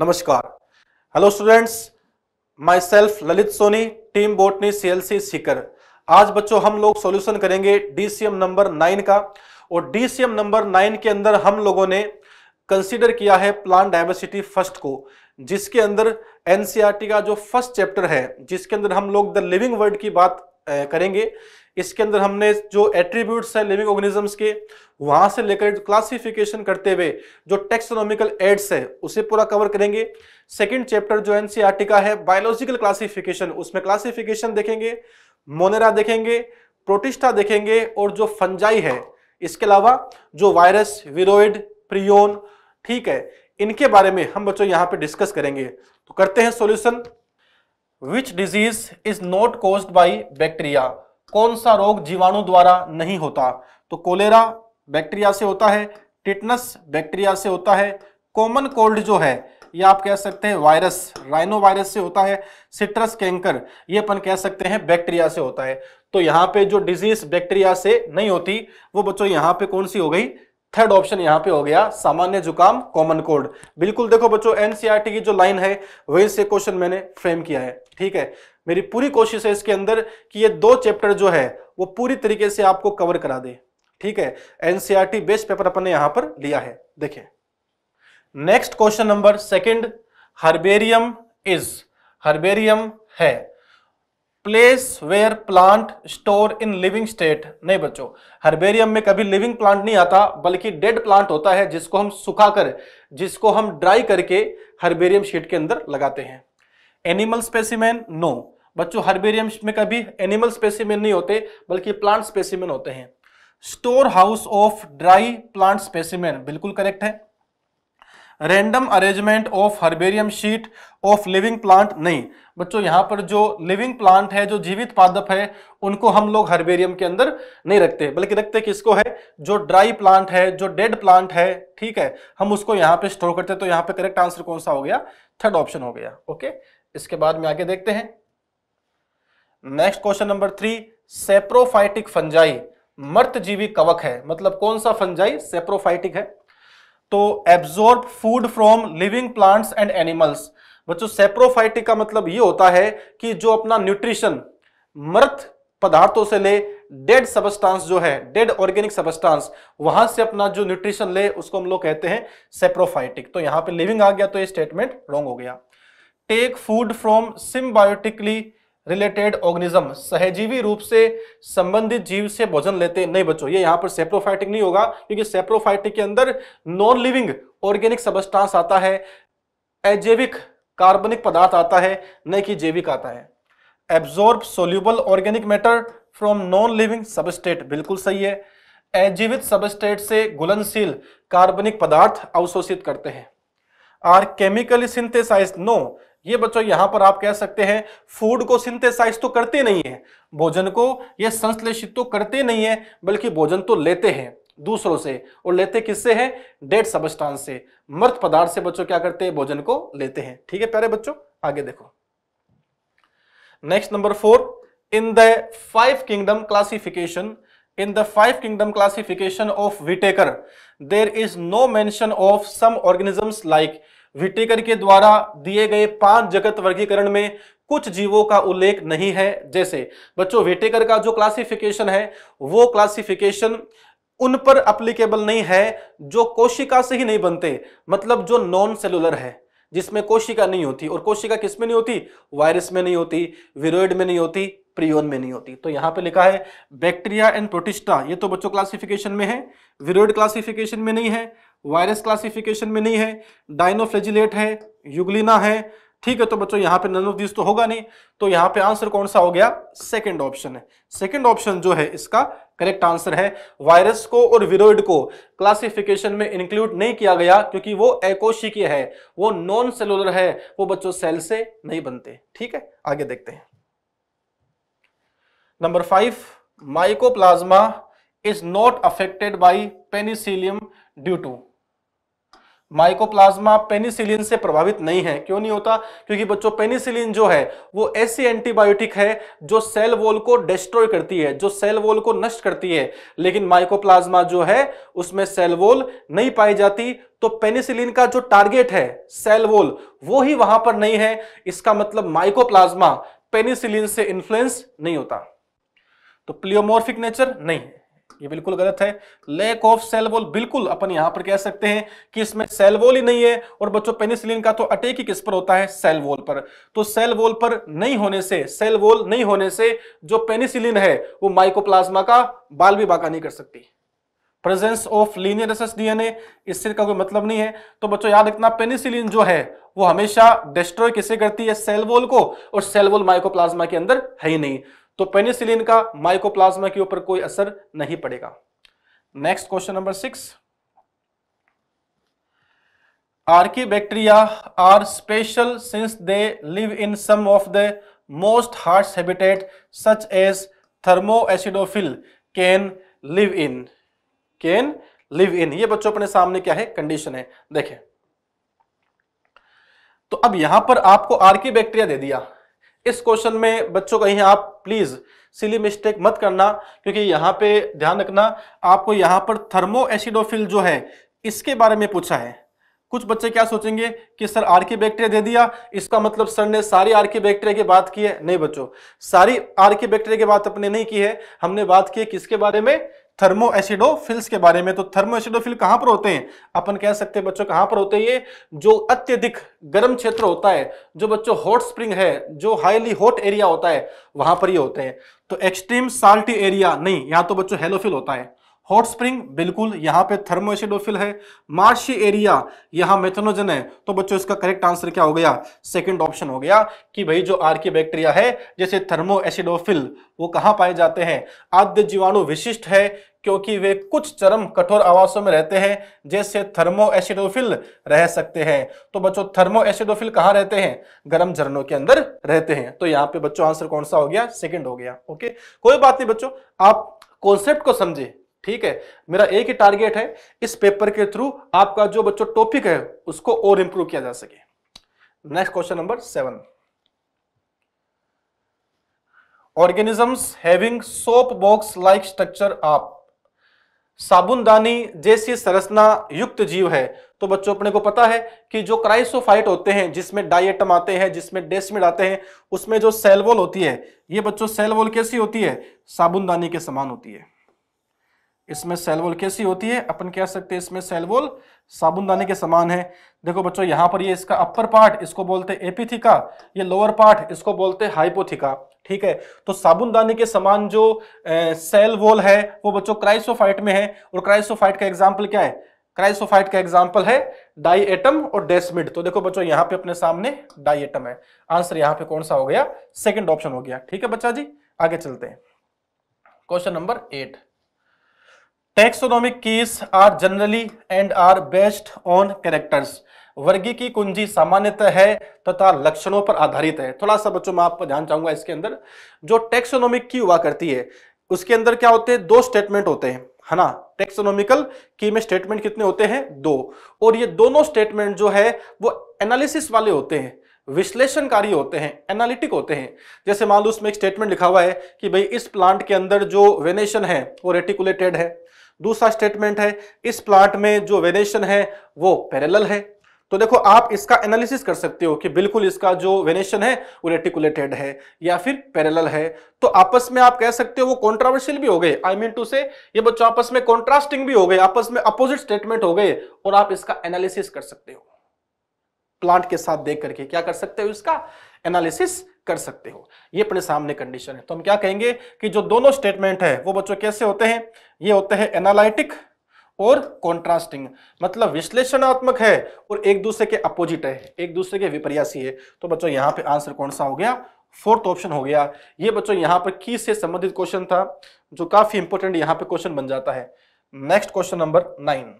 नमस्कार hello students myself Lalit Soni team botany CLC Sikar आज बच्चों हम लोग सॉल्यूशन करेंगे डीसीएम नंबर नाइन का और डीसीएम नंबर नाइन के अंदर हम लोगों ने कंसीडर किया है प्लान डाइवर्सिटी फर्स्ट को जिसके अंदर एनसीईआरटी e का जो फर्स्ट चैप्टर है जिसके अंदर हम लोग द लिविंग वर्ल्ड की बात करेंगे इसके अंदर हमने जो एट्रीब्यूट्स हैं लिविंग ऑर्गेनिजम्स के वहां से लेकर क्लासिफिकेशन करते हुए जो टेक्सोनॉमिकल एड्स है उसे पूरा कवर करेंगे सेकंड चैप्टर जो एनसीईआरटी का है बायोलॉजिकल क्लासिफिकेशन उसमें क्लासिफिकेशन देखेंगे मोनेरा देखेंगे प्रोटिस्टा देखेंगे और जो फंजाई है इसके अलावा जो वायरस विरोइड प्रियोन ठीक है इनके बारे में हम बच्चों यहाँ पे डिस्कस करेंगे तो करते हैं solution which disease is not caused by bacteria कौन सा रोग जीवाणु द्वारा नहीं होता तो कोलेरा बैक्टीरिया से होता है टिटनस बैक्टीरिया से होता है कॉमन कोल्ड जो है ये आप कह सकते हैं वायरस राइनो वायरस से होता है सिट्रस कैंकर ये अपन कह सकते हैं बैक्टीरिया से होता है तो यहाँ पे जो डिजीज बैक्टीरिया से नहीं होती वो बच्चों यहाँ पे कौन सी हो गई थर्ड ऑप्शन यहां पे हो गया सामान्य जुकाम कॉमन कोड बिल्कुल देखो बच्चों एनसीईआरटी e की जो लाइन है वही से क्वेश्चन मैंने फ्रेम किया है ठीक है मेरी पूरी कोशिश है इसके अंदर कि ये दो चैप्टर जो है वो पूरी तरीके से आपको कवर करा दे ठीक है एनसीईआरटी बेस्ट पेपर अपन ने यहां पर लिया है देखे next question number second herbarium is herbarium है place where plant store in living state नहीं बच्चों हर्बेरियम में कभी लिविंग प्लांट नहीं आता बल्कि डेड प्लांट होता है जिसको हम सुखाकर जिसको हम ड्राई करके हर्बेरियम शीट के अंदर लगाते हैं एनिमल स्पेसिमेन नो बच्चों हर्बेरियम में कभी एनिमल स्पेसिमेन नहीं होते बल्कि प्लांट स्पेसिमेन होते हैं store house of dry plant specimen बिल्कुल करेक्ट है random arrangement of herbarium sheet of living plant नहीं बच्चों यहाँ पर जो लिविंग प्लांट है जो जीवित पादप है उनको हम लोग हर्बेरियम के अंदर नहीं रखते बल्कि रखते किसको है जो ड्राई प्लांट है जो डेड प्लांट है ठीक है हम उसको यहाँ पे स्टोर करते हैं तो यहाँ पे करेक्ट आंसर कौन सा हो गया थर्ड ऑप्शन हो गया ओके इसके बाद में आगे देखते हैं next question number three saprophytic fungi मर्तजीवी कवक है मतलब कौन सा फंजाई सेप्रोफाइटिक है तो absorb food from living plants and animals बच्चों सेप्रोफाइटिक का मतलब ये होता है कि जो अपना न्यूट्रिशन मृत पदार्थों से ले डेड सबस्टांस जो है डेड ऑर्गेनिक सबस्टांस वहां से अपना जो न्यूट्रिशन ले उसको हम लोग कहते हैं सेप्रोफाइटिक तो यहां पे लिविंग आ गया तो ये स्टेटमेंट रॉन्ग हो गया take food from symbiotically related organism सहजीवी रूप से संबंधित जीव से भोजन लेते नहीं बच्चों ये यहां पर सेप्रोफाइटिक नहीं होगा क्योंकि सेप्रोफाइटिक के अंदर नॉन लिविंग ऑर्गेनिक सबस्टांस आता है अजैविक कार्बनिक पदार्थ आता है न कि जैविक आता है absorb soluble organic matter from non living substrate बिल्कुल सही है अजीवित सबस्टेट से गुलनशील कार्बनिक पदार्थ अवशोषित करते हैं आर केमिकली सिंथेसाइज नो ये बच्चों यहां पर आप कह सकते हैं फूड को सिंथेसाइज तो करते नहीं है भोजन को ये संश्लेषित तो करते नहीं है बल्कि भोजन तो लेते हैं दूसरों से और लेते किससे हैं डेड सबस्टांस से मृत पदार्थ से बच्चों क्या करते हैं भोजन को लेते हैं ठीक है प्यारे बच्चों आगे देखो next number four in the five kingdom classification in the five kingdom classification of Whittaker there is no mention of some like like Whittaker के द्वारा दिए गए पांच जगत वर्गीकरण में कुछ जीवों का उल्लेख नहीं है जैसे बच्चों विटेकर का जो क्लासिफिकेशन है वो क्लासिफिकेशन उन पर अप्लीकेबल नहीं है जो कोशिका से ही नहीं बनते मतलब जो नॉन सेलुलर है जिसमें कोशिका नहीं होती और कोशिका किस में नहीं होती वायरस में नहीं होती विरोइड में नहीं होती प्रियोन में नहीं होती तो यहां पे लिखा है बैक्टीरिया एंड प्रोटिस्टा ये तो बच्चों क्लासिफिकेशन में है विरोइड क्लासिफिकेशन में नहीं है वायरस क्लासिफिकेशन में नहीं है डायनोफ्लेजिलेट है युगलिना है ठीक है तो बच्चों यहाँ पे नन ऑफ दिस तो होगा नहीं तो यहाँ पे आंसर कौन सा हो गया सेकंड ऑप्शन है सेकंड ऑप्शन जो है इसका करेक्ट आंसर है वायरस को और विरोइड को क्लासिफिकेशन में इंक्लूड नहीं किया गया क्योंकि वो एकोशिकीय है वो नॉन सेलुलर है वो बच्चों सेल से नहीं बनते ठीक है आगे देखते हैं number five mycoplasma is not affected by penicillium due to mycoplasma penicillin से प्रभावित नहीं है क्यों नहीं होता क्योंकि बच्चों पेनिसिलिन जो है वो ऐसी एंटीबायोटिक है जो सेल वॉल को डिस्ट्रॉय करती है जो सेल वॉल को नष्ट करती है लेकिन माइकोप्लाज्मा जो है उसमें सेल वॉल नहीं पाई जाती तो पेनिसिलिन का जो टारगेट है सेल वॉल वो ही वहां पर नहीं है इसका मतलब माइकोप्लाज्मा पेनिसिलिन से इन्फ्लुएंस नहीं होता तो प्लियोमोर्फिक नेचर नहीं है ये बिल्कुल गलत है लैक ऑफ सेल वॉल बिल्कुल अपन यहां पर कह सकते हैं कि इसमें सेल वॉल ही नहीं है और बच्चों पेनिसिलिन का तो अटैक ही किस पर होता है सेल वॉल पर तो सेल वॉल पर नहीं होने से सेल वॉल नहीं होने से जो पेनिसिलिन है वो माइकोप्लाज्मा का बाल भी बाका नहीं कर सकती प्रेजेंस ऑफ लीनियर डीएनए इससे का कोई मतलब नहीं है तो बच्चों याद रखना पेनिसिलिन जो है वो हमेशा डिस्ट्रॉय किसे करती है सेल वॉल को और सेल वॉल माइकोप्लाज्मा के अंदर है ही नहीं तो पेनिसिलिन का माइकोप्लाज्मा के ऊपर कोई असर नहीं पड़ेगा next question number six bacteria are special since they live in some of the most harsh habitat such as thermo acidophile can live in can live in ये बच्चों अपने सामने क्या है कंडीशन है देखें तो अब यहां पर आपको आर्की बैक्टीरिया दे दिया इस क्वेश्चन में बच्चों कहीं आप प्लीज सिली मिस्टेक मत करना क्योंकि यहाँ पे ध्यान रखना आपको यहाँ पर थर्मो एसिडोफिल जो है इसके बारे में पूछा है कुछ बच्चे क्या सोचेंगे कि सर आर्की बैक्टीरिया दे दिया इसका मतलब सर ने सारी आर्की बैक्टीरिया की बात की है नहीं बच्चों सारी आर्की बैक्टीरिया की बात अपने नहीं की है हमने बात की है किसके बारे में थर्मो एसिडोफिल्स के बारे में तो थर्मो एसिडोफिल कहां पर होते हैं अपन कह सकते हैं बच्चों कहां पर होते हैं ये जो अत्यधिक गर्म क्षेत्र होता है जो बच्चों हॉट स्प्रिंग है जो हाईली हॉट एरिया होता है वहां पर ये होते हैं तो एक्सट्रीम साल्टी एरिया नहीं यहाँ तो बच्चों हेलोफिल होता है हॉट स्प्रिंग बिल्कुल यहाँ पे थर्मोएसिडोफिल है मार्शी एरिया यहाँ मेथनोजन है तो बच्चों इसका करेक्ट आंसर क्या हो गया सेकंड ऑप्शन हो गया कि भाई जो आर बैक्टीरिया है जैसे थर्मोएसिडोफिल वो कहाँ पाए जाते हैं आद्य जीवाणु विशिष्ट है क्योंकि वे कुछ चरम कठोर आवासों में रहते हैं जैसे थर्मोएसिडोफिल रह सकते हैं तो बच्चों थर्मोएसिडोफिल कहाँ रहते हैं गर्म झरनों के अंदर रहते हैं तो यहाँ पे बच्चों आंसर कौन सा हो गया सेकेंड हो गया ओके कोई बात नहीं बच्चों आप कॉन्सेप्ट को समझे ठीक है मेरा एक ही टारगेट है इस पेपर के थ्रू आपका जो बच्चों टॉपिक है उसको और इंप्रूव किया जा सके next question number seven organisms having soap box like structure आप साबुनदानी जैसी संरचना युक्त जीव है तो बच्चों अपने को पता है कि जो क्राइसोफाइट होते हैं जिसमें डाइएटम आते हैं जिसमें डेस्मिड आते हैं उसमें जो सेलवोल होती है ये बच्चों सेलवोल कैसी होती है साबुनदानी के समान होती है इसमें सेलवोल कैसी होती है अपन कह सकते हैं इसमें सेलवोल साबुनदाने के समान है देखो बच्चों यहां पर ये इसका अपर पार्ट इसको बोलते हैं एपिथिका ये लोअर पार्ट इसको बोलते हैं हाइपोथिका ठीक है तो साबुनदाने के समान जो ए, सेल वोल है वो बच्चों क्राइसोफाइट में है और क्राइसोफाइट का एग्जाम्पल क्या है क्राइसोफाइट का एग्जाम्पल है डाई एटम और डेस्मिड तो देखो बच्चों यहाँ पे अपने सामने डाई एटम है आंसर यहाँ पे कौन सा हो गया सेकेंड ऑप्शन हो गया ठीक है बच्चा जी आगे चलते हैं question number eight taxonomic keys are generally and are based on characters वर्गी की कुंजी सामान्यतः है तथा लक्षणों पर आधारित है थोड़ा सा बच्चों मैं आपको ध्यान चाहूंगा इसके अंदर जो टैक्सोनॉमिक की हुआ करती है उसके अंदर क्या होते हैं दो स्टेटमेंट होते हैं है ना टेक्सोनॉमिकल की में स्टेटमेंट कितने होते हैं दो और ये दोनों स्टेटमेंट जो है वो एनालिसिस वाले होते हैं विश्लेषणकारी होते हैं एनालिटिक होते हैं जैसे मान लो उसमें एक स्टेटमेंट लिखा हुआ है कि भाई इस प्लांट के अंदर जो वेनेशन है वो रेटिकुलेटेड है दूसरा स्टेटमेंट है इस प्लांट में जो वेनेशन है वो पैरेलल है तो देखो आप इसका एनालिसिस कर सकते हो कि बिल्कुल इसका जो वेनेशन है वो रेटिकुलेटेड है या फिर पैरेलल है तो आपस में आप कह सकते हो वो कॉन्ट्रावर्शियल भी हो गए आई मीन टू से ये बच्चों आपस में कॉन्ट्रास्टिंग भी हो गए आपस में अपोजिट स्टेटमेंट हो गए और आप इसका एनालिसिस कर सकते हो प्लांट के साथ देख करके क्या कर सकते हो इसका एनालिसिस कर सकते हो ये अपने सामने कंडीशन है तो हम क्या कहेंगे कि जो दोनों स्टेटमेंट है वो बच्चों कैसे होते हैं ये होते हैं एनालिटिक और कॉन्ट्रास्टिंग मतलब विश्लेषणात्मक है और एक दूसरे के अपोजिट है एक दूसरे के विपर्यासी है तो बच्चों यहाँ पे आंसर कौन सा हो गया फोर्थ ऑप्शन हो गया ये बच्चों यहाँ पर की से संबंधित क्वेश्चन था जो काफी इंपोर्टेंट यहाँ पे क्वेश्चन बन जाता है next question number nine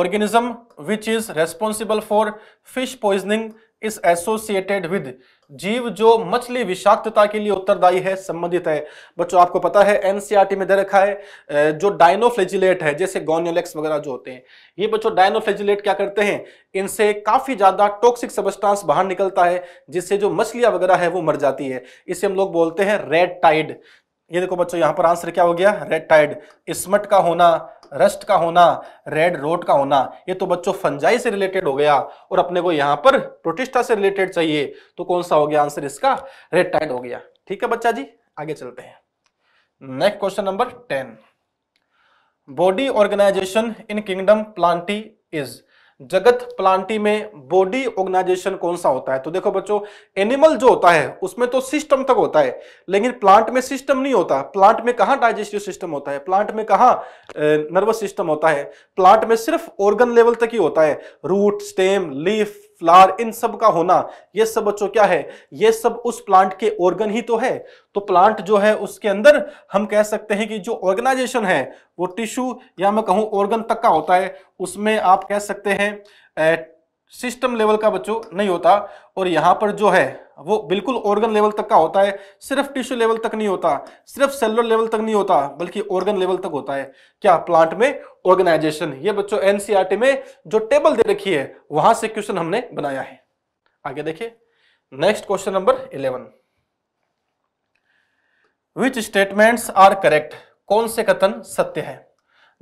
organism which is responsible for fish poisoning is associated with जीव जो मछली विषाक्तता के लिए उत्तरदायी है संबंधित है बच्चों आपको पता है एनसीआरटी e में दे रखा है जो डायनोफ्लेजिलेट है जैसे गोनियोलेक्स वगैरह जो होते हैं ये बच्चों डायनोफ्लेजिलेट क्या करते हैं इनसे काफी ज्यादा टॉक्सिक सबस्टांस बाहर निकलता है जिससे जो मछलियां वगैरह है वो मर जाती है इसे हम लोग बोलते हैं रेड टाइड ये देखो बच्चों यहां पर आंसर क्या हो गया रेड टाइड स्मट का होना रस्ट का होना रेड रोट का होना ये तो बच्चों फंजाई से रिलेटेड हो गया और अपने को यहां पर प्रोटिस्टा से रिलेटेड चाहिए तो कौन सा हो गया आंसर इसका रेड टाइड हो गया ठीक है बच्चा जी आगे चलते हैं next question number ten body organisation in kingdom Plantae is जगत प्लांटी में बॉडी ऑर्गेनाइजेशन कौन सा होता है तो देखो बच्चों एनिमल जो होता है उसमें तो सिस्टम तक होता है लेकिन प्लांट में सिस्टम नहीं होता प्लांट में कहा डाइजेस्टिव सिस्टम होता है प्लांट में कहा नर्वस सिस्टम होता है प्लांट में सिर्फ ऑर्गन लेवल तक ही होता है रूट स्टेम लीफ फ्लावर इन सब का होना ये सब बच्चों क्या है ये सब उस प्लांट के ऑर्गन ही तो है तो प्लांट जो है उसके अंदर हम कह सकते हैं कि जो ऑर्गेनाइजेशन है वो टिश्यू या मैं कहूँ ऑर्गन तक का होता है उसमें आप कह सकते हैं सिस्टम लेवल का बच्चों नहीं होता और यहाँ पर जो है वो बिल्कुल ऑर्गन लेवल तक का होता है सिर्फ टिश्यू लेवल तक नहीं होता सिर्फ सेलुलर लेवल तक नहीं होता बल्कि ऑर्गन लेवल तक होता है क्या प्लांट में ऑर्गेनाइजेशन ये बच्चों एनसीआरटी e में जो टेबल दे रखी है वहां से क्वेश्चन हमने बनाया है आगे देखिए next question number eleven which statements are correct कौन से कथन सत्य है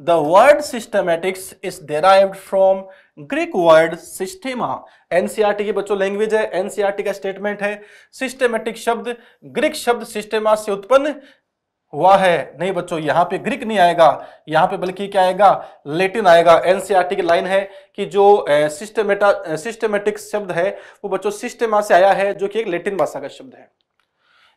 the word systematics is derive from Greek word systema NCERT की बच्चों लैंग्वेज है एनसीआरटी का स्टेटमेंट है सिस्टेमेटिक शब्द ग्रीक शब्द सिस्टेमा से उत्पन्न हुआ है नहीं बच्चों यहाँ पे ग्रीक नहीं आएगा यहाँ पे बल्कि क्या आएगा लेटिन आएगा एनसीआरटी की लाइन है कि जो सिस्टमेटा सिस्टमेटिक शब्द है वो बच्चों सिस्टेमा से आया है जो कि एक लेटिन भाषा का शब्द है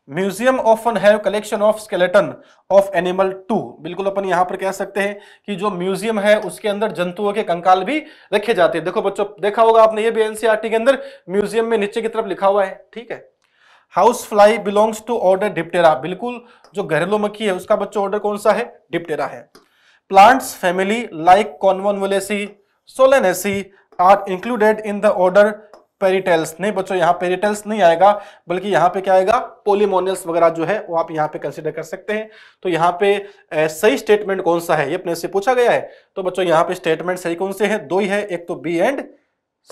museum often have collection of skeleton of animal too बिल्कुल अपन यहां पर कह सकते हैं कि जो म्यूजियम है उसके अंदर जंतुओं के कंकाल भी रखे जाते हैं देखो बच्चों देखा होगा आपने ये भी एनसीआरटी e के अंदर म्यूजियम में नीचे की तरफ लिखा हुआ है ठीक है house fly belongs to order Diptera बिल्कुल जो घरेलू मक्खी है उसका बच्चों ऑर्डर कौन सा है डिप्टेरा है plants family like Convolvulaceae Solanaceae are included in the order Peritales नहीं बच्चों यहाँ पेरिटेल्स नहीं आएगा बल्कि यहाँ पे क्या आएगा पोलिमोनियल्स वगैरह जो है वो आप यहाँ पे कंसिडर कर सकते हैं तो यहाँ पे ए, सही स्टेटमेंट कौन सा है ये अपने से पूछा गया है तो बच्चों यहाँ पे स्टेटमेंट सही कौन से हैं दो ही है एक तो बी एंड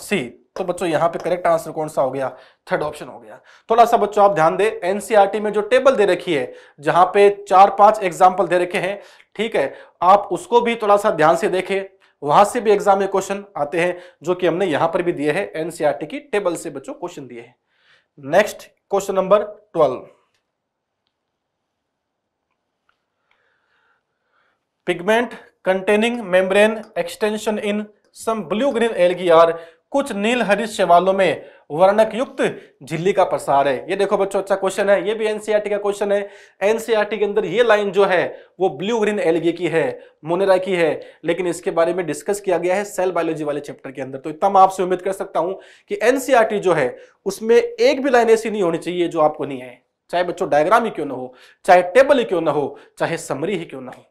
सी तो बच्चों यहाँ पे करेक्ट आंसर कौन सा हो गया थर्ड ऑप्शन हो गया थोड़ा सा बच्चों आप ध्यान दें एनसीईआरटी e में जो टेबल दे रखी है जहां पे चार पांच एग्जाम्पल दे रखे हैं ठीक है आप उसको भी थोड़ा सा ध्यान से देखें वहां से भी एग्जाम में क्वेश्चन आते हैं जो कि हमने यहां पर भी दिए हैं एनसीआरटी e की टेबल से बच्चों क्वेश्चन दिए हैं next question number twelve pigment containing membrane extension in some blue green algae are कुछ नील हरित शैवालों में वर्णक युक्त झिल्ली का प्रसार है ये देखो बच्चों अच्छा क्वेश्चन है ये भी एनसीईआरटी e का क्वेश्चन है एनसीईआरटी e के अंदर ये लाइन जो है वो ब्लू ग्रीन एलगी की है मोनेरा की है लेकिन इसके बारे में डिस्कस किया गया है सेल बायोलॉजी वाले चैप्टर के अंदर तो इतना मैं आपसे उम्मीद कर सकता हूं कि एनसीआरटी e जो है उसमें एक भी लाइन ऐसी नहीं होनी चाहिए जो आपको नहीं है चाहे बच्चों डायग्राम ही क्यों ना हो चाहे टेबल ही क्यों ना हो चाहे समरी ही क्यों ना हो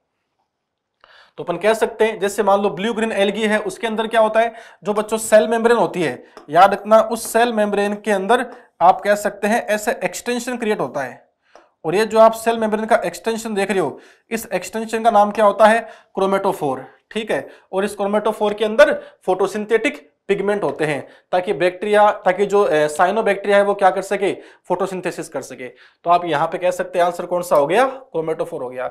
तो अपन कह सकते हैं जैसे मान लो ब्लू ग्रीन एलगी है उसके अंदर क्या होता है जो बच्चों सेल मेम्ब्रेन होती है याद रखना उस सेल मेम्ब्रेन के अंदर आप कह सकते हैं ऐसे एक्सटेंशन क्रिएट होता है और ये जो आप सेल मेम्ब्रेन का एक्सटेंशन देख रहे हो इस एक्सटेंशन का नाम क्या होता है क्रोमेटोफोर ठीक है और इस क्रोमेटोफोर के अंदर फोटोसिंथेटिक पिगमेंट होते हैं ताकि बैक्टीरिया ताकि जो साइनो बैक्टीरिया है वो क्या कर सके फोटोसिंथेसिस कर सके तो आप यहाँ पे कह सकते हैं आंसर कौन सा हो गया क्रोमेटोफोर हो गया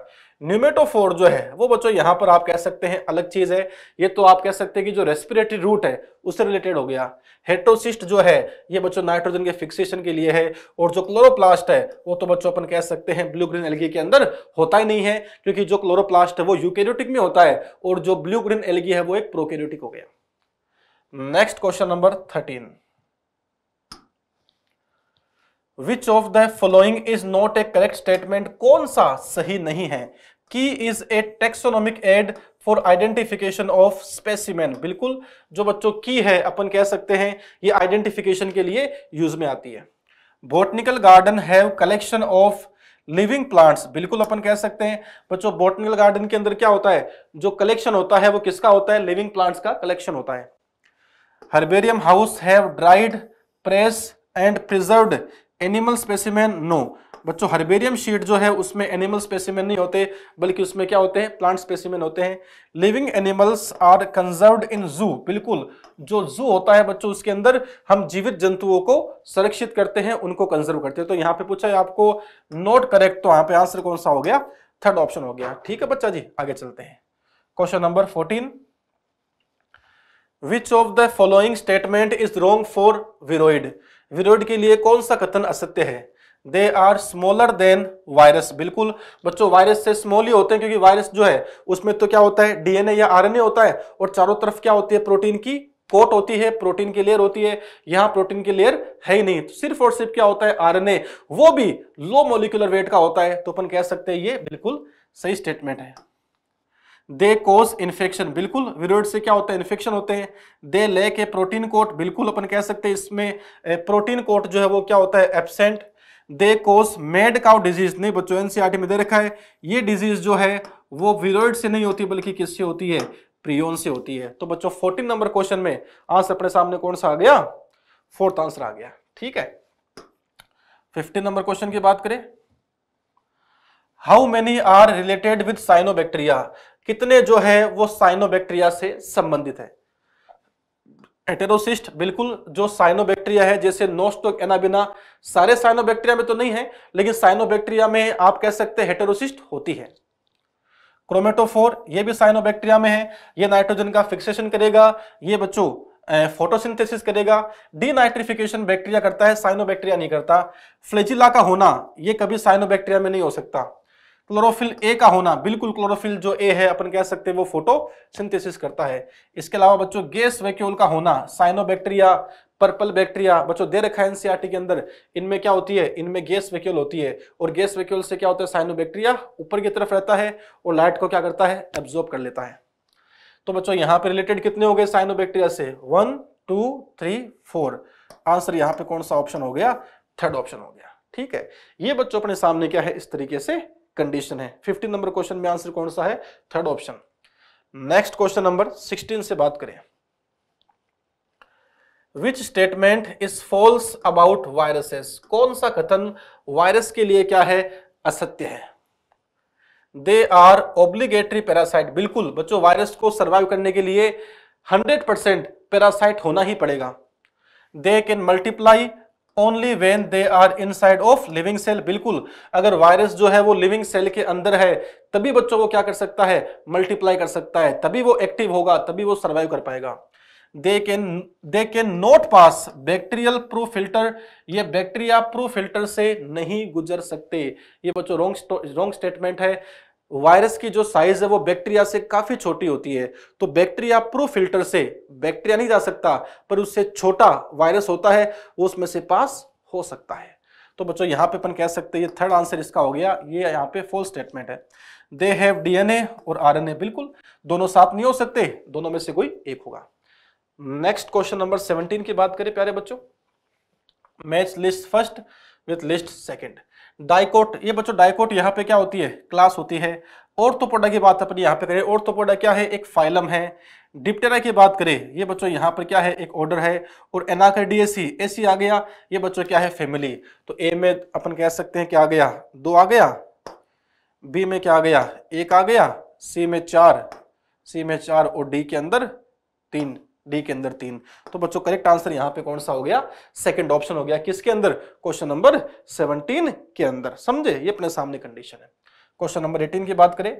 न्यूमेटोफोर जो है वो बच्चों यहाँ पर आप कह सकते हैं अलग चीज है ये तो आप कह सकते हैं कि जो रेस्पिरेटरी रूट है उससे रिलेटेड हो गया हेट्रोसिस्ट जो है ये बच्चों नाइट्रोजन के फिक्सेशन के लिए है और जो क्लोरोप्लास्ट है वो तो बच्चों अपन कह सकते हैं ब्लू ग्रीन एलगी के अंदर होता ही नहीं है क्योंकि जो क्लोरोप्लास्ट है वो यूकेरियोटिक में होता है और जो ब्लू ग्रीन एलगी है वो एक प्रोकेरियोटिक हो गया next question number thirteen which of the following is not a correct statement कौन सा सही नहीं है key is a taxonomic aid for identification of specimen बिल्कुल जो बच्चों की है अपन कह सकते हैं ये आइडेंटिफिकेशन के लिए यूज में आती है botanical garden have collection of living plants बिल्कुल अपन कह सकते हैं बच्चों बोटनिकल गार्डन के अंदर क्या होता है जो कलेक्शन होता है वो किसका होता है लिविंग प्लांट्स का कलेक्शन होता है herbarium house have dried press and preserved animal specimen no बच्चों हर्बेरियम शीट जो है उसमें एनिमल स्पेसिमेन नहीं होते बल्कि उसमें क्या होते हैं प्लांट स्पेसिमेन होते हैं living animals are conserved in zoo बिल्कुल जो जू होता है बच्चों उसके अंदर हम जीवित जंतुओं को संरक्षित करते हैं उनको कंजर्व करते हैं तो यहाँ पे पूछा है आपको नोट करेक्ट तो यहाँ पे आंसर कौन सा हो गया थर्ड ऑप्शन हो गया ठीक है बच्चा जी आगे चलते हैं question number fourteen which of the following statement is wrong for viroid viroid के लिए कौन सा कथन असत्य है they are smaller than virus बिल्कुल बच्चों वायरस से स्मॉल ही होते हैं क्योंकि वायरस जो है उसमें तो क्या होता है डीएनए या आरएनए होता है और चारों तरफ क्या होती है प्रोटीन की कोट होती है प्रोटीन की लेयर होती है यहाँ प्रोटीन की लेयर है ही नहीं तो सिर्फ और सिर्फ क्या होता है आरएनए वो भी लो मोलिकुलर वेट का होता है तो अपन कह सकते हैं ये बिल्कुल सही स्टेटमेंट है दे कोस इन्फेक्शन बिल्कुल विरोइड से क्या होता है इन्फेक्शन होते हैं दे ले के प्रोटीन कोट बिल्कुल अपन कह सकते हैं इसमें प्रोटीन कोट जो है वो क्या होता है absent they cause mad cow disease नहीं बच्चों एनसीईआरटी e में दे रखा है ये डिजीज जो है वो विरोइड से नहीं होती बल्कि किससे होती है प्रियोन से होती है तो बच्चों फोर्टीन नंबर क्वेश्चन में आंसर अपने सामने कौन सा आ गया फोर्थ आंसर आ गया ठीक है फिफ्टीन नंबर क्वेश्चन की बात करें how many are related with cyanobacteria कितने जो है वो साइनोबैक्टीरिया से संबंधित है एटेरोसिस्ट बिल्कुल जो साइनोबैक्टीरिया है जैसे नोस्टोक एनाबिना सारे साइनोबैक्टीरिया में तो नहीं है लेकिन साइनोबैक्टीरिया में आप कह सकते हैं हेटेरोसिस्ट होती है क्रोमेटोफोर ये भी साइनोबैक्टीरिया में है ये नाइट्रोजन का फिक्सेशन करेगा ये बच्चों फोटोसिंथेसिस करेगा डीनाइट्रिफिकेशन बैक्टीरिया करता है साइनोबैक्टीरिया नहीं करता फ्लेजिला का होना ये कभी साइनोबैक्टीरिया में नहीं हो सकता क्लोरोफिल ए का होना बिल्कुल क्लोरोफिल जो ए है अपन कह सकते हैं वो फोटो सिंथेसिस करता है इसके अलावा बच्चों गैस वैक्यूल का होना साइनोबैक्टीरिया पर्पल बैक्टीरिया बच्चों दे रखा है एनसीआरटी के अंदर इनमें क्या होती है इनमें गैस वैक्यूल होती है और गैस वैक्यूल से क्या होता है साइनोबैक्टीरिया ऊपर की तरफ रहता है और लाइट को क्या करता है एब्जॉर्ब कर लेता है तो बच्चों यहाँ पे रिलेटेड कितने हो गए साइनोबैक्टीरिया से one two three four answer यहाँ पे कौन सा ऑप्शन हो गया थर्ड ऑप्शन हो गया ठीक है ये बच्चों अपने सामने क्या है इस तरीके से कंडीशन है फिफ्टीन नंबर क्वेश्चन में आंसर कौन सा है third option next question number sixteen से बात करें which statement is false about viruses कौन सा कथन वायरस के लिए क्या है असत्य है दे आर ऑब्लिगेटरी पैरासाइट बिल्कुल बच्चों वायरस को सर्वाइव करने के लिए 100 परसेंट पैरासाइट होना ही पड़ेगा they can multiply only when they are inside of living cell बिल्कुल अगर वायरस जो है वो लिविंग सेल के अंदर है तभी बच्चों को क्या कर सकता है मल्टीप्लाई कर सकता है तभी वो एक्टिव होगा तभी वो सर्वाइव कर पाएगा they can they can not pass bacterial proof filter ये बैक्टीरिया प्रूफ फिल्टर से नहीं गुजर सकते ये बच्चों रॉन्ग रॉन्ग स्टेटमेंट है वायरस की जो साइज है वो बैक्टीरिया से काफी छोटी होती है तो बैक्टीरिया प्रो फिल्टर से बैक्टीरिया नहीं जा सकता पर उससे छोटा वायरस होता है वो उसमें से पास हो सकता है तो बच्चों यहाँ पे अपन कह सकते हैं ये थर्ड आंसर इसका हो गया ये यहाँ पे फोल स्टेटमेंट है दे हैव डीएनए और आरएनए बिल्कुल दोनों साथ नहीं हो सकते दोनों में से कोई एक होगा नेक्स्ट क्वेश्चन नंबर सेवनटीन की बात करें प्यारे बच्चों match list first with list second dicot ये बच्चों डाइकोट यहाँ पे क्या होती है क्लास होती है और पोडा की बात अपनी यहाँ पे करें और तोपोडा क्या है एक फाइलम है डिप्टेरा की बात करें ये बच्चों यहाँ पर क्या है एक ऑर्डर है और एनाकर डीएसी एसी आ गया ये बच्चों क्या है फैमिली तो ए में अपन कह सकते हैं क्या आ गया दो आ गया बी में क्या आ गया एक आ गया सी में चार सी में चार और डी के अंदर तीन डी के अंदर तीन तो बच्चों करेक्ट आंसर यहां पे कौन सा हो गया सेकंड ऑप्शन हो गया किसके अंदर क्वेश्चन नंबर सेवनटीन के अंदर समझे ये अपने सामने कंडीशन है क्वेश्चन नंबर एटीन की बात करें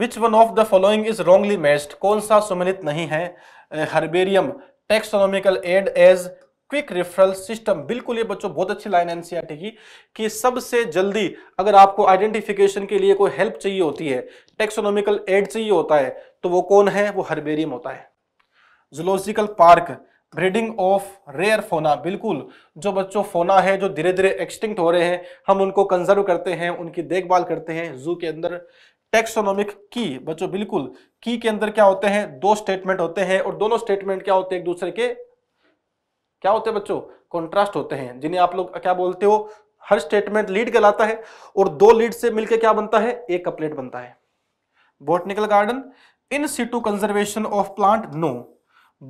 which one of the following is wrongly matched कौन सा सुमिलित नहीं है herbarium taxonomical aid as quick referral system बिल्कुल ये बच्चों बहुत अच्छी लाइन एनसीआरटी की कि सबसे जल्दी अगर आपको आइडेंटिफिकेशन के लिए कोई हेल्प चाहिए होती है टेक्सोनोमिकल एड चाहिए होता है तो वो कौन है वो हर्बेरियम होता है zoological park breeding of rare fauna बिल्कुल जो बच्चों फोना है जो धीरे धीरे एक्सटिंक्ट हो रहे हैं हम उनको कंजर्व करते हैं उनकी देखभाल करते हैं जू के अंदर टेक्सोनॉमिक की बच्चों बिल्कुल की के अंदर क्या होते हैं दो स्टेटमेंट होते हैं और दोनों स्टेटमेंट क्या होते हैं एक दूसरे के क्या होते हैं बच्चों कॉन्ट्रास्ट होते हैं जिन्हें आप लोग क्या बोलते हो हर स्टेटमेंट लीड कहलाता है और दो लीड से मिलकर क्या बनता है एक कपलेट बनता है botanical garden in situ conservation of plant no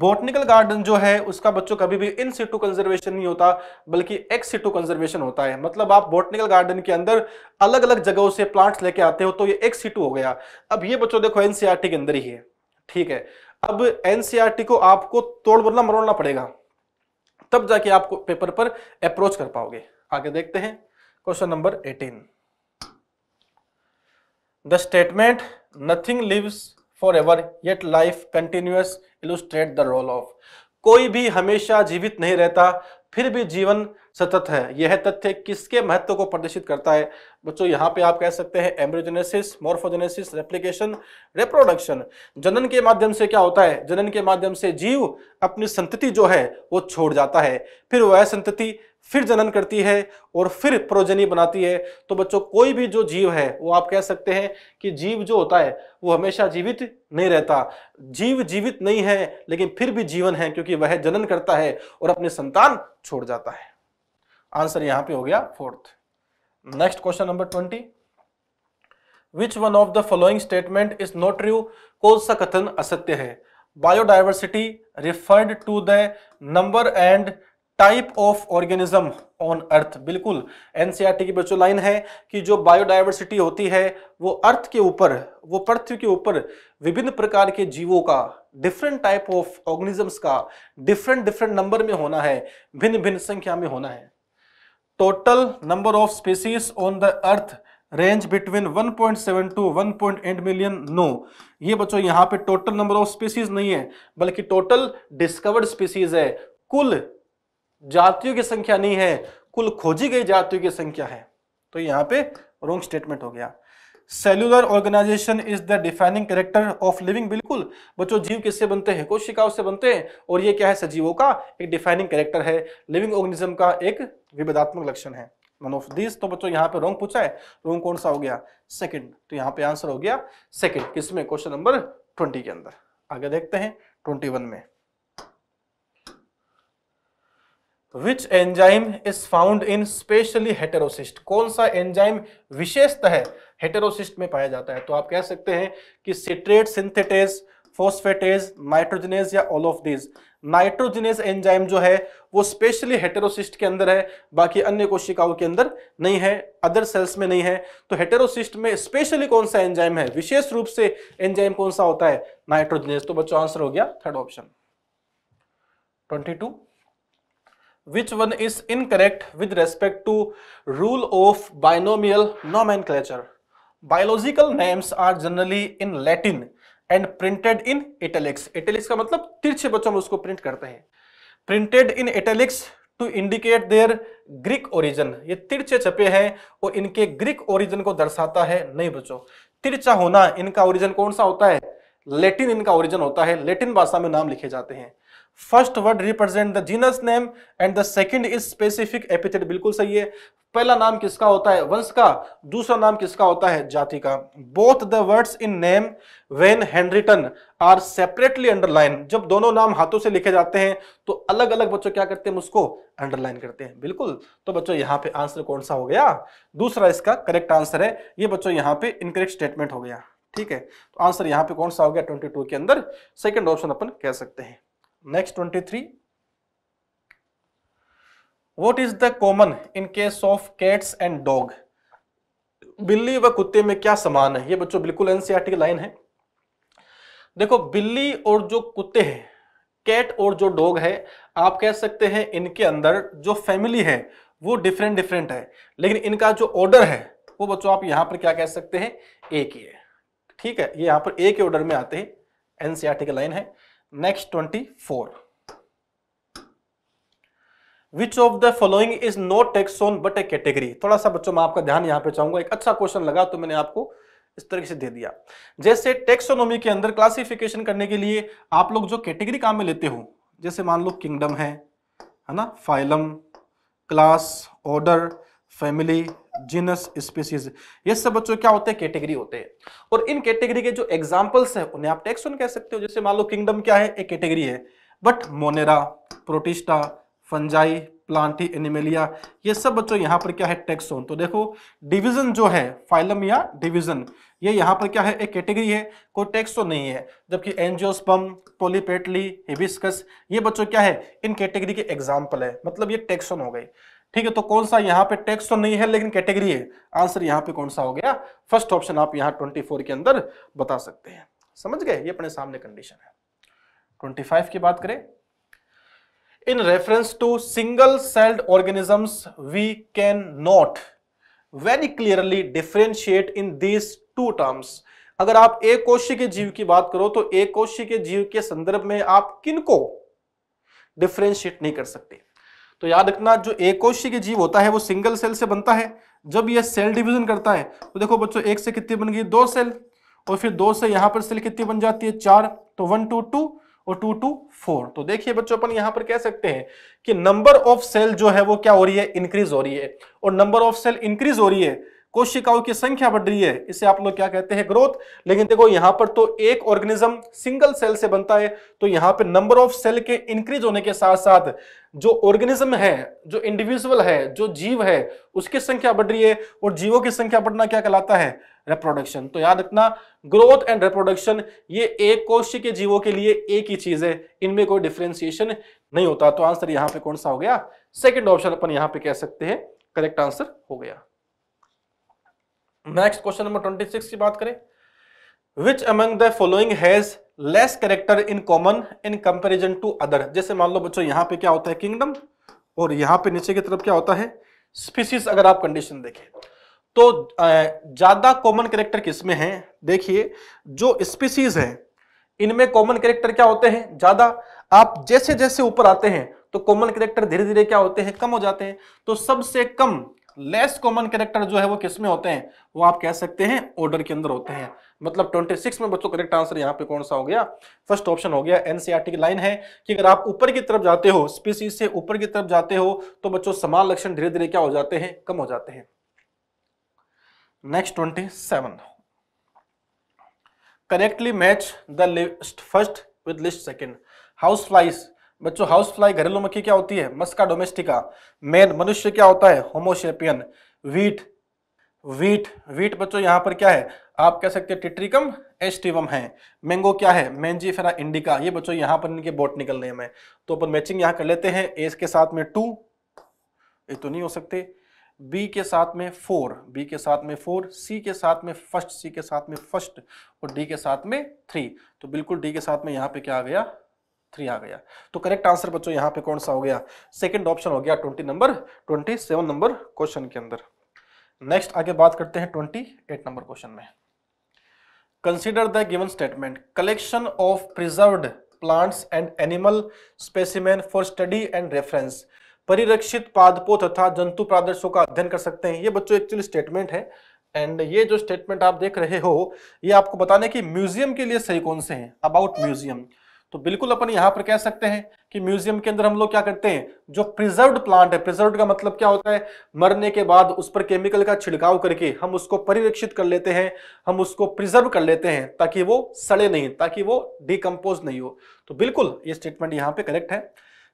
botanical garden जो है उसका बच्चों कभी भी इन सीटू कंजर्वेशन नहीं होता बल्कि एक्स सीटू कंजर्वेशन होता है मतलब आप बोटनिकल गार्डन के अंदर अलग अलग जगहों से प्लांट्स लेके आते हो तो ये एक्स सीटू हो गया अब ये बच्चों देखो एनसीआरटी e के अंदर ही है ठीक है अब एनसीआरटी e को आपको तोड़ बोलना मरोड़ना पड़ेगा तब जाके आप पेपर पर अप्रोच कर पाओगे आगे देखते हैं question number eighteen the statement nothing lives forever yet life continues illustrate the role of कोई भी हमेशा जीवित नहीं रहता फिर भी जीवन सतत है यह तथ्य किसके महत्व को प्रदर्शित करता है बच्चों यहाँ पे आप कह सकते हैं एम्ब्रोजेनेसिस मोर्फोजेनेसिस रेप्लिकेशन रिप्रोडक्शन जनन के माध्यम से क्या होता है जनन के माध्यम से जीव अपनी संतति जो है वो छोड़ जाता है फिर वह संतति फिर जनन करती है और फिर प्रोजनी बनाती है तो बच्चों कोई भी जो जीव है वो आप कह सकते हैं कि जीव जो होता है वो हमेशा जीवित नहीं रहता जीव जीवित नहीं है लेकिन फिर भी जीवन है क्योंकि वह जनन करता है और अपनी संतान छोड़ जाता है आंसर यहां पे हो गया fourth next question number twenty which one of the following statement is not true कौन सा कथन असत्य है biodiversity referred to the number and type of organism on earth बिल्कुल एनसीआरटी e की बच्चों लाइन है कि जो बायोडाइवर्सिटी होती है वो अर्थ के ऊपर वो पृथ्वी के ऊपर विभिन्न प्रकार के जीवों का डिफरेंट टाइप ऑफ ऑर्गेनिजम्स का डिफरेंट डिफरेंट नंबर में होना है भिन्न भिन्न संख्या में होना है total number of species on the earth range between 1.7 to 1.8 million no ये बच्चों यहाँ पे टोटल नंबर ऑफ स्पीसीज नहीं है बल्कि टोटल डिस्कवर्ड स्पीसीज है कुल जातियों की संख्या नहीं है कुल खोजी गई जातियों की संख्या है तो यहाँ पे रोंग स्टेटमेंट हो गया cellular organisation is the defining character of living बिल्कुल बच्चों जीव किससे बनते हैं कोशिकाओं से बनते हैं और ये क्या है सजीवों का एक डिफाइनिंग कैरेक्टर है लिविंग ऑर्गेनिज्म का एक विभेदात्मक लक्षण है वन ऑफ दिस तो बच्चों यहाँ पे रोंग पूछा है रोंग कौन सा हो गया सेकंड तो यहाँ पे आंसर हो गया सेकंड किसमें क्वेश्चन नंबर ट्वेंटी के अंदर आगे देखते हैं ट्वेंटी वन में which enzyme is found in specially heterocyst कौन सा एंजाइम विशेषतः है? हेटेरोसिस्ट में पाया जाता है तो आप कह सकते हैं कि सिट्रेट सिंथेटेज फोस्फेटेज नाइट्रोजनेज या all of these nitrogenase enzyme जो है वो स्पेशली हेटेरोसिस्ट के अंदर है बाकी अन्य कोशिकाओं के अंदर नहीं है अदर सेल्स में नहीं है तो हेटेरोसिस्ट में स्पेशली कौन सा एंजाइम है विशेष रूप से एंजाइम कौन सा होता है नाइट्रोजनेज तो बच्चों आंसर हो गया third option twenty two which which one is with respect to rule of binomial binomial nomenclature biological names are generally in Latin and printed in italics italics का मतलब तिरछे बच्चों में उसको प्रिंट करते हैं printed in italics to indicate their Greek origin ये तिरछे छपे हैं और इनके ग्रीक ओरिजन को दर्शाता है नहीं बच्चों तिरछा होना इनका ओरिजन कौन सा होता है लेटिन इनका ओरिजन होता है लेटिन भाषा में नाम लिखे जाते हैं first word represent the genus name and the second is specific epithet बिल्कुल सही है पहला नाम किसका होता है वंश का दूसरा नाम किसका होता है जाति का both the words in name when handwritten are separately underline जब दोनों नाम हाथों से लिखे जाते हैं तो अलग अलग बच्चों क्या करते हैं उसको अंडरलाइन करते हैं बिल्कुल तो बच्चों यहाँ पे आंसर कौन सा हो गया दूसरा इसका करेक्ट आंसर है ये बच्चों यहाँ पे इनकरेक्ट स्टेटमेंट हो गया ठीक है तो आंसर यहाँ पे कौन सा हो गया ट्वेंटी के अंदर सेकेंड ऑप्शन अपन कह सकते हैं Next 23. What is the common in case of cats and dog? बिल्ली व कुत्ते में क्या समान है ये बच्चों बिल्कुल एनसीआरटी e की लाइन है देखो बिल्ली और जो कुत्ते हैं कैट और जो डॉग है आप कह सकते हैं इनके अंदर जो फैमिली है वो डिफरेंट डिफरेंट है लेकिन इनका जो ऑर्डर है वो बच्चों आप यहाँ पर क्या कह सकते हैं एक ही है ठीक है ये यहां पर एक ही ऑर्डर में आते हैं एनसीआरटी e की लाइन है Next 24. Which of the following is not taxon but a category थोड़ा सा बच्चों मैं आपका ध्यान यहां पे चाहूंगा एक अच्छा क्वेश्चन लगा तो मैंने आपको इस तरीके से दे दिया जैसे टेक्सोनोमी के अंदर क्लासिफिकेशन करने के लिए आप लोग जो कैटेगरी काम में लेते हो जैसे मान लो किंगडम है है ना phylum class order family genus species ये सब बच्चों क्या होते हैं कैटेगरी होते हैं और इन कैटेगरी के जो एग्जाम्पल्स हैं उन्हें आप टैक्सोन कह सकते हो जैसे मान लो किंगडम क्या है एक कैटेगरी है but Monera Protista Fungi Plantae Animalia ये सब बच्चों यहाँ पर क्या है टेक्सोन तो देखो डिवीजन जो है फाइलम या डिवीजन ये यहाँ पर क्या है एक कैटेगरी है कोई टेक्सो नहीं है जबकि एनजियोस्पम पोलीपेटली हिबिस्कस ये बच्चों क्या है इन कैटेगरी के एग्जाम्पल है मतलब ये टेक्सोन हो गई ठीक है तो कौन सा यहाँ पे टैक्स तो नहीं है लेकिन कैटेगरी है आंसर यहाँ पे कौन सा हो गया फर्स्ट ऑप्शन आप यहाँ ट्वेंटी के अंदर बता सकते हैं समझ गए ये अपने सामने कंडीशन है ट्वेंटी की बात करें in reference to single celled organisms we can not very clearly differentiate in these two terms अगर आप एक कोशी के जीव की बात करो तो एक कोशी के जीव के संदर्भ में आप किनको डिफ्रेंशिएट नहीं कर सकते तो याद रखना जो एककोशी के जीव होता है वो सिंगल सेल से बनता है जब यह सेल डिवीजन करता है तो देखो बच्चों एक से कितनी बन गई दो सेल और फिर दो से यहाँ पर सेल कितनी बन जाती है चार तो वन टू टू और टू टू फोर तो देखिए बच्चों अपन यहाँ पर कह सकते हैं कि नंबर ऑफ सेल जो है वो क्या हो रही है इंक्रीज हो रही है और नंबर ऑफ सेल इंक्रीज हो रही है कोशिकाओं की संख्या बढ़ रही है इसे आप लोग क्या कहते हैं ग्रोथ लेकिन देखो यहां पर तो एक ऑर्गेनिज्म सिंगल सेल से बनता है तो यहां पर नंबर ऑफ सेल के इंक्रीज होने के साथ साथ जो ऑर्गेनिज्म है जो इंडिविजुअल है जो जीव है उसकी संख्या बढ़ रही है और जीवों की संख्या बढ़ना क्या कहलाता है रिप्रोडक्शन तो याद रखना ग्रोथ एंड रिप्रोडक्शन ये एक कोश के जीवों के लिए एक ही चीज है इनमें कोई डिफ्रेंसिएशन नहीं होता तो आंसर यहाँ पे कौन सा हो गया सेकेंड ऑप्शन अपन यहाँ पे कह सकते हैं करेक्ट आंसर हो गया next question number twenty six की बात करें which among the following has less character in common in comparison to other जैसे मान लो बच्चों यहां पे क्या होता है किंगडम और यहां पे नीचे की तरफ क्या होता है स्पीसीज अगर आप कंडीशन देखें तो ज्यादा कॉमन करेक्टर किसमें है देखिए जो स्पीसीज है इनमें कॉमन करेक्टर क्या होते हैं ज्यादा आप जैसे जैसे ऊपर आते हैं तो कॉमन करेक्टर धीरे धीरे क्या होते हैं कम हो जाते हैं तो सबसे कम लेस कॉमन करेक्टर जो है वो किस में होते हैं वो आप कह सकते हैं ऑर्डर के अंदर होते हैं मतलब 26 में बच्चों करेक्ट आंसर यहाँ पे कौन सा हो गया फर्स्ट ऑप्शन हो गया एनसीआरटी e की लाइन है कि अगर आप ऊपर की तरफ जाते हो स्पीसीज से ऊपर की तरफ जाते हो तो बच्चों समान लक्षण धीरे धीरे क्या हो जाते हैं कम हो जाते हैं next twenty seven correctly match the list first with list second house flies बच्चों हाउस फ्लाई घरेलू मक्खी क्या होती है मस्का डोमेस्टिका मेन मनुष्य क्या होता है होमोशेपियन वीट वीट वीट बच्चों यहाँ पर क्या है आप कह सकते हैं टिट्रिकम एस्टिवम है मैंगो क्या है मैंजीफेरा इंडिका ये बच्चों यहाँ पर इनके निकल रहे हैं तो अपन मैचिंग यहाँ कर लेते हैं एस के साथ में टू ये तो नहीं हो सकते बी के साथ में फोर बी के साथ में फोर सी के साथ में फर्स्ट सी के साथ में फर्स्ट और डी के साथ में थ्री तो बिल्कुल डी के साथ में यहाँ पे क्या आ गया थ्री आ गया तो करेक्ट आंसर बच्चों यहाँ पे कौन सा हो गया सेकंड ऑप्शन हो गया twenty number twenty seven number question के अंदर नेक्स्ट आगे बात करते हैं ट्वेंटी एट नंबर क्वेश्चन में consider the given statement collection of preserved plants and animal specimen for study and reference परिरक्षित पादपों तथा जंतु प्रादर्शों का अध्ययन कर सकते हैं ये बच्चों एक्चुअली स्टेटमेंट है एंड ये जो स्टेटमेंट आप देख रहे हो ये आपको बताने की म्यूजियम के लिए सही कौन से हैं अबाउट म्यूजियम तो बिल्कुल अपन यहां पर कह सकते हैं कि म्यूजियम के अंदर हम लोग क्या करते हैं जो प्रिजर्व प्लांट है प्रिजर्व का मतलब क्या होता है मरने के बाद उस पर केमिकल का छिड़काव करके हम उसको परिरक्षित कर लेते हैं हम उसको प्रिजर्व कर लेते हैं ताकि वो सड़े नहीं ताकि वो डिकम्पोज नहीं हो तो बिल्कुल ये स्टेटमेंट यहाँ पे करेक्ट है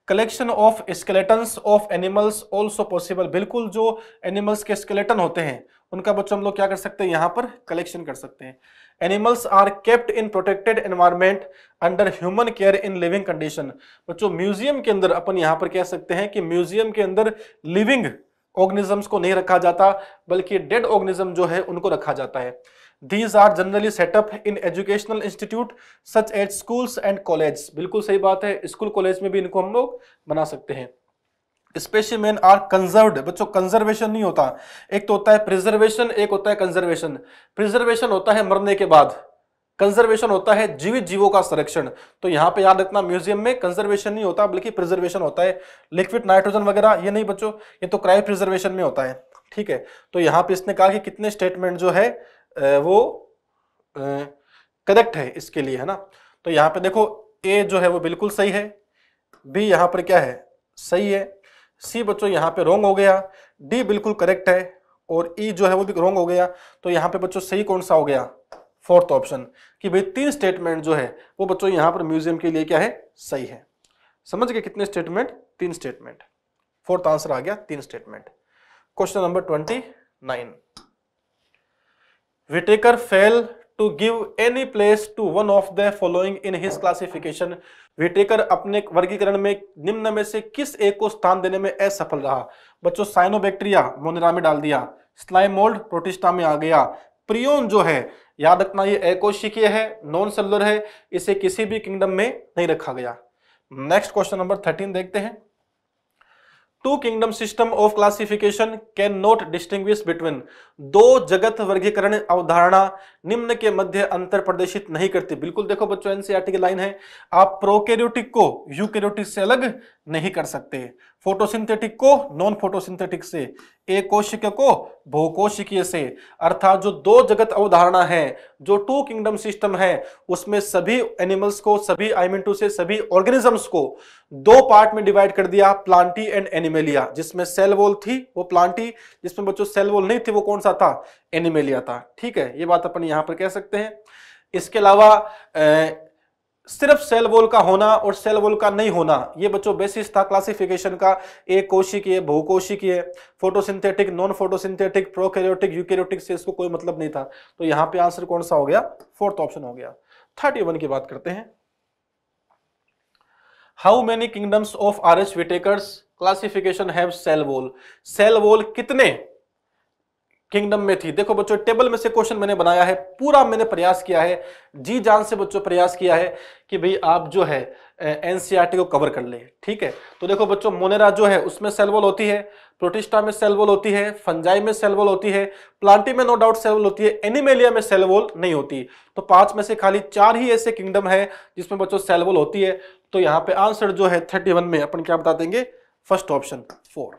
collection of skeletons of animals also possible बिल्कुल जो एनिमल्स के स्केलेटन होते हैं उनका बच्चों हम लोग क्या कर सकते हैं यहाँ पर कलेक्शन कर सकते हैं animals are kept in protected environment under human care in living condition बच्चों म्यूजियम के अंदर अपन यहाँ पर कह सकते हैं कि म्यूजियम के अंदर लिविंग ऑर्गेनिजम्स को नहीं रखा जाता बल्कि डेड ऑर्गेनिज्म जो है उनको रखा जाता है these are generally set up in educational institute such as schools and college बिल्कुल सही बात है स्कूल कॉलेज में भी इनको हम लोग बना सकते हैं स्पेसिमेन आर कंजर्व्ड बच्चों कंजर्वेशन नहीं होता एक तो होता है प्रिजर्वेशन एक होता है कंजर्वेशन प्रिजर्वेशन होता है मरने के बाद कंजर्वेशन होता है जीवित जीवों का संरक्षण तो यहां पे याद रखना म्यूजियम में कंजर्वेशन नहीं होता बल्कि प्रिजर्वेशन होता है लिक्विड नाइट्रोजन वगैरह ये नहीं बच्चों ये तो क्राइ प्रिजर्वेशन में होता है ठीक है तो यहां पे इसने कहा कि कितने स्टेटमेंट जो है वो करेक्ट है इसके लिए है ना तो यहां पे देखो ए जो है वो बिल्कुल सही है बी यहां पर क्या है सही है सी बच्चों यहाँ पे रोंग हो गया डी बिल्कुल करेक्ट है और ई e जो है वो भी रोंग हो गया तो यहाँ पे बच्चों सही कौन सा हो गया फोर्थ ऑप्शन कि भाई तीन स्टेटमेंट जो है वो बच्चों यहाँ पर म्यूजियम के लिए क्या है सही है समझ गए कितने स्टेटमेंट तीन स्टेटमेंट फोर्थ आंसर आ गया तीन statement question number twenty nine Whittaker fail to give any place to one of the following in his classification Whittaker अपने वर्गीकरण में निम्न में से किस एक को स्थान देने में असफल रहा बच्चों साइनोबैक्टीरिया मोनेरा में डाल दिया स्लाइम मोल्ड प्रोटिस्टा में आ गया प्रियोन जो है याद रखना ये एकोशिकीय है नॉन सेलुलर है इसे किसी भी किंगडम में नहीं रखा गया नेक्स्ट क्वेश्चन नंबर थर्टीन देखते हैं two kingdom system of classification can not distinguish between दो जगत वर्गीकरण अवधारणा निम्न के मध्य अंतर प्रदर्शित नहीं करती बिल्कुल देखो बच्चों एनसीआरटी e की लाइन है आप प्रोकैरियोटिक को यूकैरियोटिक से अलग नहीं कर सकते फोटोसिंथेटिक को नॉन फोटोसिंथेटिक से एक कोशिक को बहुकोशिकीय से अर्थात जो दो जगत अवधारणा है जो टू किंगडम सिस्टम है उसमें सभी एनिमल्स को सभी आई मीन टू से सभी ऑर्गेनिजम्स को दो पार्ट में डिवाइड कर दिया प्लांटी एंड एनिमेलिया जिसमें सेल वॉल थी वो प्लांटी जिसमें बच्चों सेल वॉल नहीं थी वो कौन सा था एनिमेलिया था ठीक है ये बात अपन यहां पर कह सकते हैं इसके अलावा सिर्फ सेल वॉल का होना और सेल वॉल का नहीं होना ये बच्चों बेसिस था क्लासिफिकेशन का एक कोशिकीय है photosynthetic non photosynthetic prokaryotic eukaryotic से इसको कोई मतलब नहीं था तो यहाँ पे आंसर कौन सा हो गया फोर्थ ऑप्शन हो गया थर्टी वन की बात करते हैं how many kingdoms of R H Whittaker's classification have cell wall cell wall कितने किंगडम में थी देखो बच्चों टेबल में से क्वेश्चन मैंने बनाया है पूरा मैंने प्रयास किया है जी जान से बच्चों प्रयास किया है कि भाई आप जो है एनसीईआरटी e को कवर कर ले ठीक है तो देखो बच्चों मोनेरा जो है उसमें सेलवोल होती है प्रोटिस्टा में सेलवोल होती है फंजाई में सेलवोल होती है प्लांटी में नो डाउट सेलवोल होती है एनिमेलिया में सेलवोल नहीं होती तो पांच में से खाली चार ही ऐसे किंगडम है जिसमें बच्चों सेलवोल होती है तो यहाँ पे आंसर जो है थर्टी में अपन क्या बता देंगे first option four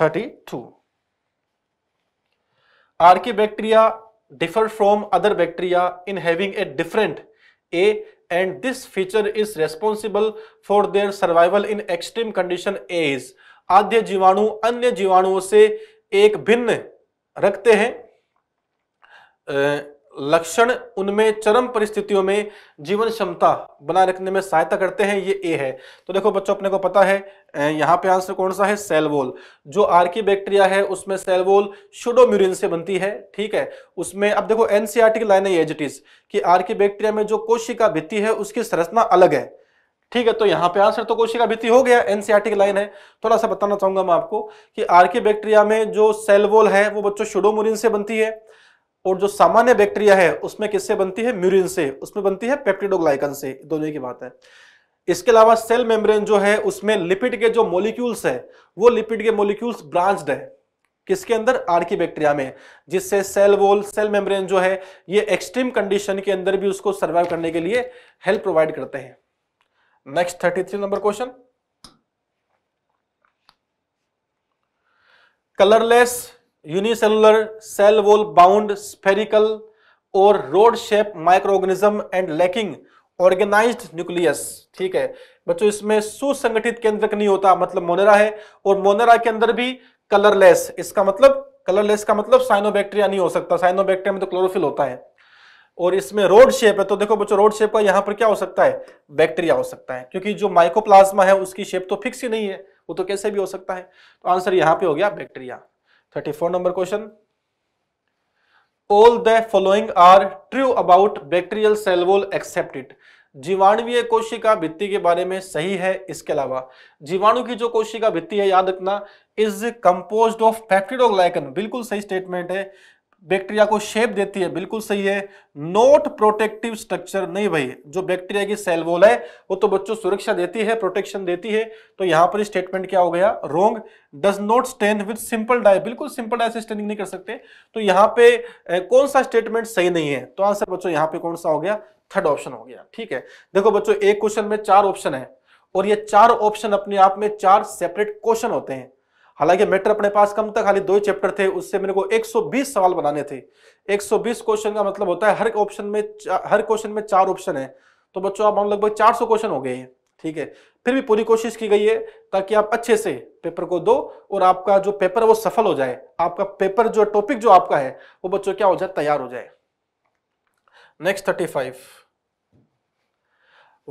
thirty two archaebacteria differ from other bacteria in having a different a and this feature is responsible for their survival in extreme condition as आद्य जीवाणु अन्य जीवाणुओं से एक भिन्न रखते हैं लक्षण उनमें चरम परिस्थितियों में जीवन क्षमता बनाए रखने में सहायता करते हैं ये ए है तो देखो बच्चों अपने को पता है यहाँ पे आंसर कौन सा है सेलवोल जो आर्की बैक्टीरिया है उसमें सेलवोल शुडोम्यूरिन से बनती है ठीक है उसमें अब देखो एनसीआर e की लाइन है एजिटिस कि आर्की बैक्टीरिया में जो कोशिका भित्ति है उसकी संरचना अलग है ठीक है तो यहाँ पे आंसर तो कोशिका भित्ति हो गया एनसीआर e की लाइन है थोड़ा सा बताना चाहूंगा मैं आपको कि आर्की बैक्टीरिया में जो सेलवोल है वो बच्चों शुडोमुरिन से बनती है और जो सामान्य बैक्टीरिया है उसमें किससे बनती है म्यूरिन से उसमें बनती है पेप्टिडोग्लाइकन से दोनों की बात है इसके अलावा सेल मेम्ब्रेन जो है उसमें लिपिड के जो मोलिक्यूल्स है वो लिपिड के मोलिक्यूल्स ब्रांच्ड है किसके अंदर आरकी बैक्टीरिया में जिससे सेल वॉल सेल मेम्ब्रेन जो है ये एक्सट्रीम कंडीशन के अंदर भी उसको सर्वाइव करने के लिए हेल्प प्रोवाइड करते हैं next thirty three number question colourless cell wall bound bound और rod shape micro organism and lacking organised nucleus ठीक है बच्चों इसमें सुसंगठित केंद्रक नहीं होता मतलब मोनेरा है और मोनेरा के अंदर भी कलरलेस इसका मतलब कलरलेस का मतलब साइनोबैक्टीरिया नहीं हो सकता साइनोबैक्टीरिया में तो क्लोरोफिल होता है और इसमें रोड शेप है तो देखो बच्चों रोड शेप का यहाँ पर क्या हो सकता है बैक्टीरिया हो सकता है क्योंकि जो माइकोप्लाज्मा है उसकी शेप तो फिक्स ही नहीं है वो तो कैसे भी हो सकता है तो आंसर यहाँ पे हो गया bacteria thirty four number question all the following are true about bacterial cell wall except it जीवाणुवीय कोशिका भित्ति के बारे में सही है इसके अलावा जीवाणु की जो कोशिका भित्ति है याद रखना इज कंपोज्ड ऑफ पेप्टिडोग्लाइकन बिल्कुल सही स्टेटमेंट है बैक्टीरिया को शेप देती है बिल्कुल सही है नोट प्रोटेक्टिव स्ट्रक्चर नहीं भाई जो बैक्टीरिया की सेल वॉल है वो तो बच्चों सुरक्षा देती है प्रोटेक्शन देती है तो यहां पर स्टेटमेंट क्या हो गया wrong does not stain with simple dye बिल्कुल सिंपल डाई से स्टैंडिंग नहीं कर सकते तो यहाँ पे कौन सा स्टेटमेंट सही नहीं है तो आंसर बच्चों यहाँ पे कौन सा हो गया थर्ड ऑप्शन हो गया ठीक है देखो बच्चों एक क्वेश्चन में चार ऑप्शन है और ये चार ऑप्शन अपने आप में चार सेपरेट क्वेश्चन होते हैं हालांकि मैटर अपने पास कम था खाली दो ही चैप्टर थे उससे मेरे को 120 सवाल बनाने थे 120 क्वेश्चन का मतलब होता है हर ऑप्शन में हर क्वेश्चन में चार ऑप्शन है तो बच्चों आप हम लगभग 400 क्वेश्चन हो गए हैं ठीक है फिर भी पूरी कोशिश की गई है ताकि आप अच्छे से पेपर को दो और आपका जो पेपर वो सफल हो जाए आपका पेपर जो टॉपिक जो आपका है वो बच्चों क्या हो जाए तैयार हो जाए next thirty five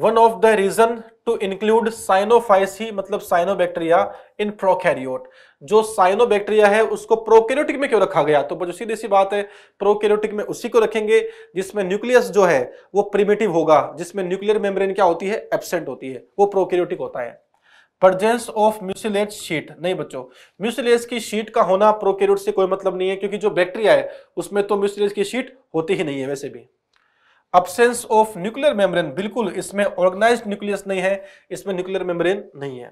one of the reason to include Cyanophyceae मतलब साइनोबैक्टीरिया इन प्रोकैरियोट जो साइनोबैक्टीरिया है उसको प्रोकैरियोटिक में क्यों रखा गया तो बस सीधी सी बात है प्रोकैरियोटिक में उसी को रखेंगे जिसमें न्यूक्लियस जो है वो प्रिमिटिव होगा जिसमें न्यूक्लियर मेम्ब्रेन क्या होती है एबसेंट होती है वो प्रोकैरियोटिक होता है प्रजेंस ऑफ म्यूसिलेट शीट नहीं बच्चों म्यूसिलेज की शीट का होना प्रोकैरियोट से कोई मतलब नहीं है क्योंकि जो बैक्टीरिया है उसमें तो म्यूसिलेज की शीट होती ही नहीं है वैसे भी अब्सेंस ऑफ न्यूक्लियर मेम्ब्रेन बिल्कुल इसमें ऑर्गेनाइज्ड न्यूक्लियस नहीं है इसमें न्यूक्लियर मेम्ब्रेन नहीं है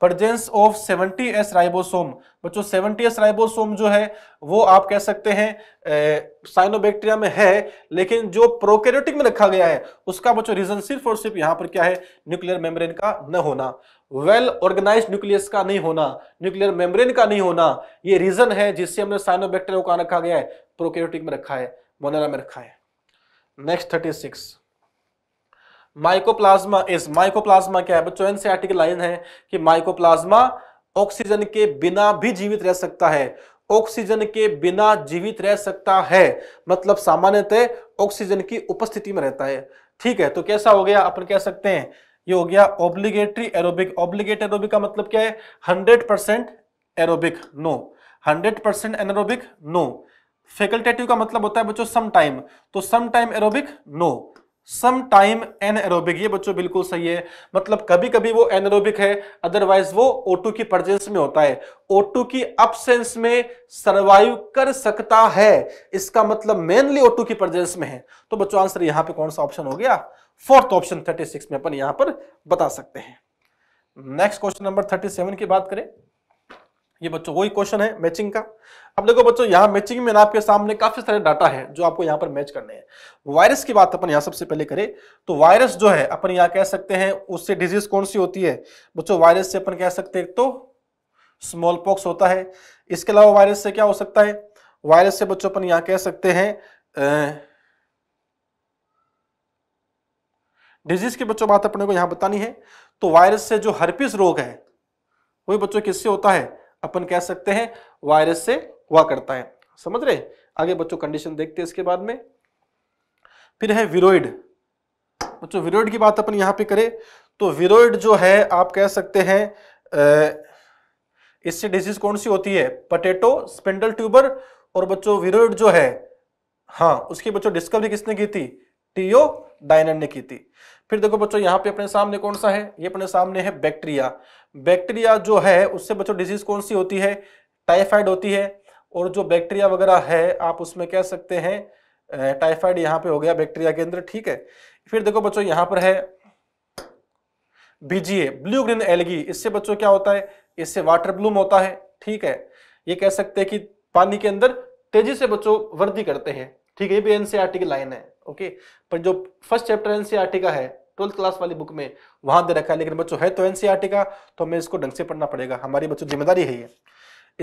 प्रजेंस ऑफ 70s राइबोसोम बच्चों 70s राइबोसोम जो है वो आप कह सकते हैं साइनोबैक्टीरिया में है लेकिन जो प्रोकैरियोटिक में रखा गया है उसका बच्चों रीजन सिर्फ और सिर्फ यहाँ पर क्या है न्यूक्लियर मेम्ब्रेन का न होना वेल ऑर्गेनाइज न्यूक्लियस का नहीं होना न्यूक्लियर मेम्ब्रेन का नहीं होना ये रीजन है जिससे हमने साइनोबैक्टीरिया को कहा रखा गया है प्रोकैरियोटिक में रखा है मोनेरा में रखा है next thirty six mycoplasma is mycoplasma क्या है बच्चों एनसीआरटी की लाइन है कि माइकोप्लाज्मा ऑक्सीजन के बिना भी जीवित रह सकता है ऑक्सीजन के बिना जीवित रह सकता है मतलब सामान्यतः ऑक्सीजन की उपस्थिति में रहता है ठीक है तो कैसा हो गया अपन कह सकते हैं ये हो गया ऑब्लिगेटरी एरोबिक ऑब्लिगेट एरोबिक का मतलब क्या है hundred percent aerobic no hundred percent anaerobic no facultative का मतलब होता है बच्चों सम टाइम तो some time aerobic no some time anaerobic ये बच्चों बिल्कुल सही है मतलब कभी कभी वो एन एरोबिक है अदरवाइज वो O2 की प्रजेंस में होता है O2 की अपसेंस में सर्वाइव कर सकता है इसका मतलब मेनली O2 की प्रजेंस में है तो बच्चों आंसर यहां पे कौन सा ऑप्शन हो गया फोर्थ ऑप्शन 36 में अपन यहां पर बता सकते हैं नेक्स्ट क्वेश्चन नंबर 37 की बात करें ये बच्चों वही क्वेश्चन है मैचिंग का अब देखो बच्चों यहाँ मैचिंग में आपके सामने काफी सारे डाटा है जो आपको यहाँ पर मैच करने हैं वायरस की बात अपन यहाँ सबसे पहले करें तो वायरस जो है अपन यहाँ कह सकते हैं उससे डिजीज कौन सी होती है बच्चों वायरस से अपन कह सकते हैं तो स्मॉल पॉक्स होता है इसके अलावा वायरस से क्या हो सकता है वायरस से बच्चों अपन यहाँ कह सकते हैं डिजीज की बच्चों बात अपने को यहाँ बतानी है तो वायरस से जो हर्पिस रोग है वही बच्चों किससे होता है अपन कह सकते हैं वायरस से हुआ करता है समझ रहे आगे बच्चों कंडीशन देखते हैं इसके बाद में फिर है विरोइड बच्चों विरोइड की बात अपन यहां पे करें तो विरोइड जो है आप कह सकते हैं इससे डिजीज कौन सी होती है पटेटो स्पेंडल ट्यूबर और बच्चों विरोइड जो है हाँ उसकी बच्चों डिस्कवरी किसने की थी टीओ डायन ने की थी फिर देखो बच्चों यहाँ पे अपने सामने कौन सा है ये अपने सामने है बैक्टीरिया बैक्टीरिया जो है उससे बच्चों डिजीज कौन सी होती है टाइफाइड होती है और जो बैक्टीरिया वगैरह है आप उसमें कह सकते हैं टाइफाइड यहाँ पे हो गया बैक्टीरिया के अंदर ठीक है फिर देखो बच्चों यहाँ पर है बीजीए ब्लू ग्रीन एलगी इससे बच्चों क्या होता है इससे वाटर ब्लूम होता है ठीक है ये कह सकते हैं कि पानी के अंदर तेजी से बच्चों वृद्धि करते हैं ठीक है ये भी एनसीआरटी e की लाइन है ओके पर जो फर्स्ट चैप्टर एनसीआरटी का है ट्वेल्थ क्लास वाली बुक में वहां दे रखा है लेकिन बच्चों है तो एनसीआरटी का तो हमें इसको ढंग से पढ़ना पड़ेगा हमारी बच्चों जिम्मेदारी है ये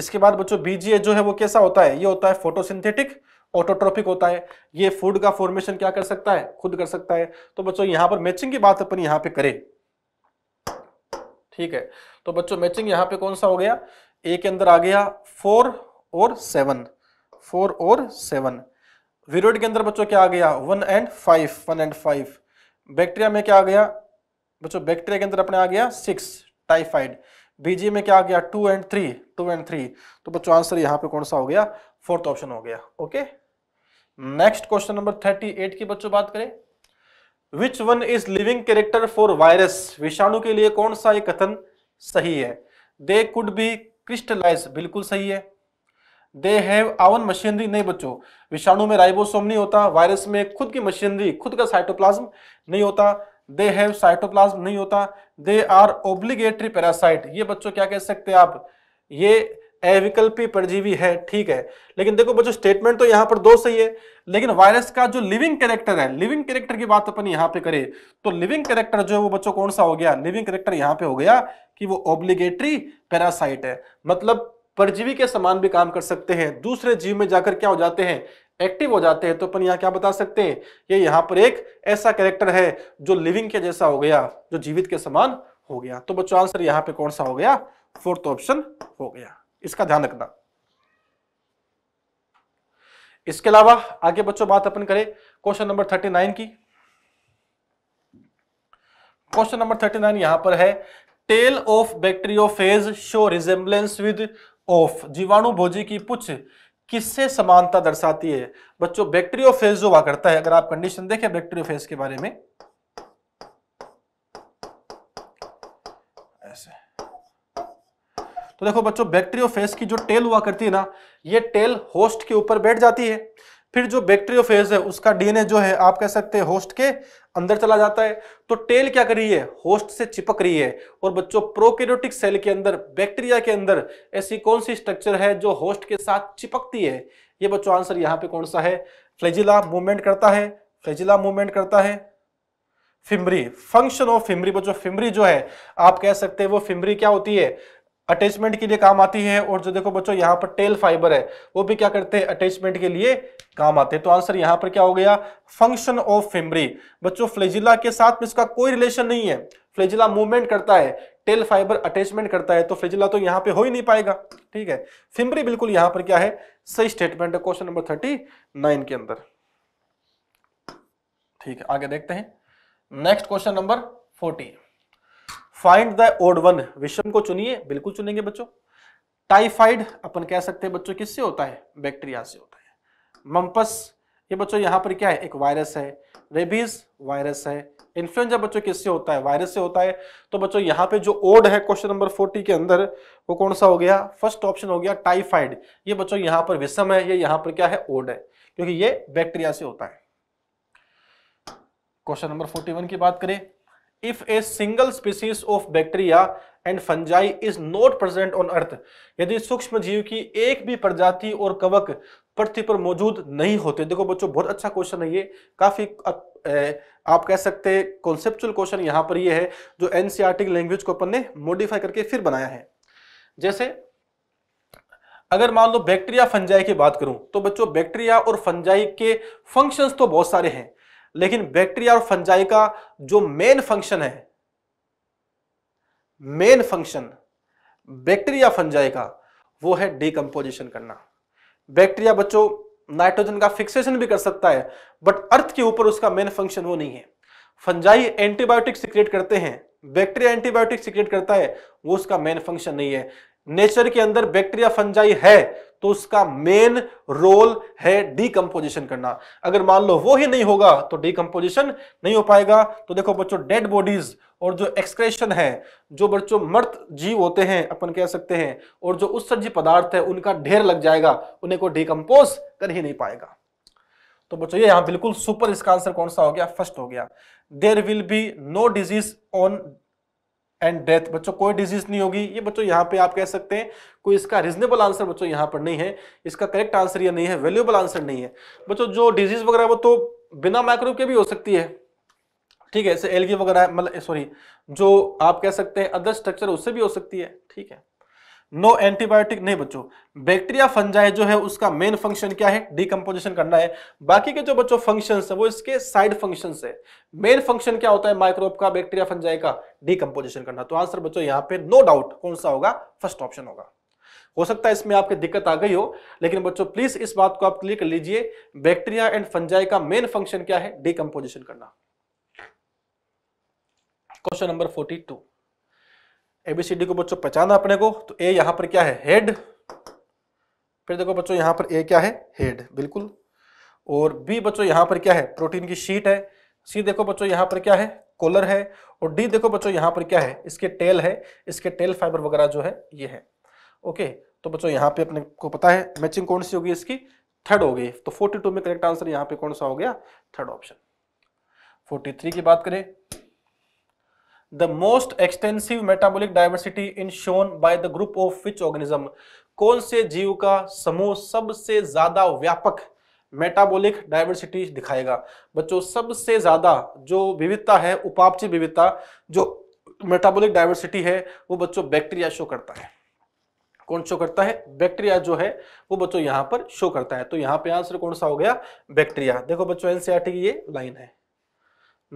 इसके बाद बच्चों बीजीए जो है वो कैसा होता है ये होता है फोटोसिंथेटिक ऑटोट्रॉपिक होता है ये फूड का फॉर्मेशन क्या कर सकता है खुद कर सकता है तो बच्चों यहाँ पर मैचिंग की बात अपन यहाँ पे करें ठीक है तो बच्चों मैचिंग यहाँ पे कौन सा हो गया ए के अंदर आ गया फोर और सेवन फोर और सेवन वीरोड के अंदर बच्चों क्या आ गया one and five one and five bacteria में क्या आ गया बच्चों बैक्टीरिया के अंदर अपने आ गया सिक्स टाइफाइड बीजी में क्या आ गया two and three two and three तो बच्चों आंसर यहाँ पे कौन सा हो गया फोर्थ ऑप्शन हो गया okay next question number thirty eight की बच्चों बात करें which one is living character for virus विषाणु के लिए कौन सा ये कथन सही है दे कुड बी क्रिस्टलाइज बिल्कुल सही है दे हैव आवन मशीनरी नहीं बच्चों विषाणु में राइबोसोम नहीं होता वायरस में खुद की मशीनरी खुद का साइटोप्लाज्म नहीं होता दे हैव साइटोप्लाज्म नहीं होता दे आर ओब्लिगेटरी पैरासाइट ये बच्चों क्या कह सकते हैं आप ये अविकल्पी परजीवी है ठीक है लेकिन देखो बच्चों स्टेटमेंट तो यहाँ पर दो सही है लेकिन वायरस का जो लिविंग कैरेक्टर है लिविंग कैरेक्टर की बात अपन यहाँ पे करें तो लिविंग कैरेक्टर जो है वो बच्चों कौन सा हो गया लिविंग कैरेक्टर यहाँ पे हो गया कि वो ओब्लिगेटरी पैरासाइट है मतलब परजीवी के समान भी काम कर सकते हैं दूसरे जीव में जाकर क्या हो जाते हैं एक्टिव हो जाते हैं तो अपन यहाँ क्या बता सकते हैं ये यहाँ पर एक ऐसा कैरेक्टर है जो लिविंग के जैसा हो गया जो जीवित के समान हो गया तो बच्चों आंसर यहाँ पे कौन सा हो गया फोर्थ ऑप्शन हो गया इसका ध्यान रखना इसके अलावा आगे बच्चों बात अपन करें क्वेश्चन नंबर थर्टी नाइन की क्वेश्चन नंबर थर्टी नाइन यहां पर है tail of bacteriophage show resemblance with of जीवाणु भोजी की पुछ किससे समानता दर्शाती है बच्चों बैक्टीरियोफेज जो हुआ करता है अगर आप कंडीशन देखें बैक्टीरियोफेज के बारे में ऐसे तो देखो बच्चों बैक्टीरियोफेज की जो टेल हुआ करती है ना ये टेल होस्ट के ऊपर बैठ जाती है फिर जो बैक्टीरियोफेज है उसका डीएनए जो है आप कह सकते हैं होस्ट के अंदर चला जाता है तो टेल क्या कर रही है होस्ट से चिपक रही है और बच्चों प्रोकेरियोटिक सेल के अंदर बैक्टीरिया के अंदर ऐसी कौन सी स्ट्रक्चर है जो होस्ट के साथ चिपकती है ये बच्चों आंसर यहाँ पे कौन सा है फ्लेजिला मूवमेंट करता है फ्लेजिला मूवमेंट करता है फिमरी फंक्शन ऑफ फिमरी बच्चों फिमरी जो है आप कह सकते हैं वो फिमरी क्या होती है अटैचमेंट के लिए काम आती है और जो देखो बच्चों यहाँ पर टेल फाइबर है वो भी क्या करते हैं अटैचमेंट के लिए काम आते हैं तो आंसर यहाँ पर क्या हो गया फंक्शन ऑफ फेमरी बच्चों फ्लेजिला के साथ में इसका कोई रिलेशन नहीं है फ्लेजिला मूवमेंट करता है टेल फाइबर अटैचमेंट करता है तो फ्लेजिला तो यहाँ पे हो ही नहीं पाएगा ठीक है फिमरी बिल्कुल यहाँ पर क्या है सही स्टेटमेंट है क्वेश्चन नंबर थर्टी नाइन के अंदर ठीक है आगे देखते हैं next question number forty find the odd one विषम को चुनिए बिल्कुल चुनेंगे बच्चों टाइफाइड अपन कह सकते हैं बच्चों किससे होता है बैक्टीरिया से होता है मम्पस ये बच्चों यहाँ पर क्या है एक वायरस है रेबीज वायरस है इन्फ्लुएंजा बच्चों किससे होता है वायरस से होता है तो बच्चों यहाँ पे जो ओड है क्वेश्चन नंबर फोर्टी के अंदर वो कौन सा हो गया फर्स्ट ऑप्शन हो गया टाइफाइड ये बच्चों यहाँ पर विषम है ये यहाँ पर क्या है ओड है क्योंकि ये बैक्टीरिया से होता है क्वेश्चन नंबर फोर्टी वन की बात करें if a single species of bacteria and fungi is not present on earth यदि सूक्ष्म जीव की एक भी प्रजाति और कवक पृथ्वी पर मौजूद नहीं होते देखो बच्चों बहुत अच्छा क्वेश्चन है ये काफी आप, ए, आप कह सकते हैं कॉन्सेप्चुअल क्वेश्चन यहां पर ये है जो एनसीआरटी लैंग्वेज e को अपन ने मॉडिफाई करके फिर बनाया है जैसे अगर मान लो बैक्टीरिया फंजाई की बात करूं तो बच्चों बैक्टीरिया और फंजाई के फंक्शंस तो बहुत सारे हैं लेकिन बैक्टीरिया और फंजाई का जो मेन फंक्शन है मेन फंक्शन बैक्टीरिया फंजाई का वो है डिकम्पोजिशन करना बैक्टीरिया बच्चों नाइट्रोजन का फिक्सेशन भी कर सकता है बट अर्थ के ऊपर उसका मेन फंक्शन वो नहीं है फंजाई एंटीबायोटिक सिक्रिएट करते हैं बैक्टीरिया एंटीबायोटिक सिक्रिएट करता है वो उसका मेन फंक्शन नहीं है नेचर के अंदर बैक्टीरिया फंजाई है तो उसका मेन रोल है डीकम्पोजिशन करना अगर मान लो वो ही नहीं होगा तो डीकम्पोजिशन नहीं हो पाएगा तो देखो बच्चों डेड बॉडीज और जो एक्सक्रेशन है जो बच्चों मर्त जीव होते हैं अपन कह सकते हैं और जो उत्सर्जी पदार्थ है उनका ढेर लग जाएगा उन्हें को डिकम्पोज कर ही नहीं पाएगा तो बच्चों ये यहाँ बिल्कुल सुपर इसका आंसर कौन सा हो गया फर्स्ट हो गया there will be no disease on and death बच्चों कोई डिजीज नहीं होगी ये बच्चों यहाँ पे आप कह सकते हैं कोई इसका रीजनेबल आंसर बच्चों यहाँ पर नहीं है इसका करेक्ट आंसर यह नहीं है वैल्यूएबल आंसर नहीं है बच्चों जो डिजीज वगैरह वो तो बिना माइक्रोब के भी हो सकती है ठीक है जैसे एलगी वगैरह मतलब सॉरी जो आप कह सकते हैं अदर स्ट्रक्चर उससे भी हो सकती है ठीक है नो एंटीबायोटिक नहीं बच्चों बैक्टीरिया फंजाई जो है उसका मेन फंक्शन क्या है डिकम्पोजिशन करना है बाकी के जो बच्चों फंक्शन है वो इसके साइड फंक्शन है मेन फंक्शन क्या होता है माइक्रोब का बैक्टीरिया फंजाई का डिकम्पोजिशन करना तो आंसर बच्चों यहाँ पे नो डाउट कौन सा होगा फर्स्ट ऑप्शन होगा हो सकता है इसमें आपके दिक्कत आ गई हो लेकिन बच्चों प्लीज इस बात को आप क्लियर कर लीजिए बैक्टीरिया एंड फंजाई का मेन फंक्शन क्या है डिकम्पोजिशन करना question number forty two ABCD को बच्चों पहचाना अपने को तो ए यहाँ पर क्या है हेड फिर देखो बच्चों यहाँ पर ए क्या है हेड बिल्कुल और बी बच्चों यहाँ पर क्या है प्रोटीन की शीट है सी देखो बच्चों यहाँ पर क्या है कॉलर है और डी देखो बच्चों यहाँ पर क्या है इसके टेल है इसके टेल फाइबर वगैरह जो है ये है ओके तो बच्चों यहाँ पे अपने को पता है मैचिंग कौन सी होगी इसकी थर्ड हो गई तो 42 में करेक्ट आंसर यहाँ पे कौन सा हो गया थर्ड ऑप्शन 43 की बात करें the most extensive metabolic diversity in shown by the group of which organism कौन से जीव का समूह सबसे ज्यादा व्यापक मेटाबॉलिक डाइवर्सिटी दिखाएगा बच्चों सबसे ज्यादा जो विविधता है उपापची विविधता जो मेटाबॉलिक डाइवर्सिटी है वो बच्चों बैक्टीरिया शो करता है कौन शो करता है बैक्टीरिया जो है वो बच्चों यहाँ पर शो करता है तो यहाँ पे आंसर कौन सा हो गया बैक्टीरिया देखो बच्चों एनसीआरटी e की ये लाइन है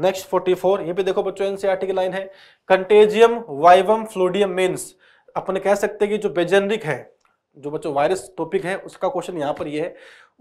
नेक्स्ट 44 ये भी देखो बच्चों एनसीईआरटी की लाइन है कंटेजियम वाइवम फ्लोडियम मीन्स अपन कह सकते हैं कि जो बेजेनरिक है जो बच्चों वायरस टॉपिक है उसका क्वेश्चन यहाँ पर ये है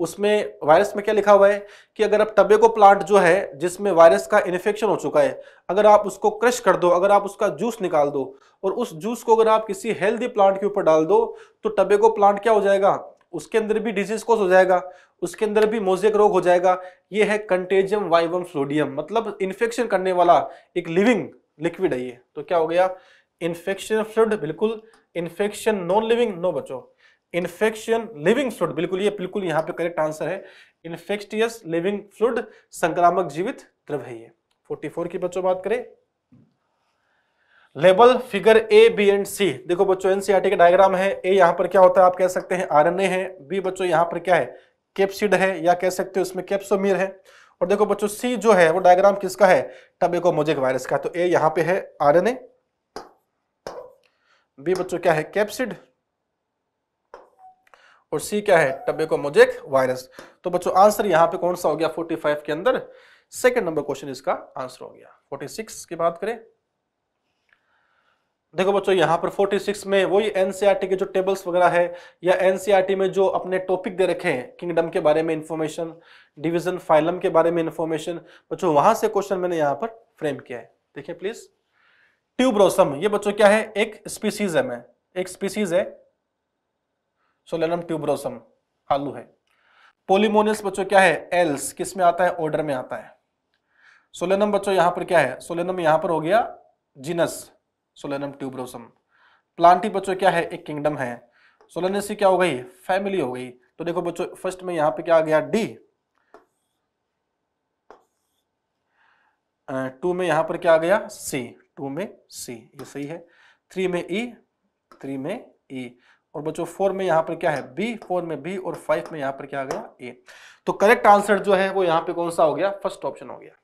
उसमें वायरस में क्या लिखा हुआ है कि अगर आप टबेको प्लांट जो है जिसमें वायरस का इन्फेक्शन हो चुका है अगर आप उसको क्रश कर दो अगर आप उसका जूस निकाल दो और उस जूस को अगर आप किसी हेल्दी प्लांट के ऊपर डाल दो तो टबेको प्लांट क्या हो जाएगा उसके अंदर भी डिजीज कोस हो जाएगा उसके अंदर भी मोजेक रोग हो जाएगा ये है कंटेजियम वाइवम फ्लोडियम मतलब इन्फेक्शन करने वाला एक लिविंग लिक्विड है ये तो क्या हो गया इन्फेक्शन फ्लड बिल्कुल इन्फेक्शन नॉन लिविंग नो बचो इन्फेक्शन लिविंग फ्लूड बिल्कुल ये बिल्कुल यहाँ पे करेक्ट आंसर है इन्फेक्शियस लिविंग फ्लूड संक्रामक जीवित द्रव है ये 44 की बच्चों बात करें label figure A B and C देखो बच्चों एनसीआरटी e के डायग्राम है ए यहाँ पर क्या होता है आप कह सकते हैं आरएनए है बी बच्चों यहाँ पर क्या है कैप्सिड है या कह सकते हो इसमें कैप्सोमीर है और देखो बच्चों सी जो है वो डायग्राम किसका है टबेको मोजेक वायरस का तो ए यहां पे है आरएनए बी बच्चों क्या है कैप्सिड और सी क्या है टबेको मोजेक वायरस तो बच्चों आंसर यहां पे कौन सा हो गया 45 के अंदर सेकंड नंबर क्वेश्चन इसका आंसर हो गया 46 की बात करें देखो बच्चों यहाँ पर 46 में वही एनसीईआरटी e के जो टेबल्स वगैरह है या एनसीईआरटी e में जो अपने टॉपिक दे रखे हैं किंगडम के बारे में इन्फॉर्मेशन डिवीजन फाइलम के बारे में इन्फॉर्मेशन बच्चों वहां से क्वेश्चन मैंने यहाँ पर फ्रेम किया है देखिए प्लीज ट्यूब्रोसम ये बच्चों क्या है एक स्पीसीज है मैं एक स्पीसीज है सोलेनम ट्यूब्रोसम आलू है पोलिमोनियस बच्चों क्या है एल्स किस में आता है ऑर्डर में आता है सोलेनम बच्चों यहाँ पर क्या है सोलेनम यहाँ पर हो गया जीनस सोलेनम ट्यूबरोसम प्लांटी बच्चों क्या है एक किंगडम है सोलेनेसी क्या हो गई फैमिली हो गई तो देखो बच्चों फर्स्ट में यहां पे क्या आ गया डी टू में यहां पर क्या आ गया सी टू में सी ये सही है थ्री में ई e. थ्री में ई e. और बच्चों फोर में यहां पर क्या है बी फोर में बी और फाइव में यहां पर क्या आ गया ए तो करेक्ट आंसर जो है वो यहां पे कौन सा हो गया फर्स्ट ऑप्शन हो गया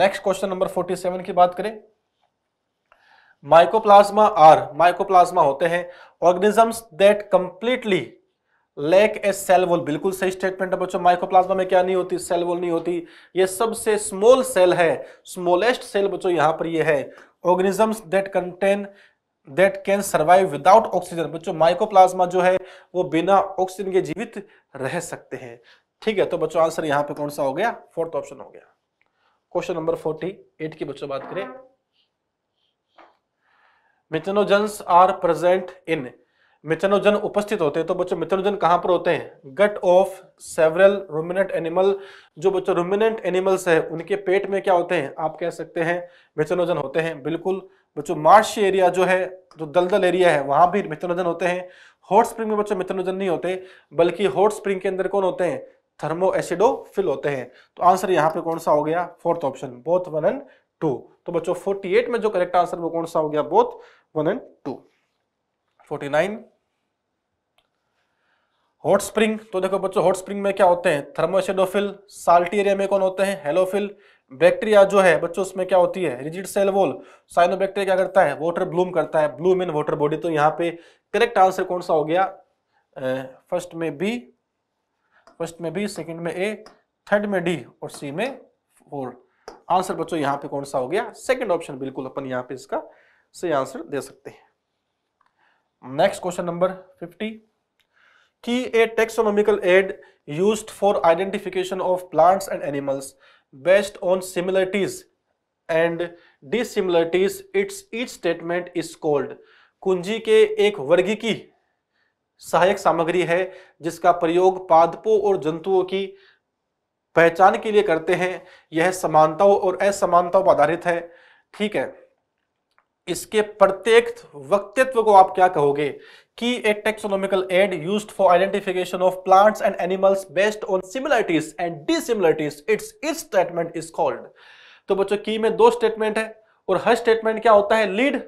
next question number forty seven की बात करें माइकोप्लाज्मा आर माइकोप्लाज्मा होते हैं organisms that completely lack a cell wall बिल्कुल सही स्टेटमेंट है बच्चों माइकोप्लाज्मा में क्या नहीं होती सेल वॉल नहीं होती ये सबसे स्मॉल सेल है स्मॉलेस्ट सेल बच्चों यहां पर ये है organisms that contain that can survive without oxygen बच्चों माइकोप्लाज्मा जो है वो बिना ऑक्सीजन के जीवित रह सकते हैं ठीक है तो बच्चों आंसर यहां पर कौन सा हो गया फोर्थ ऑप्शन हो गया क्वेश्चन नंबर फोर्टी एट की बच्चों बात करें methanogens are present in methanogen उपस्थित होते हैं तो बच्चों मिथेनोजन कहाँ पर होते हैं gut of several ruminant animal जो बच्चों रोमिनेंट एनिमल्स है उनके पेट में क्या होते हैं आप कह सकते हैं मिथेनोजन होते हैं बिल्कुल बच्चों मार्श एरिया जो है जो दलदल एरिया है वहाँ भी मिथेनोजन होते हैं हॉट स्प्रिंग में बच्चों मिथेनोजन नहीं होते बल्कि हॉट स्प्रिंग के अंदर कौन होते हैं थर्मो एसिडोफिल होते हैं तो आंसर यहाँ पे कौन सा हो गया fourth option both one and two तो बच्चों 48 में जो करेक्ट आंसर वो कौन सा हो गया बोथ 1 and 2 49 हॉट स्प्रिंग तो देखो बच्चों हॉट स्प्रिंग में क्या होते हैं थर्मोशेडोफिल साल्टी एरिया में कौन होते हैं हेलोफिल बैक्टीरिया जो है बच्चों उसमें क्या होती है रिजिड सेल वॉल साइनोबैक्टीरिया क्या करता है वाटर ब्लूम करता है ब्लूम इन वाटर बॉडी तो यहाँ पे करेक्ट आंसर कौन सा हो गया फर्स्ट में बी फर्स्ट में बी सेकंड में ए थर्ड में डी और सी में फोर आंसर बच्चों यहाँ पे कौन सा हो गया सेकंड ऑप्शन बिल्कुल अपन यहाँ पे इसका से आंसर दे सकते हैं नेक्स्ट क्वेश्चन नंबर फिफ्टी की a taxonomical aid used for identification of plants and animals based on similarities and dissimilarities its each statement is called कुंजी के एक वर्गी की सहायक सामग्री है जिसका प्रयोग पादपों और जंतुओं की पहचान के लिए करते हैं यह समानताओं और असमानताओं पर आधारित है ठीक है इसके प्रत्येक वक्तित्व को आप क्या कहोगे कि a taxonomical aid use for identification of plants and animals based on similarities and dissimilarities its its statement is called तो बच्चों की में दो स्टेटमेंट है और हर स्टेटमेंट क्या होता है लीड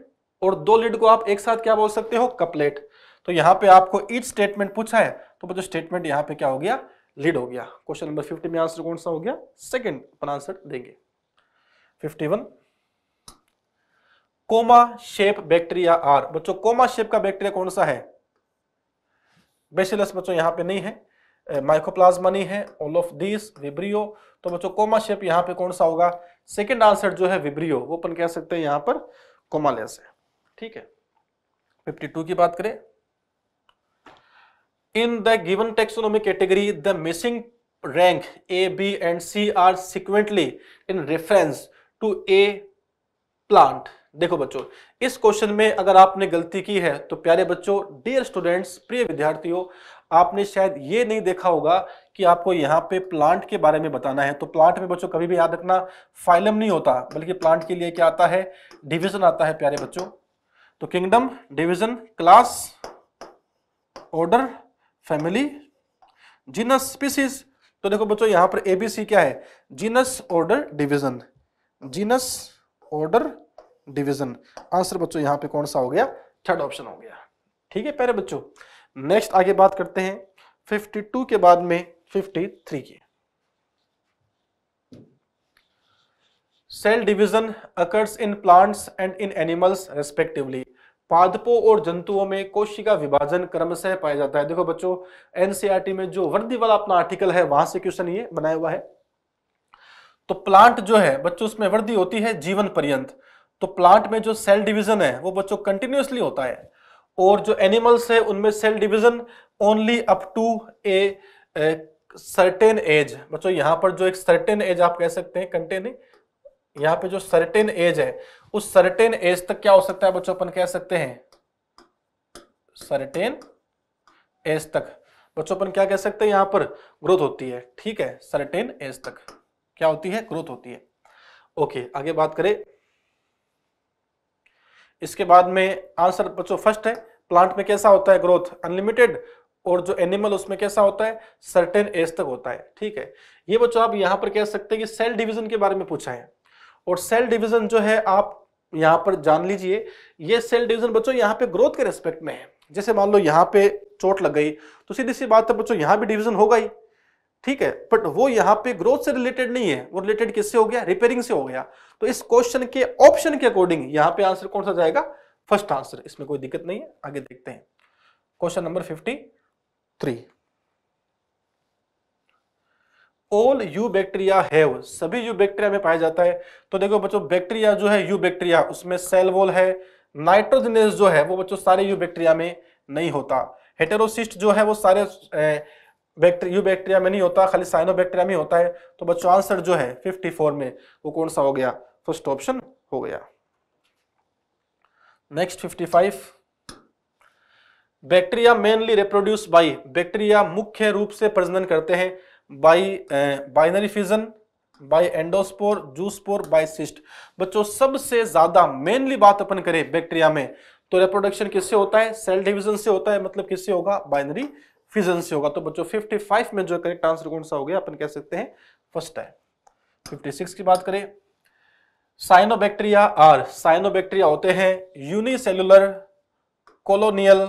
और दो लीड को आप एक साथ क्या बोल सकते हो कपलेट तो यहां पे आपको इच स्टेटमेंट पूछा है तो बच्चों स्टेटमेंट यहां पे क्या हो गया लीड हो गया क्वेश्चन नंबर 50 में आंसर कौन सा हो गया सेकंड अपन आंसर देंगे 51 कोमा शेप बैक्टीरिया आर बच्चों कोमा शेप का बैक्टीरिया कौन सा है बेसिलस बच्चों यहां पे नहीं है माइकोप्लाज्मा नहीं है ऑल ऑफ दिस विब्रियो तो बच्चों कोमा शेप यहां पे कौन सा होगा सेकंड आंसर जो है विब्रियो वो अपन कह सकते हैं यहां पर कोमालेस है ठीक है फिफ्टी टू की बात करें in the given taxonomy category the missing rank A B and C are sequentially in reference to a plant देखो बच्चों इस क्वेश्चन में अगर आपने गलती की है तो प्यारे बच्चों डियर स्टूडेंट्स प्रिय विद्यार्थियों आपने शायद ये नहीं देखा होगा कि आपको यहाँ पे प्लांट के बारे में बताना है तो प्लांट में बच्चों कभी भी याद रखना फाइलम नहीं होता बल्कि प्लांट के लिए क्या आता है डिविजन आता है प्यारे बच्चों तो kingdom division class order family genus species तो देखो बच्चों यहां पर एबीसी क्या है genus order division genus order division answer बच्चों यहाँ पे कौन सा हो गया थर्ड ऑप्शन हो गया ठीक है पहले बच्चों नेक्स्ट आगे बात करते हैं 52 के बाद में 53 की cell division occurs in plants and in animals respectively पादपों और जंतुओं में कोशिका विभाजन क्रम से पाया जाता है देखो बच्चों एनसीईआरटी e में जो वर्दी वाला अपना आर्टिकल है वहां से क्वेश्चन ये बनाया हुआ है तो प्लांट जो है बच्चों उसमें वृद्धि होती है जीवन पर्यंत तो प्लांट में जो सेल डिवीजन है वो बच्चों कंटिन्यूसली होता है और जो एनिमल्स है उनमें cell division only up to a certain age बच्चों यहां पर जो एक सर्टेन एज आप कह सकते हैं कंटेन यहां यहाँ पे जो सर्टेन एज है उस सर्टेन एज तक क्या हो सकता है बच्चों अपन कह सकते हैं सर्टेन एज तक बच्चों अपन क्या कह सकते हैं यहां पर ग्रोथ होती है ठीक है सर्टेन एज तक क्या होती है ग्रोथ होती है ओके आगे बात करें इसके बाद में आंसर बच्चों फर्स्ट है प्लांट में कैसा होता है ग्रोथ अनलिमिटेड और जो एनिमल उसमें कैसा होता है सर्टेन एज तक होता है ठीक है ये बच्चों आप यहाँ पर कह सकते हैं कि सेल डिवीजन के बारे में पूछा है और सेल डिवीजन जो है आप यहाँ पर जान लीजिए ये सेल डिवीजन बच्चों यहाँ पे ग्रोथ के रेस्पेक्ट में है जैसे मान लो यहाँ पे चोट लग गई तो सीधी सी बात है बच्चों यहाँ भी डिवीजन होगा ही ठीक है बट वो यहाँ पे ग्रोथ से रिलेटेड नहीं है वो रिलेटेड किससे हो गया रिपेयरिंग से हो गया तो इस क्वेश्चन के ऑप्शन के अकॉर्डिंग यहाँ पे आंसर कौन सा जाएगा फर्स्ट आंसर इसमें कोई दिक्कत नहीं है आगे देखते हैं question number fifty three all eubacteria have सभी यू बैक्टीरिया में पाया जाता है तो देखो बच्चों बैक्टीरिया जो है यू बैक्टीरिया उसमें सेल वॉल है नाइट्रोजनेस जो है वो बच्चों सारे यू बैक्टीरिया में नहीं होता हेटेरोसिस्ट जो है वो सारे बैक्टीरिया यू बैक्टीरिया में नहीं होता खाली साइनो बैक्टीरिया में होता है तो बच्चों आंसर जो है 54 में वो कौन सा हो गया फर्स्ट ऑप्शन हो गया next 55 bacteria mainly reproduce by bacteria मुख्य रूप से प्रजनन करते हैं by binary fission by endospore zoospore by cyst बच्चों सबसे ज्यादा मेनली बात अपन करें बैक्टीरिया में तो रिप्रोडक्शन किससे होता है सेल डिविजन से होता है मतलब किससे होगा बाइनरी फिजन से होगा तो बच्चों 55 में जो करेक्ट आंसर कौन सा हो गया अपन कह सकते हैं फर्स्ट है 56 की बात करें साइनोबैक्टीरिया आर साइनोबैक्टीरिया होते हैं यूनिसेलुलर कोलोनियल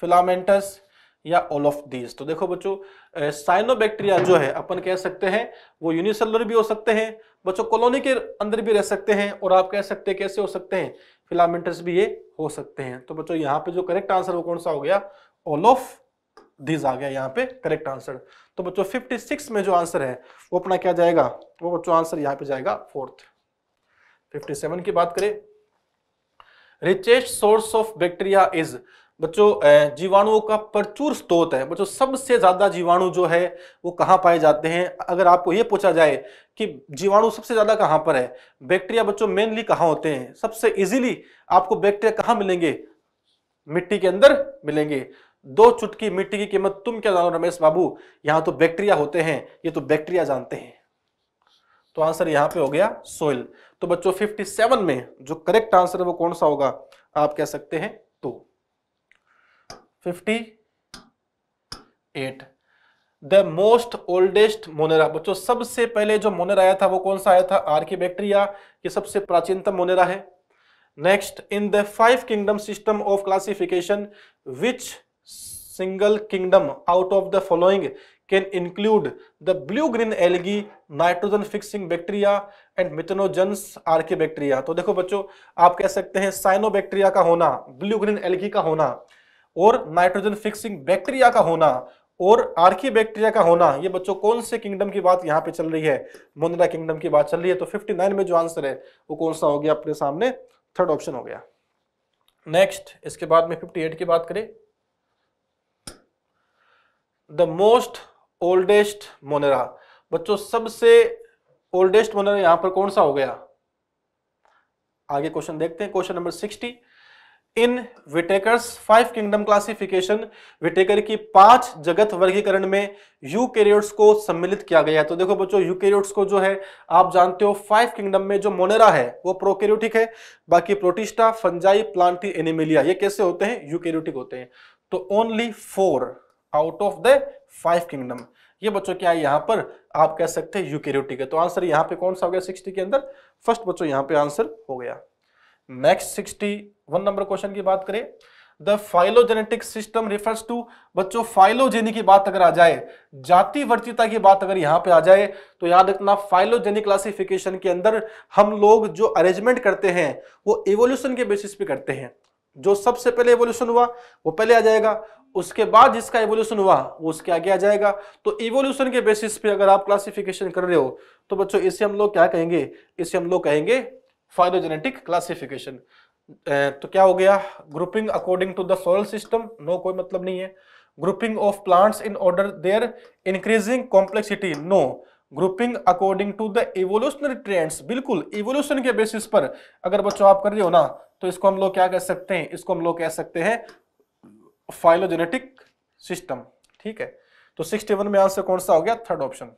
फिलामेंटस या ऑल ऑफ दीज तो देखो बच्चों साइनोबैक्टीरिया जो है अपन कह सकते हैं वो यूनिसेलुलर भी हो सकते हैं बच्चों कॉलोनी के अंदर भी रह सकते हैं और आप कह सकते हैं कैसे हो सकते हैं फिलामेंटस भी ये हो सकते हैं तो बच्चों यहाँ पे जो करेक्ट आंसर वो कौन सा हो गया ऑल ऑफ दिस आ गया यहाँ पे करेक्ट आंसर तो बच्चों 56 में जो आंसर है वो अपना क्या जाएगा वो बच्चों आंसर यहाँ पे जाएगा फोर्थ 57 की बात करें richest source of bacteria is बच्चों जीवाणुओं का प्रचुर स्रोत है बच्चों सबसे ज्यादा जीवाणु जो है वो कहाँ पाए जाते हैं अगर आपको ये पूछा जाए कि जीवाणु सबसे ज्यादा कहाँ पर है बैक्टीरिया बच्चों मेनली कहाँ होते हैं सबसे इजीली आपको बैक्टीरिया कहाँ मिलेंगे मिट्टी के अंदर मिलेंगे दो चुटकी मिट्टी की कीमत तुम क्या जानो रमेश बाबू यहां तो बैक्टीरिया होते हैं ये तो बैक्टीरिया जानते हैं तो आंसर यहां पे हो गया सोइल तो बच्चों 57 में जो करेक्ट आंसर है वो कौन सा होगा आप कह सकते हैं तो 58 at the most oldest Monera बच्चों सबसे पहले जो मोनेरा आया था वो कौन सा आया था आर्की बैक्टीरिया ये सबसे प्राचीनतम मोनेरा है next in the five kingdom system of classification which single kingdom out of the following can include the blue-green algae, nitrogen-fixing bacteria and methanogens archaebacteria. तो देखो बच्चों आप कह सकते हैं बैक्टीरिया का होना ब्लू-ग्रीन एल्गी का होना और नाइट्रोजन फिक्सिंग बैक्टीरिया का होना और आर्की बैक्टीरिया का होना ये बच्चों कौन से किंगडम की बात यहाँ पे चल रही है मुंद्रा किंगडम की बात चल रही है तो 59 में जो आंसर है वो कौन सा हो गया अपने सामने थर्ड ऑप्शन हो गया नेक्स्ट इसके बाद में 58 की बात करें द मोस्ट ओल्डेस्ट मोनेरा बच्चों सबसे ओल्डेस्ट मोनेरा यहां पर कौन सा हो गया आगे क्वेश्चन देखते हैं question number sixty in Whittaker's five kingdom classification Whittaker की पांच जगत वर्गीकरण में यूकेरियोट्स को सम्मिलित किया गया है तो देखो बच्चों यूकेरियोट्स को जो है आप जानते हो फाइव किंगडम में जो मोनेरा है वो प्रोकेरियोटिक है बाकी प्रोटिस्टा फंजाई प्लांटी एनिमिलिया ये कैसे होते हैं यूकेरियोटिक होते हैं तो only four out of the five kingdom ये बच्चों क्या है यहां पर आप कह सकते हैं यूकेरियोटिक है तो आंसर यहां पे कौन सा हो गया सिक्सटी के अंदर फर्स्ट बच्चों यहां पे आंसर हो गया next sixty one number question की बात करें the phylogenetic system refers to बच्चों फाइलोजेनी की बात अगर आ जाए जाति वर्तिता की बात अगर यहां पे आ जाए तो याद रखना फाइलोजेनिक क्लासिफिकेशन के अंदर हम लोग जो अरेंजमेंट करते हैं वो एवोल्यूशन के बेसिस पे करते हैं जो सबसे पहले एवोल्यूशन हुआ वो पहले आ जाएगा उसके बाद जिसका एवोल्यूशन हुआ वो उसके आगे आ जाएगा तो इवोल्यूशन के बेसिस पे अगर आप क्लासिफिकेशन कर रहे हो तो बच्चों इसे हम लोग क्या कहेंगे इसे हम लोग कहेंगे फाइलोजेनेटिक क्लासिफिकेशन तो क्या हो गया grouping according to the solar system no कोई मतलब नहीं है grouping of plants in order their increasing complexity no grouping according to the evolutionary trends बिल्कुल इवोल्यूशन के बेसिस पर अगर बच्चों आप कर रहे हो ना तो इसको हम लोग क्या कह सकते हैं इसको हम लोग कह सकते हैं फाइलोजेनेटिक सिस्टम ठीक है तो 61 में आंसर कौन सा हो गया थर्ड ऑप्शन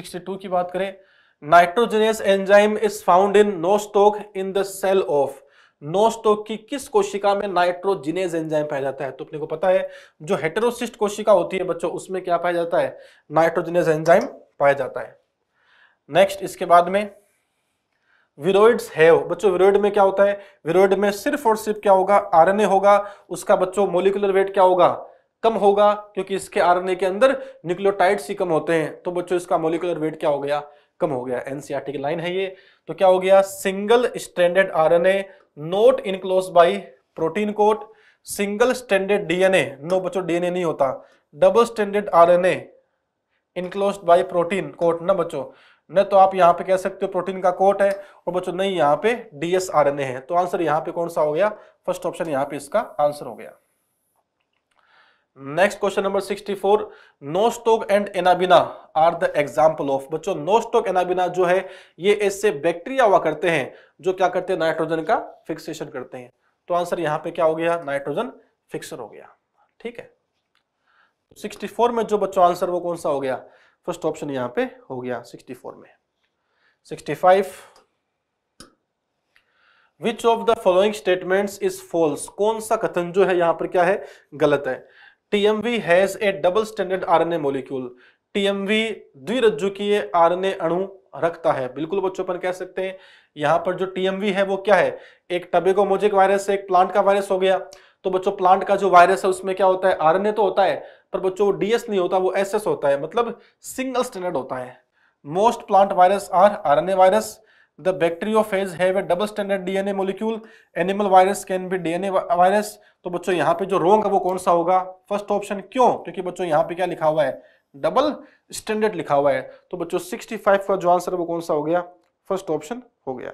62 की बात करें nitrogenous enzyme is found in Nostoc in the cell of Nostoc की किस कोशिका में नाइट्रोजिनेस एंजाइम पाया जाता है तो अपने को पता है जो हेटेरोसिस्ट कोशिका होती है बच्चों उसमें क्या पाया जाता है नाइट्रोजिनेस एंजाइम पाया जाता है नेक्स्ट इसके बाद में विरोइड्स हैव बच्चों विरोइड में क्या होता है विरोइड में सिर्फ और सिर्फ क्या होगा आरएनए होगा उसका बच्चों मोलिकुलर वेट क्या होगा कम होगा क्योंकि इसके आरएनए के अंदर न्यूक्लियोटाइड्स ही कम होते हैं तो बच्चों इसका मोलिकुलर वेट क्या हो गया कम हो गया एनसीआरटी e की लाइन है ये तो क्या हो गया single standard RNA not enclose by protein coat single standard DNA no बच्चों डीएनए नहीं होता double standard RNA enclose by protein coat ना बच्चों न तो आप यहाँ पे कह सकते हो प्रोटीन का कोट है और बच्चों नहीं यहाँ पे D S R N A है तो आंसर यहाँ पे कौन सा हो गया फर्स्ट ऑप्शन यहाँ पे इसका आंसर हो गया next question number 64 no and Anabaena are the example of बच्चों नोस्टोक एनाबिना जो है ये ऐसे बैक्टीरिया हुआ करते हैं जो क्या करते हैं नाइट्रोजन का फिक्सेशन करते हैं तो आंसर यहाँ पे क्या हो गया नाइट्रोजन फिक्सर हो गया ठीक है 64 में जो बच्चों आंसर वो कौन सा हो गया फर्स्ट ऑप्शन यहाँ पे हो गया 64 में 65 which of the following statements is false कौन सा कथन जो है यहां पर क्या है गलत है TMV has a double standard RNA molecule TMV द्विरज्जु की आरएनए अणु रखता है बिल्कुल बच्चों अपन कह सकते हैं यहाँ पर जो टीएमवी है वो क्या है एक टबेगो मोजिक वायरस है एक प्लांट का वायरस हो गया तो बच्चों प्लांट का जो वायरस है उसमें क्या होता है आरएनए तो होता है पर बच्चों वो डीएस नहीं होता वो एसएस होता है मतलब सिंगल स्टैंडर्ड होता है most plant virus are RNA virus the bacteriophage have a double standard DNA molecule animal virus can be DNA virus तो बच्चों यहाँ पे जो रोंग है वो कौन सा होगा फर्स्ट ऑप्शन क्यों क्योंकि बच्चों यहाँ पे क्या लिखा हुआ है डबल स्टैंडर्ड लिखा हुआ है तो बच्चों 65 का जो आंसर है वो कौन सा हो गया फर्स्ट ऑप्शन हो गया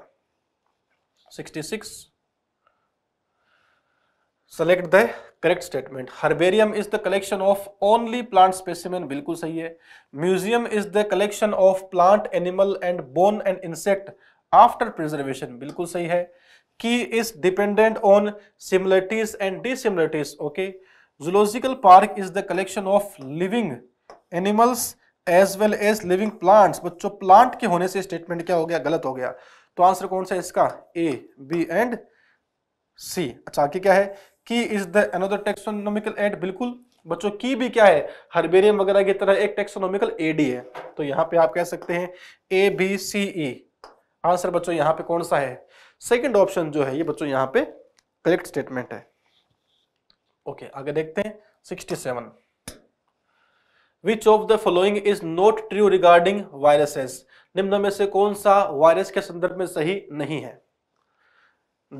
66 select the correct statement herbarium is the collection of only plant specimen बिल्कुल सही है museum is the collection of plant animal and bone and insect after preservation बिल्कुल सही है key is dependent on similarities and dissimilarities okay zoological park is the collection of living animals as well as living plants बच्चों plant के होने से statement क्या हो गया गलत हो गया तो आंसर कौन सा है इसका ए बी एंड सी अच्छा आगे क्या है key is the another taxonomical aid बिल्कुल बच्चों की भी क्या है हर्बेरियम वगैरह की तरह एक टेक्सोनोमिकल एडी है तो यहाँ पे आप कह सकते हैं A B C E answer बच्चों यहाँ पे कौन सा है सेकंड ऑप्शन जो है ये बच्चों यहाँ पे करेक्ट स्टेटमेंट है ओके आगे देखते हैं sixty seven which of the following is not true regarding viruses निम्न में से कौन सा वायरस के संदर्भ में सही नहीं है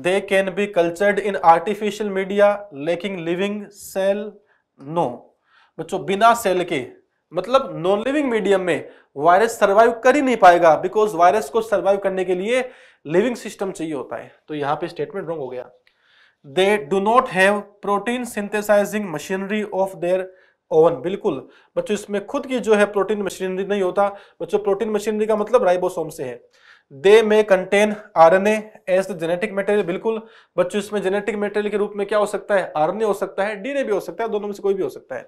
they can be cultured in artificial media lacking living cell no बच्चों बिना सेल के मतलब नॉन लिविंग मीडियम में वायरस सर्वाइव कर ही नहीं पाएगा बिकॉज वायरस को सर्वाइव करने के लिए लिविंग सिस्टम चाहिए होता है तो यहाँ पे स्टेटमेंट रॉन्ग हो गया they do not have protein synthesizing machinery of their own बिल्कुल बच्चों इसमें खुद की जो है प्रोटीन मशीनरी नहीं होता बच्चों प्रोटीन मशीनरी का मतलब राइबोसोम से है they may contain R N as the genetic material बिल्कुल बच्चों इसमें जेनेटिक मेटेरियल के रूप में क्या हो सकता है आर हो सकता है डी भी हो सकता है दोनों में से कोई भी हो सकता है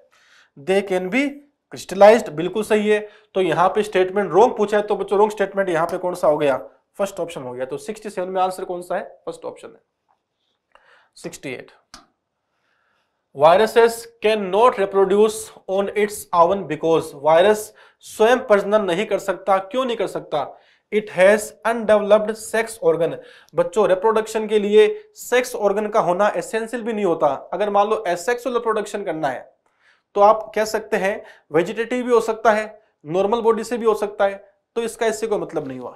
दे कैन बी क्रिस्टलाइज बिल्कुल सही है तो यहाँ पे स्टेटमेंट रोंग पूछा है तो बच्चों रोंग स्टेटमेंट यहाँ पे कौन सा हो गया फर्स्ट ऑप्शन हो गया तो 67 में आंसर कौन सा है फर्स्ट ऑप्शन है 68 viruses can not reproduce on its own because virus स्वयं प्रजनन नहीं कर सकता क्यों नहीं कर सकता it has undeveloped sex organ बच्चों रिप्रोडक्शन के लिए सेक्स ऑर्गन का होना एसेंशियल भी नहीं होता अगर मान लो एसेक्सुअल रिप्रोडक्शन करना है तो आप कह सकते हैं वेजिटेटिव भी हो सकता है नॉर्मल बॉडी से भी हो सकता है तो इसका इससे कोई मतलब नहीं हुआ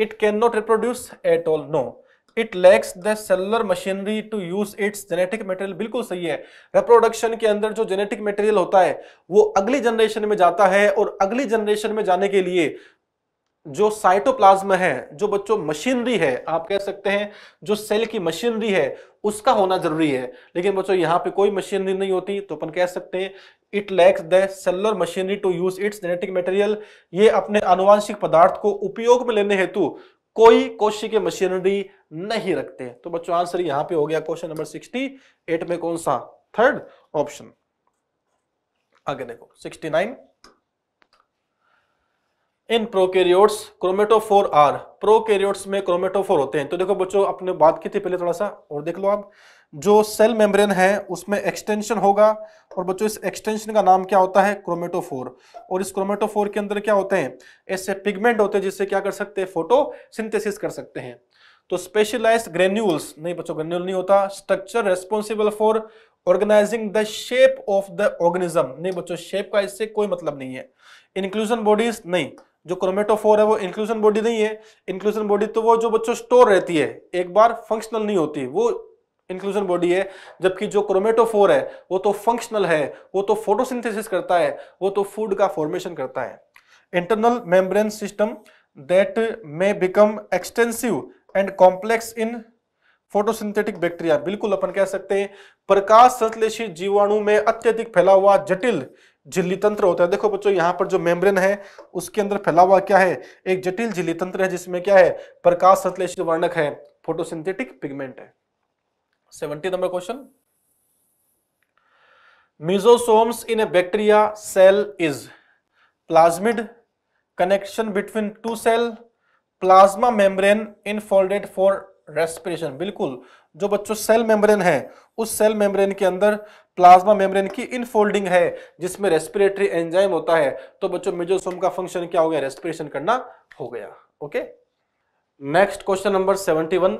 it can not reproduce at all no it lacks the cellular machinery to use its genetic material बिल्कुल सही है रिप्रोडक्शन के अंदर जो जेनेटिक मटेरियल होता है वो अगली जनरेशन में जाता है और अगली जनरेशन में जाने के लिए जो साइटोप्लाज्म है जो बच्चों मशीनरी है आप कह सकते हैं जो सेल की मशीनरी है उसका होना जरूरी है लेकिन बच्चों यहाँ पे कोई मशीनरी नहीं होती तो अपन कह सकते हैं it lacks the cellular machinery to use its genetic material ये अपने अनुवांशिक पदार्थ को उपयोग में लेने हेतु कोई कोशी की मशीनरी नहीं रखते तो बच्चों आंसर यहां पे हो गया क्वेश्चन नंबर सिक्सटी एट में कौन सा थर्ड ऑप्शन आगे देखो sixty nine in prokaryotes chromatophore are prokaryotes में क्रोमेटोफोर होते हैं तो देखो बच्चों अपने बात की थी पहले थोड़ा सा और देख लो आप जो सेल मेम्ब्रेन है उसमें एक्सटेंशन होगा और बच्चों इस एक्सटेंशन का नाम क्या होता है क्रोमेटोफोर और इस क्रोमेटोफोर के अंदर क्या होते हैं ऐसे पिगमेंट होते हैं जिससे क्या कर सकते हैं फोटो सिंथेसिस कर सकते हैं तो स्पेशलाइज ग्रेन्यूल्स नहीं बच्चों ग्रेन्यूल नहीं होता structure responsible for organizing the shape of the organism नहीं बच्चों शेप का इससे कोई मतलब नहीं है इंक्लूजन बॉडीज नहीं जो क्रोमेटोफोर है वो इंक्लूजन बॉडी नहीं है इंक्लूजन बॉडी तो वो जो बच्चों स्टोर रहती है एक बार फंक्शनल नहीं होती वो इंक्लूजन बॉडी है जबकि जो क्रोमेटोफोर है वो तो फंक्शनल है वो तो फोटोसिंथेसिस करता है वो तो फूड का फॉर्मेशन करता है internal membrane system that may become extensive and complex in photosynthetic bacteria बिल्कुल अपन कह सकते हैं प्रकाश संश्लेषित जीवाणु में अत्यधिक फैला हुआ जटिल झिल्ली तंत्र होता है देखो बच्चों यहाँ पर जो मेम्ब्रेन है उसके अंदर फैला हुआ क्या है एक जटिल झिल्ली तंत्र है जिसमें क्या है प्रकाश संश्लेषित वर्णक है फोटोसिंथेटिक पिगमेंट है seventy number question mesosomes in a bacteria cell is plasmid connection between two cell plasma membrane in folded for respiration बिल्कुल जो बच्चों सेल मेम्ब्रेन है उस सेल मेम्ब्रेन के अंदर प्लाज्मा मेम्ब्रेन की इनफोल्डिंग है जिसमें रेस्पिरेटरी एंजाइम होता है तो बच्चों मेजोसोम का फंक्शन क्या हो गया रेस्पिरेशन करना हो गया okay next question number seventy one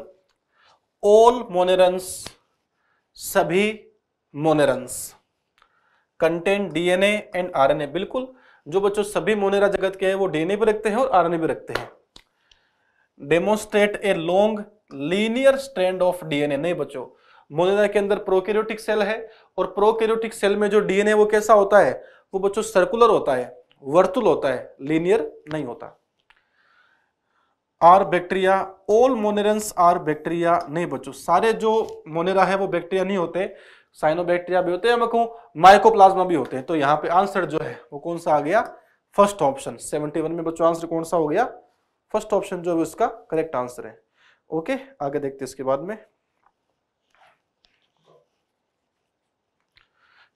all monerans सभी monerans content DNA and RNA बिल्कुल जो बच्चों सभी मोनेरा जगत के हैं वो डीएनए भी रखते हैं और आरएनए भी रखते हैं demonstrate a long linear strand of DNA नहीं बच्चों मोनेना के अंदर प्रोकैरियोटिक सेल है और प्रोकैरियोटिक सेल में जो डीएनए वो कैसा होता है वो बच्चों सर्कुलर होता है वर्तुल होता है लीनियर नहीं होता are bacteria all monerans are bacteria नहीं बच्चों सारे जो मोनेरा है वो बैक्टीरिया नहीं होते साइनोबैक्टीरिया भी होते हैं मैं कहूँ माइकोप्लाज्मा भी होते हैं तो यहाँ पे आंसर जो है वो कौन सा आ गया फर्स्ट ऑप्शन 71 में बच्चों आंसर कौन सा हो गया फर्स्ट ऑप्शन जो है उसका करेक्ट आंसर है ओके आगे देखते हैं इसके बाद में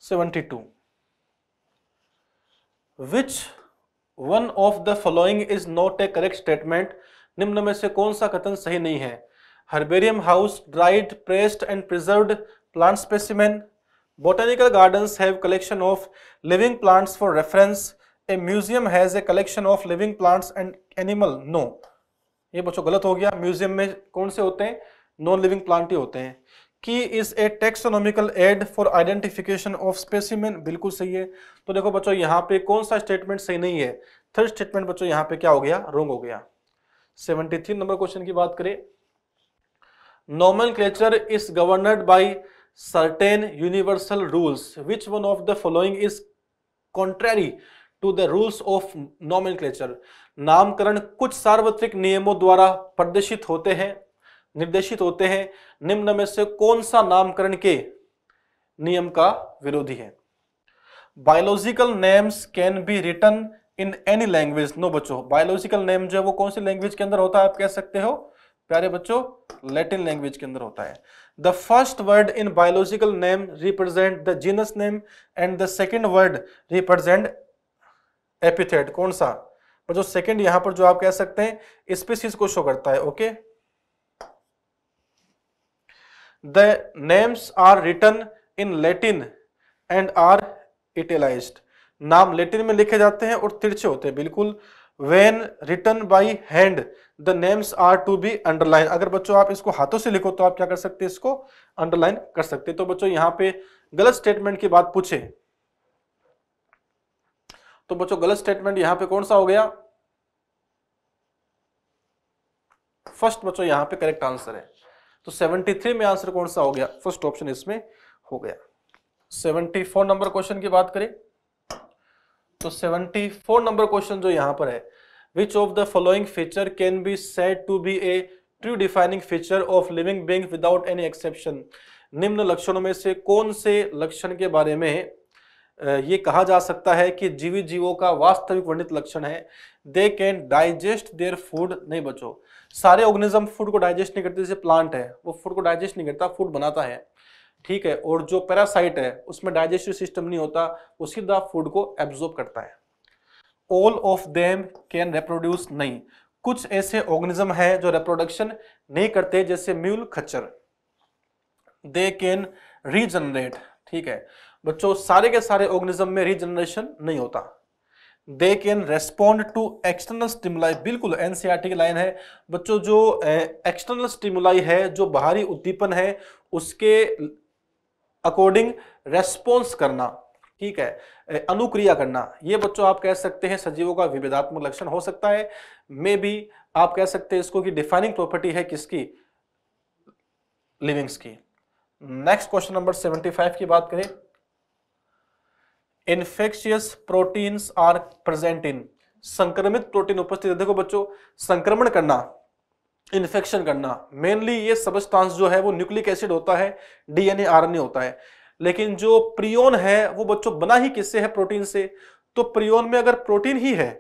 72 which one of the following is not a correct statement निम्न में से कौन सा कथन सही नहीं है herbarium house dried pressed and preserved plant specimen botanical gardens have collection of living plants for reference a museum has a collection of living plants and animal no ये बच्चों गलत हो गया म्यूजियम में कौन से होते हैं नॉन लिविंग प्लांट ही होते हैं key is a taxonomical aid for identification of specimen बिल्कुल सही है तो देखो बच्चों यहाँ पे कौन सा स्टेटमेंट सही नहीं है थर्ड स्टेटमेंट बच्चों यहाँ पे क्या हो गया रोंग हो गया सेवेंटी थ्री नंबर क्वेश्चन की बात करें nomenclature is governed by certain universal rules which one of the following is contrary to the rules of nomenclature नामकरण कुछ सार्वत्रिक नियमों द्वारा प्रदर्शित होते हैं निर्देशित होते हैं निम्न में से कौन सा नामकरण के नियम का विरोधी है biological names can be written in any language no बच्चों बायोलॉजिकल नेम जो है वो कौन सी लैंग्वेज के अंदर होता है आप कह सकते हो प्यारे बच्चों लैटिन लैंग्वेज के अंदर होता है the first word in biological name represent the genus name and the second word represent epithet कौन सा जो सेकेंड यहां पर जो आप कह सकते हैं स्पीसीज को शो करता है okay okay? the names are written in Latin and are italicized. नाम लेटिन में लिखे जाते हैं और तिरछे होते हैं बिल्कुल when written by hand the names are to be underline अगर बच्चों आप इसको हाथों से लिखो तो आप क्या कर सकते हैं इसको अंडरलाइन कर सकते तो बच्चों यहाँ पे गलत स्टेटमेंट की बात पूछे तो बच्चों गलत स्टेटमेंट यहाँ पे कौन सा हो गया फर्स्ट बच्चों यहाँ पे करेक्ट आंसर है तो 73 में आंसर कौन सा हो गया फर्स्ट ऑप्शन इसमें हो गया 74 नंबर क्वेश्चन की बात करें तो 74 नंबर क्वेश्चन जो यहां पर है which of the following feature can be said to be a true defining feature of living being without any exception निम्न लक्षणों में से कौन से लक्षण के बारे में ये कहा जा सकता है कि जीवित जीवों का वास्तविक वर्णित लक्षण है they can digest their food नहीं बचो सारे ऑर्गेनिज्म फूड को डाइजेस्ट नहीं करते जैसे प्लांट है वो फूड को डाइजेस्ट नहीं करता फूड बनाता है ठीक है और जो पैरासाइट है उसमें डाइजेस्टिव सिस्टम नहीं होता वो सीधा फूड को एब्जॉर्ब करता है all of them can reproduce नहीं कुछ ऐसे ऑर्गेनिज्म है जो रिप्रोडक्शन नहीं करते जैसे म्यूल खच्चर दे कैन रीजनरेट ठीक है बच्चों सारे के सारे ऑर्गेनिज्म में रीजनरेशन नहीं होता they can respond to external stimuli बिल्कुल एनसीआरटी की लाइन है बच्चों जो एक्सटर्नल स्टिमुलाई है जो बाहरी उद्दीपन है उसके अकॉर्डिंग रेस्पॉन्स करना ठीक है अनुक्रिया करना ये बच्चों आप कह सकते हैं सजीवों का विभेदात्मक लक्षण हो सकता है मे भी आप कह सकते हैं इसको कि डिफाइनिंग प्रॉपर्टी है किसकी लिविंग्स की नेक्स्ट क्वेश्चन नंबर फाइव की बात करें infectious proteins are present in संक्रमित प्रोटीन उपस्थित देखो बच्चों संक्रमण करना इन्फेक्शन करना मेनली ये सबस्टांस जो है वो न्यूक्लिक एसिड होता है डीएनए आरएनए होता है लेकिन जो प्रियोन है वो बच्चों बना ही किससे है प्रोटीन से तो प्रियोन में अगर प्रोटीन ही है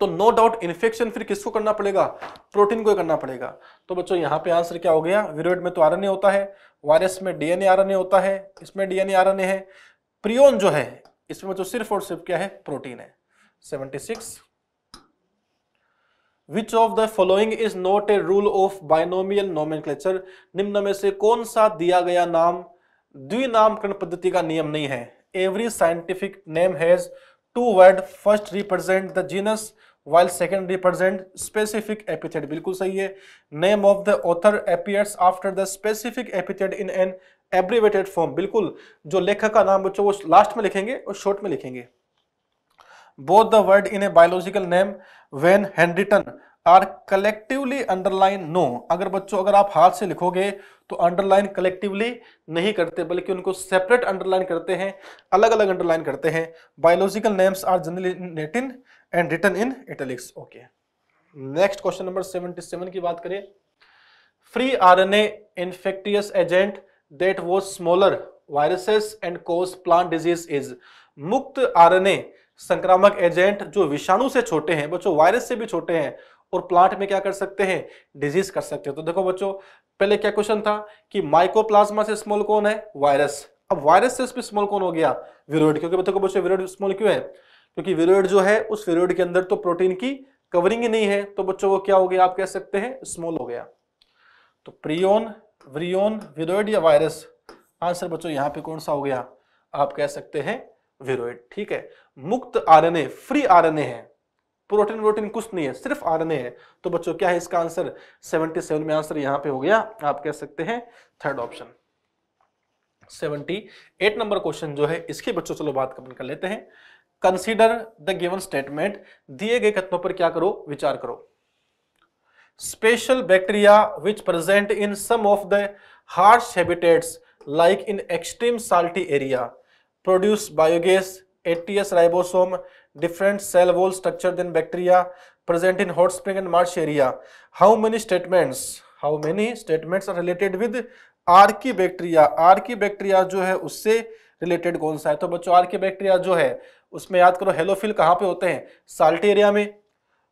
तो नो डाउट इन्फेक्शन फिर किसको करना पड़ेगा प्रोटीन को करना पड़ेगा तो बच्चों यहाँ पे आंसर क्या हो गया वीरोइड में तो आर होता है वायरस में डीएनए आर होता है इसमें डीएनए आर है प्रियोन जो है इसमें जो सिर्फ और सिर्फ क्या है प्रोटीन है 76 which of the following is not a rule of binomial nomenclature निम्न में से कौन सा दिया गया नाम द्विनामकरण पद्धति का नियम नहीं है every scientific name has two word first represent the genus while second represent specific epithet बिल्कुल सही है name of the author appears after the specific epithet in an abbreviated form बिल्कुल जो लेखक का नाम बच्चों वो लास्ट में लिखेंगे और शॉर्ट में लिखेंगे both the word in a biological name when handwritten are collectively underline no अगर बच्चों अगर आप हाथ से लिखोगे तो अंडरलाइन कलेक्टिवली नहीं करते बल्कि उनको सेपरेट अंडरलाइन करते हैं अलग अलग अंडरलाइन करते हैं biological names are generally Latin and written in italics okay next question number seventy seven की बात करें free R N A infectious agent that was smaller viruses and cause plant disease is मुक्त RNA संक्रामक agent जो विषाणु से छोटे हैं बच्चों वायरस से भी छोटे हैं और प्लांट में क्या कर सकते हैं डिजीज कर सकते हैं तो देखो बच्चों पहले क्या क्वेश्चन था कि माइकोप्लाज्मा से स्मॉल कौन है वायरस अब वायरस से इसमें स्मॉल कौन हो गया विरोड क्योंकि देखो बच्चों विरोड स्मॉल क्यों है क्योंकि विरोड जो है उस विरोड के अंदर तो प्रोटीन की कवरिंग ही नहीं है तो बच्चों वो क्या हो गया आप कह सकते हैं स्मॉल हो गया तो प्रियोन विरियोन विरोइड या वायरस आंसर बच्चों यहाँ पे कौन सा हो गया आप कह सकते हैं विरोइड ठीक है मुक्त आरएनए फ्री आरएनए है प्रोटीन वोटीन कुछ नहीं है सिर्फ आरएनए है तो बच्चों क्या है इसका आंसर 77 में आंसर यहाँ पे हो गया आप कह सकते हैं थर्ड ऑप्शन 78 नंबर क्वेश्चन जो है इसके बच्चों चलो बात कर लेते हैं कंसिडर द गिवन स्टेटमेंट दिए गए कथनों पर क्या करो विचार करो special bacteria which present in some of the harsh habitats like in extreme salty area produce biogas ATS ribosome different cell wall structure than bacteria present in hot spring and marsh area how many statements how many statements are related with archaebacteria archaebacteria जो है उससे related कौन सा है तो बच्चों archaebacteria जो है उसमें याद करो हेलोफिल कहाँ पे होते हैं साल्ट एरिया में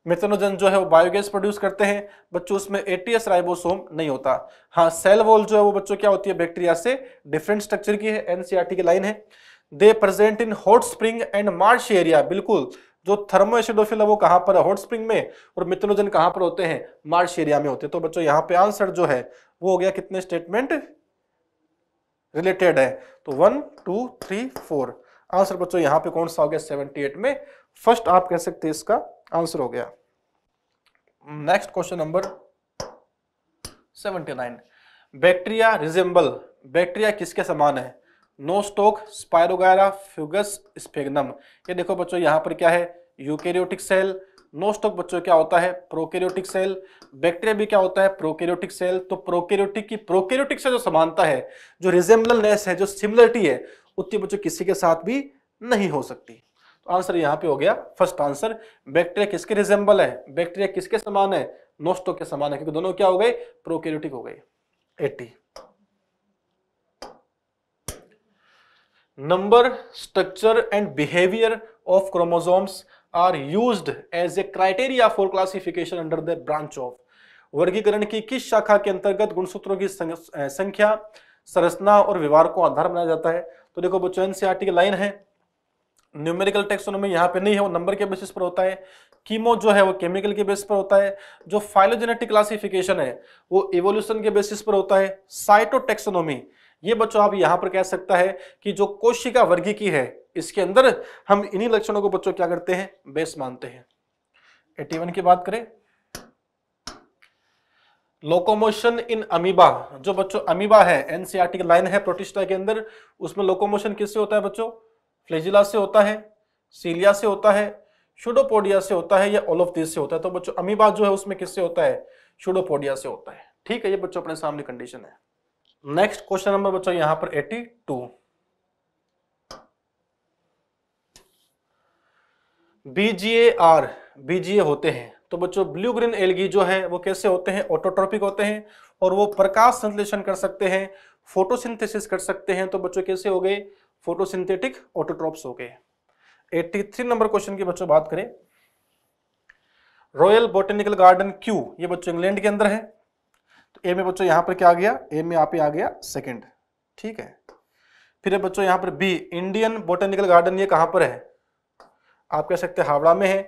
मिथेनोजन जो है वो बायोगैस प्रोड्यूस करते हैं बच्चों उसमें एटीएस राइबोसोम नहीं होता हाँ सेल वॉल जो है वो बच्चों क्या होती है बैक्टीरिया से डिफरेंट स्ट्रक्चर की है एनसीआरटी e की लाइन है they present in hot spring and marsh area बिल्कुल जो थर्मो एसिडोफिल है वो कहाँ पर है हॉट स्प्रिंग में और मिथेनोजन कहाँ पर होते हैं मार्श एरिया में होते हैं तो बच्चों यहाँ पे आंसर जो है वो हो गया कितने स्टेटमेंट रिलेटेड है तो one two three four answer बच्चों यहाँ पे कौन सा हो गया सेवेंटी एट में फर्स्ट आप कह सकते हैं इसका आंसर हो गया next question number 79 bacteria resemble bacteria किसके समान है नोस्टोक स्पायरोगायरा फ्यूगस स्पेगनम ये देखो बच्चों यहाँ पर क्या है यूकेरियोटिक सेल नोस्टोक बच्चों क्या होता है प्रोकेरियोटिक सेल बैक्टीरिया भी क्या होता है प्रोकेरियोटिक सेल तो प्रोकेरियोटिक की प्रोकेरियोटिक से जो समानता है जो रिजेंबलनेस है जो सिमिलरिटी है उतनी बच्चों किसी के साथ भी नहीं हो सकती तो आंसर यहाँ पे हो गया फर्स्ट आंसर बैक्टीरिया किसके रिजेंबल है बैक्टीरिया किसके समान है नोस्टो के समान है क्योंकि दोनों क्या हो गए प्रोकैरियोटिक हो गए 80 number structure and behaviour of chromosomes are used as a criteria for classification under the branch of वर्गीकरण की किस शाखा के अंतर्गत गुणसूत्रों की संख्या संरचना और व्यवहार को आधार बनाया जाता है तो देखो बच्चों एनसीआरटी e की लाइन है न्यूमेरिकल टेक्सोनोमी यहाँ पे नहीं है वो नंबर के बेसिस पर होता है कीमो जो है वो केमिकल के बेसिस पर होता है जो फाइलोजेनेटिक क्लासिफिकेशन है वो इवोल्यूशन के बेसिस पर होता है साइटोटेक्सोनोमी ये बच्चों आप यहाँ पर कह सकता है कि जो कोशिका वर्गी की है इसके अंदर हम इन्हीं लक्षणों को बच्चों क्या करते हैं बेस मानते हैं एटी वन की बात करें लोकोमोशन इन अमीबा जो बच्चों अमीबा है एनसीआरटी e लाइन है प्रोटिस्टा के अंदर उसमें लोकोमोशन किससे होता है बच्चों फ्लेजिला से होता है सीलिया से होता है शुडोपोडिया से होता है या ऑल ऑफ दिस से होता है तो बच्चों अमीबा जो है उसमें किससे होता है शुडोपोडिया से होता है ठीक है ये बच्चों अपने सामने कंडीशन है नेक्स्ट क्वेश्चन नंबर बच्चों यहां पर 82 बीजीएआर बीजीए होते हैं तो बच्चों ब्लू ग्रीन एलगी जो है वो कैसे होते हैं ऑटोट्रॉपिक होते हैं और वो प्रकाश संश्लेषण कर सकते हैं फोटोसिंथेसिस कर सकते हैं तो बच्चों कैसे हो गए फोटोसिंथेटिक ऑटोट्रॉप्स हो गए 83 नंबर क्वेश्चन की बच्चों बात करें रॉयल बोटेनिकल गार्डन क्यू ये बच्चों इंग्लैंड के अंदर है तो ए में बच्चों यहां पर क्या आ गया ए में आप आ गया सेकेंड ठीक है फिर बच्चों यहां पर बी इंडियन बोटेनिकल गार्डन ये कहां पर है आप कह सकते हैं हावड़ा में है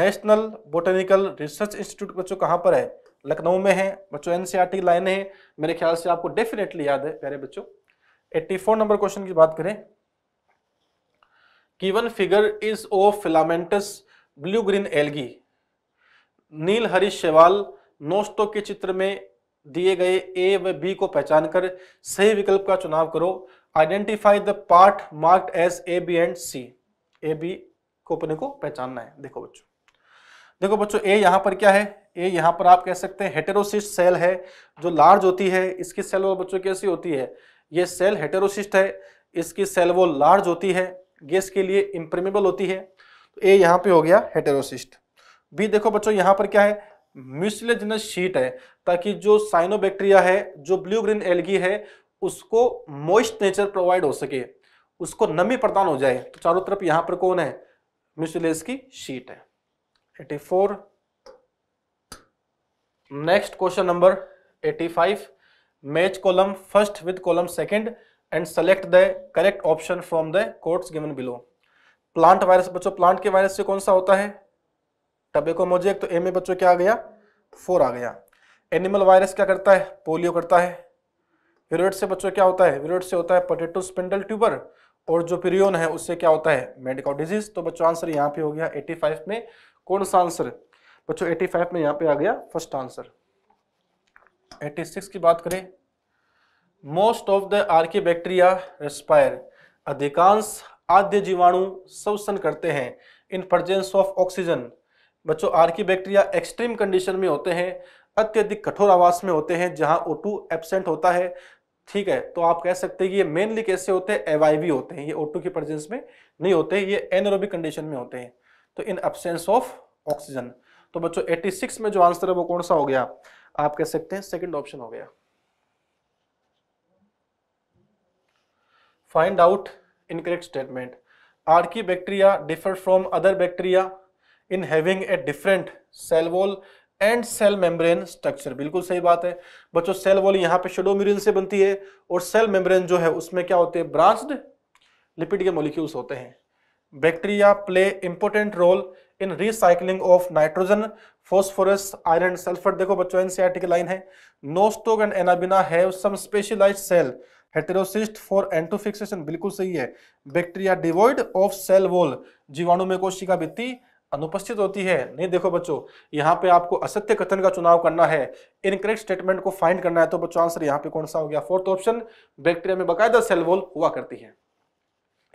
नेशनल बोटेनिकल रिसर्च इंस्टीट्यूट बच्चों कहां पर है लखनऊ में है बच्चों एनसीआरटी e लाइन है मेरे ख्याल से आपको डेफिनेटली याद है प्यारे बच्चों 84 नंबर क्वेश्चन की बात करें given figure is O filamentous blue green algae नील हरी शेवाल नोस्टो के चित्र में दिए गए ए व बी को पहचान कर सही विकल्प का चुनाव करो identify the part marked as A B and C A B को अपने को पहचानना है देखो बच्चों देखो बच्चों ए यहाँ पर क्या है ए यहाँ पर आप कह सकते हैं हेटेरोसिस्ट सेल है जो लार्ज होती है इसकी सेल वो बच्चों कैसी होती है ये सेल हेटेरोसिस्ट है इसकी सेल वो लार्ज होती है गैस के लिए इम्प्रेमेबल होती है तो ए यहाँ पे हो गया हेटेरोसिस्ट बी देखो बच्चों यहाँ पर क्या है म्यूसिलेजनस शीट है ताकि जो साइनोबैक्टीरिया है जो ब्लू ग्रीन एलगी है उसको मॉइस्ट नेचर प्रोवाइड हो सके उसको नमी प्रदान हो जाए तो चारों तरफ यहाँ पर कौन है म्यूसिलेज की शीट है 84 next question number 85 match column first with column second and select the correct option from the codes given below plant virus बच्चों प्लांट के वायरस से कौन सा होता है टबेको मोजेक तो ए में बच्चों क्या आ गया फोर तो आ गया एनिमल वायरस क्या करता है पोलियो करता है वीरोड से बच्चों क्या होता है वीरोड से होता है पोटेटो स्पिंडल ट्यूबर और जो पिरियोन है उससे क्या होता है मेडिकल डिजीज तो बच्चों आंसर यहाँ पे हो गया 85 में कौन सा आंसर बच्चों 85 में यहाँ पे आ गया फर्स्ट आंसर 86 की बात करें most of the archaebacteria respire अधिकांश आद्य जीवाणु श्वसन करते हैं इन प्रजेंस ऑफ ऑक्सीजन बच्चों आर्की बैक्टीरिया एक्सट्रीम कंडीशन में होते हैं अत्यधिक कठोर आवास में होते हैं जहां O2 एबसेंट होता है ठीक है तो आप कह सकते हैं कि ये मेनली कैसे होते हैं एवाईवी होते हैं ये O2 की प्रजेंस में नहीं होते ये एनरोबिक कंडीशन में होते हैं तो इन एबसेंस ऑफ ऑक्सीजन तो बच्चों 86 में जो आंसर है वो कौन सा हो गया आप कह सकते हैं सेकंड ऑप्शन हो गया find find out incorrect statement bacteria differ from other bacteria in having a different cell wall and cell membrane structure बिल्कुल सही बात है बच्चों सेल वॉल यहाँ पे शेडोम्यूरिन से बनती है और सेल मेम्ब्रेन जो है उसमें क्या होते हैं ब्रांच्ड लिपिड के मोलिक्यूल्स होते हैं bacteria play important role in recycling of nitrogen phosphorus iron sulphur देखो बच्चों एनसीआरटी e की लाइन है Nostoc and Anabaena have some specialised cell heterocyst for एंटोफिक्सेशन बिल्कुल सही है bacteria devoid of cell wall जीवाणु में कोशिका भित्ति अनुपस्थित होती है नहीं देखो बच्चों यहाँ पे आपको असत्य कथन का चुनाव करना है इनकरेक्ट स्टेटमेंट को फाइंड करना है तो बच्चों आंसर यहाँ पे कौन सा हो गया फोर्थ ऑप्शन बैक्टीरिया में बकायदा सेल वॉल हुआ करती है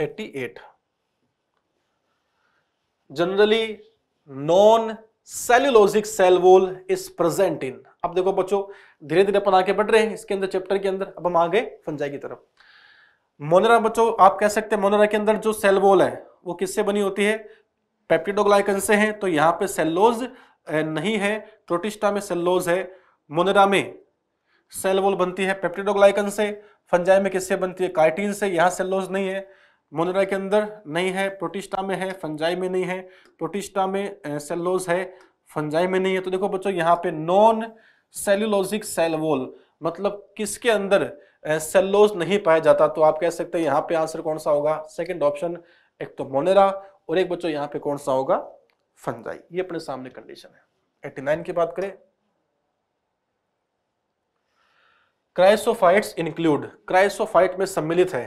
88 generally non cellulosic cell wall is present in अब देखो बच्चों धीरे धीरे अपन आगे बढ़ रहे हैं इसके अंदर चैप्टर के अंदर अब हम आगे फंजाई की तरफ मोनरा बच्चों आप कह सकते हैं मोनरा के अंदर जो सेल वॉल है वो किससे बनी होती है पेप्टिडोग्लाइकन से है तो यहाँ पे सेल्लोज नहीं है प्रोटिस्टा में सेल्लोज है मोनरा में सेल वॉल बनती है पेप्टिडोग्लाइकन से फंजाई में किससे बनती है कार्टीन से यहाँ सेल्लोज नहीं है मोनरा के अंदर नहीं है प्रोटिस्टा में है फंजाई में नहीं है प्रोटिस्टा में सेल्लोज है फंजाई में नहीं है तो देखो बच्चों यहाँ पे नॉन सेल्यूलोजिक सेल वॉल मतलब किसके अंदर सेल्लोज नहीं पाया जाता तो आप कह सकते हैं यहाँ पे आंसर कौन सा होगा सेकंड ऑप्शन एक तो मोनेरा और एक बच्चों यहाँ पे कौन सा होगा फंजाई ये अपने सामने कंडीशन है 89 की बात करें क्राइसोफाइट्स इंक्लूड क्राइसोफाइट में सम्मिलित है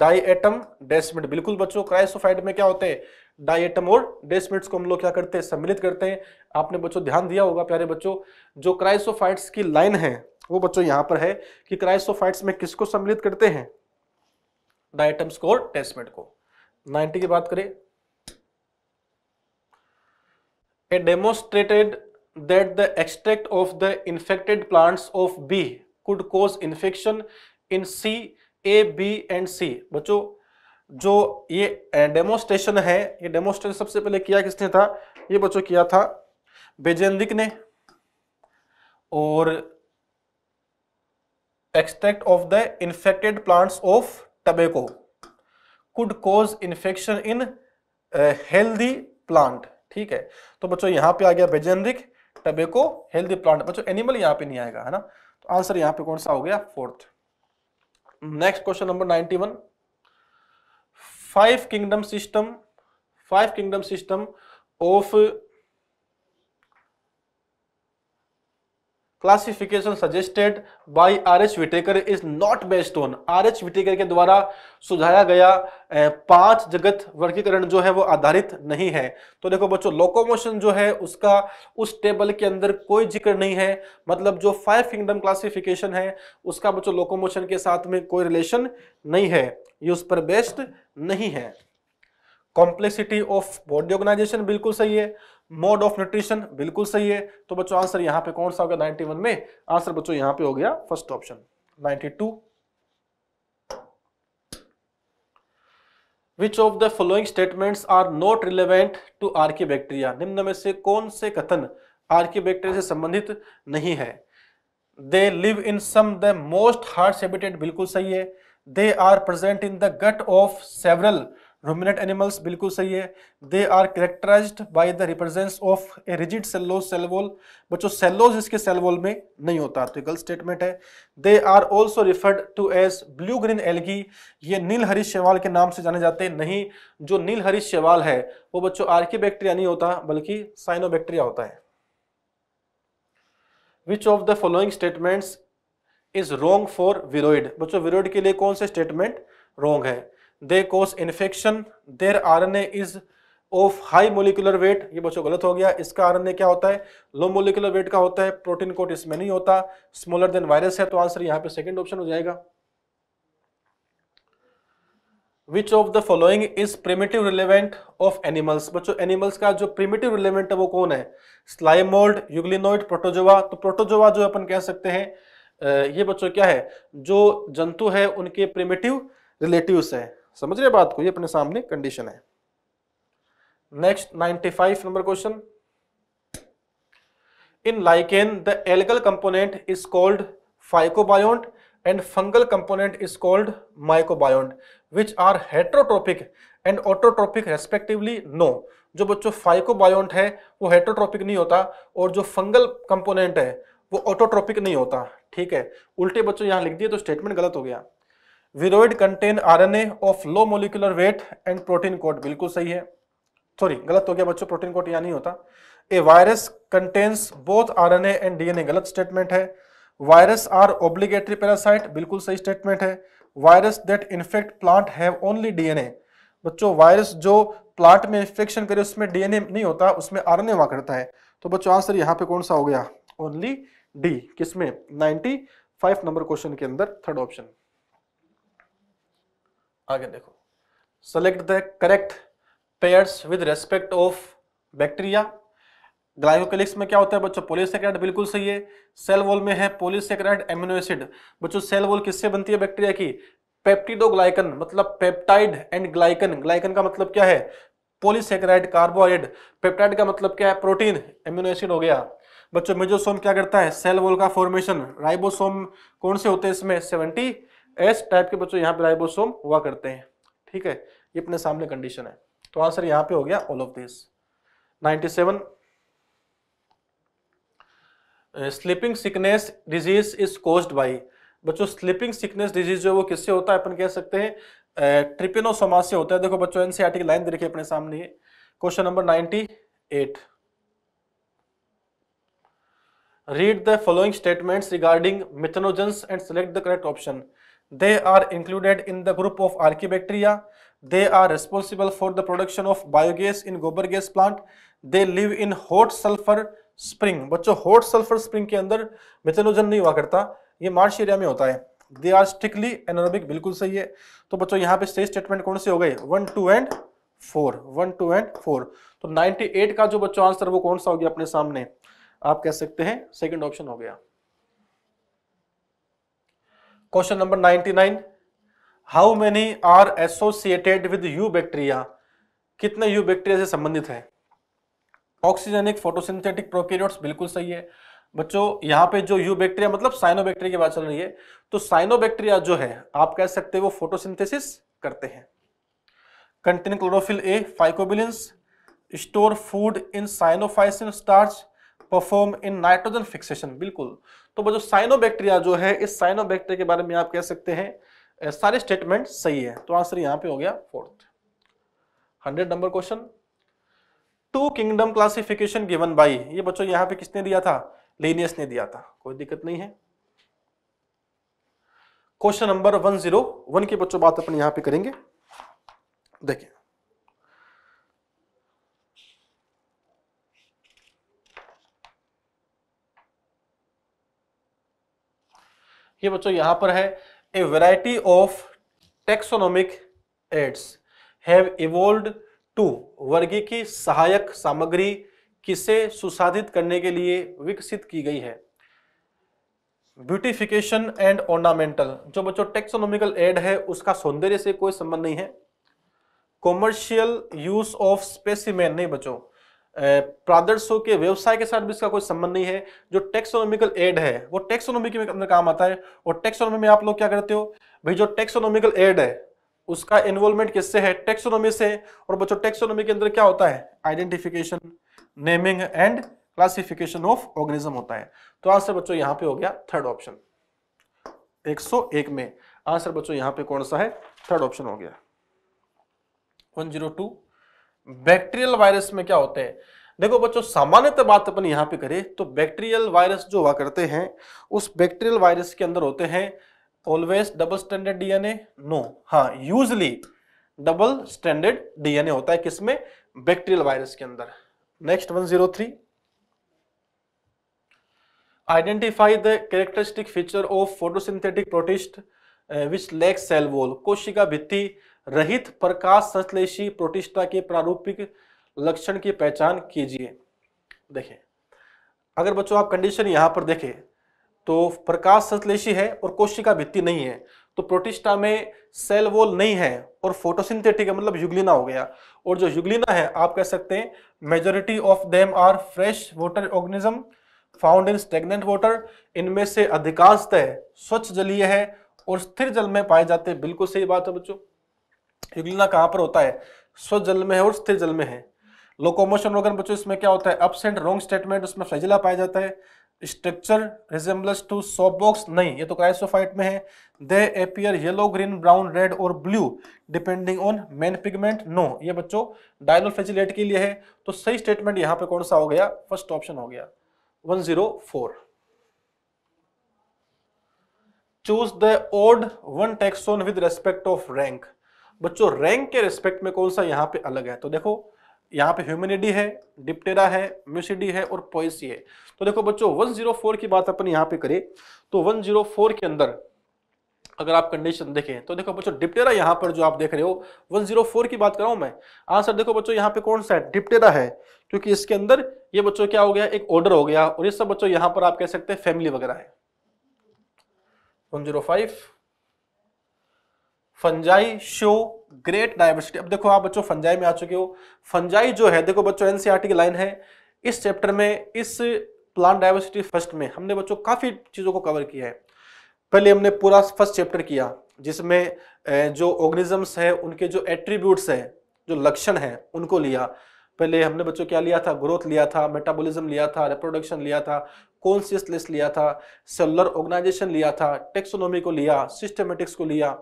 डाई एटम डेस्मिट बिल्कुल बच्चों क्राइसोफाइट में क्या होते हैं डाइटम और डेस्मेट्स को हम लोग क्या करते हैं सम्मिलित करते हैं आपने बच्चों ध्यान दिया होगा प्यारे बच्चों जो क्राइसोफाइट्स की लाइन है वो बच्चों यहाँ पर है कि क्राइसोफाइट्स में किसको सम्मिलित करते हैं डाइटम्स को और डेस्मेट को 90 की बात करें A demonstrated that the extract of the infected plants of B could cause infection in C A B and C बच्चों जो ये डेमोस्ट्रेशन है ये डेमोस्ट्रेशन सबसे पहले किया किसने था ये बच्चों किया था बेजेंदिक ने और extract of the infected plants of tobacco could cause infection in healthy plant ठीक है तो बच्चों यहां पे आ गया बेजेंद्रिक टबेको हेल्दी प्लांट बच्चों एनिमल यहां पे नहीं आएगा है ना तो आंसर यहां पे कौन सा हो गया fourth next question number ninety one five kingdom system five kingdom system of classification suggested by R H Whittaker is not based on R H Whittaker के द्वारा सुझाया गया पांच जगत वर्गीकरण जो है वो आधारित नहीं है तो देखो बच्चों लोकोमोशन जो है उसका उस टेबल के अंदर कोई जिक्र नहीं है मतलब जो फाइव किंगडम क्लासिफिकेशन है उसका बच्चों लोकोमोशन के साथ में कोई रिलेशन नहीं है ये उस पर बेस्ड नहीं है कॉम्प्लेक्सिटी ऑफ बॉडी ऑर्गेनाइजेशन बिल्कुल सही है मोड ऑफ न्यूट्रिशन बिल्कुल सही है तो बच्चों आंसर यहां पे कौन सा होगा 91 में आंसर बच्चों यहां पे हो गया first option 92 which of the following statements are not relevant to archaebacteria निम्न में से कौन से कथन आर्की बैक्टीरिया से संबंधित नहीं है they live in some the most harsh सेबिटेड बिल्कुल सही है they are present in the gut of several ruminant animals बिल्कुल सही है they are characterized by the presence of a rigid cellulose cell wall बच्चों सेलोज इसके सेलवोल में नहीं होता तो गलत स्टेटमेंट है they are also referred to as blue green algae ये नील हरीश शैवाल के नाम से जाने जाते हैं नहीं जो नील हरीश शैवाल है वो बच्चों आर की बैक्टीरिया नहीं होता बल्कि साइनो बैक्टीरिया होता है which of the following statements is wrong for viroid बच्चों विरोइड के लिए कौन से स्टेटमेंट रोंग है they cause infection their R N as of high molecular weight ये बच्चों गलत हो गया इसका आर एन ए क्या होता है लो मोलिकुलर वेट का होता है प्रोटीन कोट इसमें नहीं होता स्मोलर देन वायरस है तो आंसर यहाँ पे सेकेंड ऑप्शन हो जाएगा which of the following is primitive relevant of animals बच्चों एनिमल्स का जो प्रिमेटिव रिलेवेंट है वो कौन है स्लाइम मोल्ड यूग्लिनोइड प्रोटोजोवा तो प्रोटोजोवा जो अपन कह सकते हैं ये बच्चों क्या है जो जंतु है उनके प्रिमेटिव रिलेटिव है समझ रहे बात को ये अपने सामने कंडीशन है next 95 number question in lichen the algal component is called phycobiont and fungal component is called mycobiont which are heterotrophic and autotrophic respectively no जो बच्चों फाइकोबायोंट है वो हेट्रोट्रोपिक नहीं होता और जो फंगल कंपोनेंट है वो ऑटोट्रोपिक नहीं होता ठीक है उल्टे बच्चों यहां लिख दिए तो स्टेटमेंट गलत हो गया viroid contain RNA of low molecular weight and protein coat बिल्कुल सही है सॉरी गलत हो गया बच्चों प्रोटीन कोट यहाँ नहीं होता a virus contains both RNA and DNA गलत स्टेटमेंट है वायरस आर ऑब्लिगेटरी पैरासाइट बिल्कुल सही स्टेटमेंट है virus that infect plant have only DNA बच्चों वायरस जो प्लांट में इन्फेक्शन करे उसमें डीएनए नहीं होता उसमें ए हुआ करता है तो बच्चों आंसर यहाँ पे कौन सा हो गया ओनली डी किसमें फाइव नंबर क्वेश्चन के अंदर थर्ड ऑप्शन आगे देखो select the correct pairs with respect of bacteria glycocalyx में क्या होता है बच्चों पोलिसेक्राइड बिल्कुल सही है सेल वॉल में है पोलिसेक्राइड एमिनो एसिड बच्चों सेल वॉल किससे बनती है बैक्टीरिया की पेप्टिडोग्लाइकन मतलब पेप्टाइड एंड ग्लाइकन ग्लाइकन का मतलब क्या है पोलिसेक्राइड कार्बोहाइड्रेट पेप्टाइड का मतलब क्या है प्रोटीन एमिनो एसिड हो गया बच्चों मेजोसोम क्या करता है सेल वॉल का फॉर्मेशन राइबोसोम कौन से होते हैं इसमें सेवेंटी एस टाइप के बच्चों यहाँ पे राइबोसोम हुआ करते हैं ठीक है ये अपने सामने कंडीशन है तो आंसर यहाँ पे हो गया all of this 97 sleeping sickness disease is caused by बच्चों स्लीपिंग सिकनेस डिजीज जो है वो किससे होता है अपन कह सकते हैं ट्रिपिनोसोमा से होता है देखो बच्चों एनसीआर की लाइन देखिए अपने सामने question number 98 read the following statements regarding methanogens and select the correct option They are included in the group of archibacteria. They are responsible for the production of biogas in गोबर gas plant they live in hot sulphur spring बच्चों hot sulphur spring के अंदर methanogen नहीं हुआ करता ये Marsh area में होता है दे आर स्ट्रिक्टली एनोरबिक बिल्कुल सही है तो बच्चों यहाँ पे सही स्टेटमेंट कौन से हो गए one two and four one two and four तो 98 का जो बच्चों आंसर वो कौन सा हो गया अपने सामने आप कह सकते हैं सेकेंड ऑप्शन हो गया question number 99 how many are associated with eubacteria कितने यू बैक्टीरिया से संबंधित है ऑक्सीजनिक फोटोसिंथेटिक प्रोकैरियोट्स बिल्कुल सही है बच्चों यहाँ पे जो यू बैक्टीरिया मतलब साइनोबैक्टीरिया की बात चल रही है तो साइनोबैक्टीरिया जो है आप कह सकते हैं वो फोटोसिंथेसिस करते हैं contain chlorophyll a phycobilins store food in cyanophycin starch perform in nitrogen fixation बिल्कुल तो वो जो साइनोबैक्टीरिया जो है इस साइनोबैक्टीरिया के बारे में आप कह सकते हैं सारे स्टेटमेंट सही है तो आंसर यहां पे हो गया fourth hundred number question two kingdom classification given by ये बच्चों यहां पे किसने दिया था लीनियस ने दिया था कोई दिक्कत नहीं है question number one zero one के बच्चों बात अपन यहां पे करेंगे देखिए ये बच्चों यहां पर है a variety of taxonomic aids have evolved to वर्गी की सहायक सामग्री किसे सुसाधित करने के लिए विकसित की गई है ब्यूटिफिकेशन एंड ऑर्नामेंटल जो बच्चों टेक्सोनोमिकल एड है उसका सौंदर्य से कोई संबंध नहीं है कॉमर्शियल यूज ऑफ स्पेसिमेन नहीं बच्चों प्रादर्शों के व्यवसाय के साथ भी इसका कोई संबंध नहीं है जो टेक्सोनॉमिकल एड है वो टेक्सोनॉमी के अंदर काम आता है और टेक्सोनॉमी में आप लोग क्या करते हो भाई जो टेक्सोनॉमिकल एड है उसका इन्वॉल्वमेंट किससे है टेक्सोनॉमी से और बच्चों टेक्सोनॉमी के अंदर क्या होता है identification naming and classification of organism होता है तो आंसर बच्चों यहाँ पे हो गया थर्ड ऑप्शन 101 में आंसर बच्चों यहाँ पे कौन सा है थर्ड ऑप्शन हो गया 102 बैक्टीरियल वायरस में क्या होते हैं देखो बच्चों सामान्यतः बात अपन यहाँ पे करें तो बैक्टीरियल वायरस जो हुआ करते हैं उस बैक्टीरियल वायरस के अंदर होते हैं always double standard DNA no हाँ यूजली डबल स्टैंडर्ड डीएनए होता है किसमें बैक्टीरियल वायरस के अंदर next one zero three identify the characteristic feature of photosynthetic protist which lack cell wall कोशिका भित्ति रहित प्रकाश संश्लेषी प्रोटिस्टा के प्रारूपिक लक्षण की पहचान कीजिए देखें अगर बच्चों आप कंडीशन यहाँ पर देखें तो प्रकाश संश्लेषी है और कोशिका भित्ति नहीं है तो प्रोटिस्टा में सेल वॉल नहीं है और फोटोसिंथेटिक मतलब युगलिना हो गया और जो युगलिना है आप कह सकते हैं majority of them are fresh water organism found in stagnant water इनमें से अधिकांशतः स्वच्छ जलीय है और स्थिर जल में पाए जाते हैं बिल्कुल सही बात है बच्चों युगलना कहाँ पर होता है स्वच्छ जल में है और स्थिर जल में है लोकोमोशन ऑर्गन बच्चों इसमें क्या होता है अप्स एंड रॉन्ग स्टेटमेंट उसमें फ्लैजिला पाया जाता है structure resembles to soap box नहीं ये तो क्राइसोफाइट में है they appear yellow green brown red और blue depending on main pigment no ये बच्चों फेजिलेट के लिए है तो सही स्टेटमेंट यहाँ पे कौन सा हो गया फर्स्ट ऑप्शन हो गया one zero four choose the odd one taxon with respect of rank बच्चों रैंक के रेस्पेक्ट में कौन सा यहाँ पे अलग है तो देखो यहाँ पे ह्यूमिनिडी है डिप्टेरा है म्यूसिडी है और पोइसी है तो देखो बच्चों 104 की बात अपन यहाँ पे करें तो 104 के अंदर अगर आप कंडीशन देखें तो देखो बच्चों डिप्टेरा यहाँ पर जो आप देख रहे हो 104 की बात कर रहा हूँ मैं आंसर देखो बच्चों यहाँ पे कौन सा है डिप्टेरा है क्योंकि इसके अंदर ये बच्चों क्या हो गया एक ऑर्डर हो गया और ये सब बच्चों यहाँ पर आप कह सकते हैं फैमिली वगैरह है 105 फंजाई शो ग्रेट डाइवर्सिटी अब देखो आप बच्चों फंजाई में आ चुके हो फंजाई जो है देखो बच्चों एनसीईआरटी e की लाइन है इस चैप्टर में इस प्लांट डाइवर्सिटी फर्स्ट में हमने बच्चों काफ़ी चीज़ों को कवर किया है पहले हमने पूरा फर्स्ट चैप्टर किया जिसमें जो ऑर्गेनिजम्स है उनके जो एट्रीब्यूट्स है जो लक्षण है उनको लिया पहले हमने बच्चों क्या लिया था ग्रोथ लिया था मेटाबॉलिज्म लिया था रिप्रोडक्शन लिया था कॉन्सियस लिस्ट लिया था सेलर ऑर्गेनाइजेशन लिया था टेक्सोनॉमी को लिया सिस्टमेटिक्स को लिया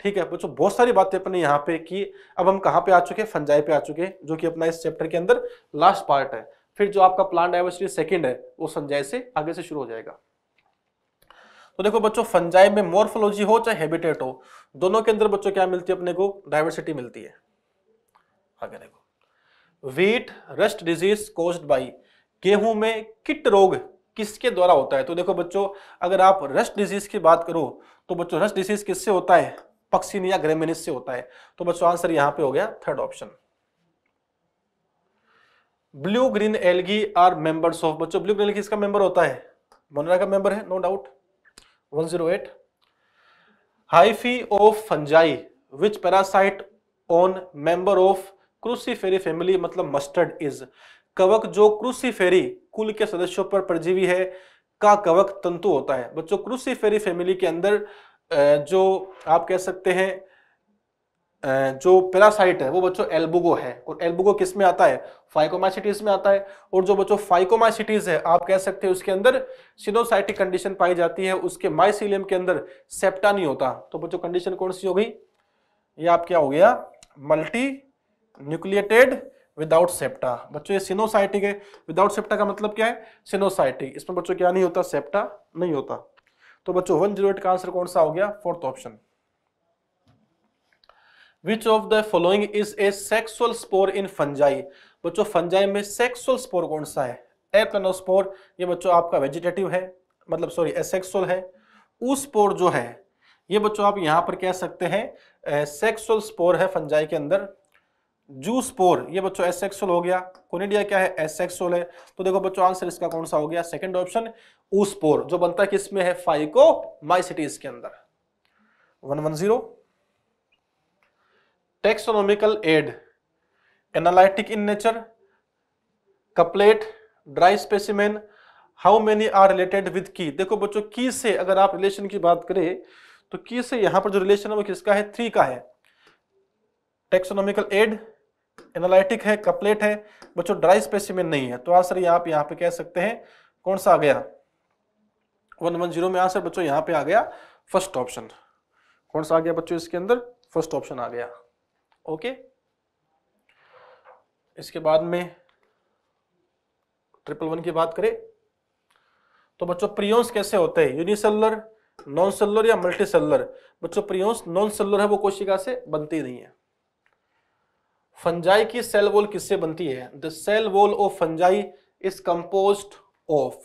ठीक है बच्चों बहुत सारी बातें अपने यहाँ पे की अब हम कहाँ पे आ चुके हैं फंजाई पे आ चुके हैं जो कि अपना इस चैप्टर के अंदर लास्ट पार्ट है फिर जो आपका प्लान डाइवर्सिटी सेकेंड है वो फंजाई से आगे से शुरू हो जाएगा तो देखो बच्चों फंजाई में मोर्फोलॉजी हो चाहे हैबिटेट हो दोनों के अंदर बच्चों क्या मिलती है अपने को डाइवर्सिटी मिलती है आगे देखो wheat rust disease caused by गेहूं में किट रोग किसके द्वारा होता है तो देखो बच्चों अगर आप रस्ट डिजीज की बात करो तो बच्चों रस्ट डिजीज किससे होता है पक्सिनिया ग्रेमिनिस से होता है तो बच्चों आंसर यहां पे हो गया third option blue green algae are members of बच्चों ब्लू ग्रीन एलगी इसका मेंबर होता है मोनरा का मेंबर है no doubt 108 hyphae of fungi which parasite on member of cruciferae family मतलब मस्टर्ड इज कवक जो क्रूसीफेरी कुल के सदस्यों पर परजीवी है का कवक तंतु होता है बच्चों क्रूसीफेरी फैमिली के अंदर जो आप कह सकते हैं जो पेरासाइट है वो बच्चों एल्बुगो है और एल्बुगो किस में आता है फाइकोमाइसिटीज में आता है और जो बच्चों फाइकोमाइसिटीज है आप कह सकते हैं उसके अंदर सिनोसाइटिक कंडीशन पाई जाती है उसके माइसिलियम के अंदर सेप्टा नहीं होता तो बच्चों कंडीशन कौन सी हो गई ये आप क्या हो गया मल्टी न्यूक्लिएटेड विदाउट सेप्टा बच्चों ये सिनोसाइटिक है विदाउट सेप्टा का मतलब क्या है सिनोसाइटिक इसमें बच्चों क्या नहीं होता सेप्टा नहीं होता तो बच्चों वन जीरो एट का आंसर कौन सा हो गया fourth option which of the following is a sexual spore in fungi बच्चों फंजाई में सेक्सुअल स्पोर कौन सा है एप्लेनोस्पोर ये बच्चों आपका वेजिटेटिव है मतलब सॉरी एसेक्सुअल है उस स्पोर जो है ये बच्चों आप यहां पर कह सकते हैं सेक्सुअल स्पोर है फंजाई के अंदर जू स्पोर ये बच्चों एसेक्सुअल हो गया कोनिडिया क्या है एसेक्सुअल है तो देखो बच्चों आंसर इसका कौन सा हो गया सेकंड ऑप्शन ऊस्पोर जो बनता है किसमें है फाइको माइसिटीज के अंदर one one zero taxonomical aid analytic in nature couplet dry specimen how many are related with की देखो बच्चों की से अगर आप रिलेशन की बात करें तो की से यहां पर जो रिलेशन है वो किसका है थ्री का है टेक्सोनोमिकल एड एनालिटिक है कपलेट है बच्चों ड्राई स्पेसिमिन नहीं है तो आंसर ये आप यहाँ पे कह सकते हैं कौन सा आ गया वन वन जीरो में आंसर बच्चों यहाँ पे आ गया फर्स्ट ऑप्शन कौन सा आ गया बच्चों इसके अंदर फर्स्ट ऑप्शन आ गया ओके इसके बाद में ट्रिपल वन की बात करें तो बच्चों प्रियोन्स कैसे होते हैं यूनिसेलर नॉन सेलर या मल्टी सेलर बच्चों प्रियोन्स नॉन सेलर है वो कोशिका से बनती नहीं है फंजाई की सेल वॉल किससे बनती है the cell wall of fungi is composed of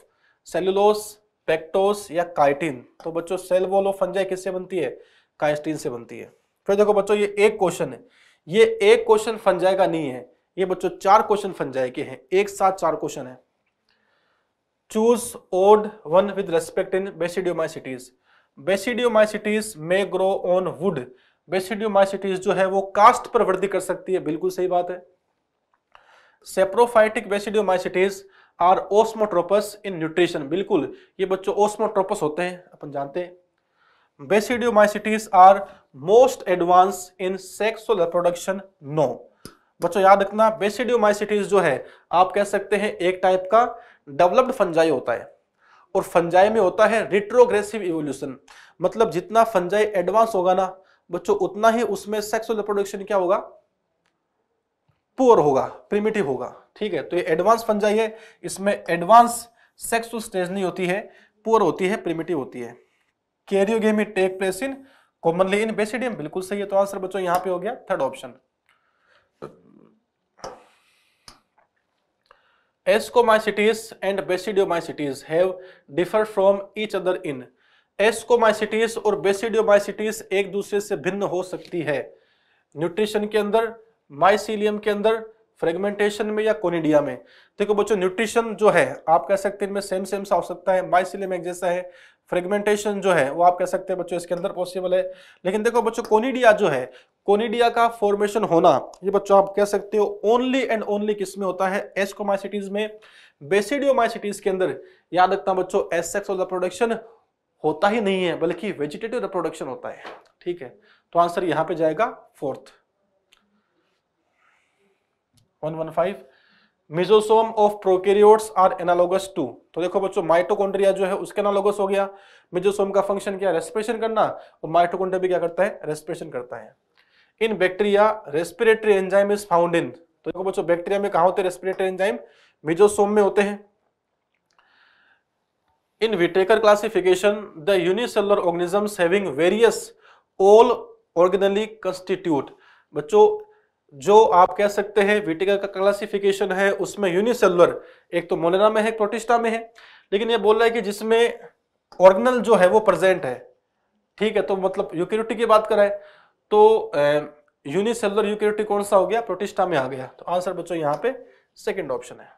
cellulose pectose या काइटिन तो बच्चों सेल वॉल ऑफ फंजाई किससे बनती है काइस्टीन से बनती है फिर देखो बच्चों ये एक क्वेश्चन है ये एक क्वेश्चन फंजाई का नहीं है ये बच्चों चार क्वेश्चन फंजाई के हैं एक साथ चार क्वेश्चन है choose odd one with respect in basidiomycetes basidiomycetes may grow on wood basidio जो है वो कास्ट पर वृद्धि कर सकती है बिल्कुल सही बात है saprophytic basidiomycetes are osmotrophs in nutrition बिल्कुल ये बच्चों ओस्मोट्रोपस होते हैं अपन जानते हैं basidiomycetes are most advance in sexual reproduction no बच्चों याद रखना बेसिडियोमाइसिटीज जो है आप कह सकते हैं एक टाइप का डेवलप्ड फंजाई होता है और फंजाई में होता है रिट्रोग्रेसिव इवोल्यूशन मतलब जितना फंजाई एडवांस होगा ना बच्चों उतना ही उसमें सेक्सुअल रिप्रोडक्शन क्या होगा पुअर होगा प्रिमिटिव होगा ठीक है तो ये एडवांस फंजाई जाइए इसमें एडवांस सेक्सुअल स्टेज नहीं होती है पुअर होती है प्रिमिटिव होती है karyogamy take place in commonly in basidium बिल्कुल सही है तो आंसर बच्चों यहां पे हो गया third option ascomycetes and basidiomycetes have differ from each other in ascomycetes और बेसिडियोमाइसिटीज एक दूसरे से भिन्न हो सकती है न्यूट्रिशन के अंदर माइसिलियम के अंदर फ्रेगमेंटेशन में या कोनिडिया में देखो बच्चों न्यूट्रिशन जो है आप कह सकते हैं इनमें सेम सेम सा हो सकता है माइसिलियम एक जैसा है फ्रेगमेंटेशन जो है वो आप कह सकते हैं बच्चों इसके अंदर पॉसिबल है लेकिन देखो बच्चों कोनिडिया जो है कोनिडिया का फॉर्मेशन होना ये बच्चों आप कह सकते हो ओनली एंड ओनली किस में होता है एस्कोमाइसिटीज में बेसिडियोमाइसिटीज के अंदर याद रखता बच्चों एस सेक्स ऑफ प्रोडक्शन होता ही नहीं है बल्कि वेजिटेटिव रिप्रोडक्शन होता है ठीक है तो आंसर यहां पे जाएगा fourth 115 mesosome of prokaryotes are analogous to तो देखो बच्चों माइटोकॉन्ड्रिया जो है उसके एनालॉगस हो गया मिजोसोम का फंक्शन क्या रेस्पिरेशन करना और माइटोकॉन्ड्रिया भी क्या करता है रेस्पिरेशन करता है in bacteria respiratory enzyme is found in तो देखो बच्चों बैक्टीरिया में कहा होते हैं रेस्पिरेटरी एंजाइम मिजोसोम में होते हैं in Whittaker classification the unicellular organism having various all organelle constitute बच्चों जो आप कह सकते हैं विटेकर का क्लासिफिकेशन है उसमें यूनिसेलर एक तो मोनेरा में है प्रोटिस्टा में है लेकिन ये बोल रहा है कि जिसमें ऑर्गेनल जो है वो प्रेजेंट है ठीक है तो मतलब यूक्योरिटी की बात कराए तो यूनिसेलर यूक्योरिटी कौन सा हो गया प्रोटिस्टा में आ गया तो आंसर बच्चों यहाँ पे सेकेंड ऑप्शन है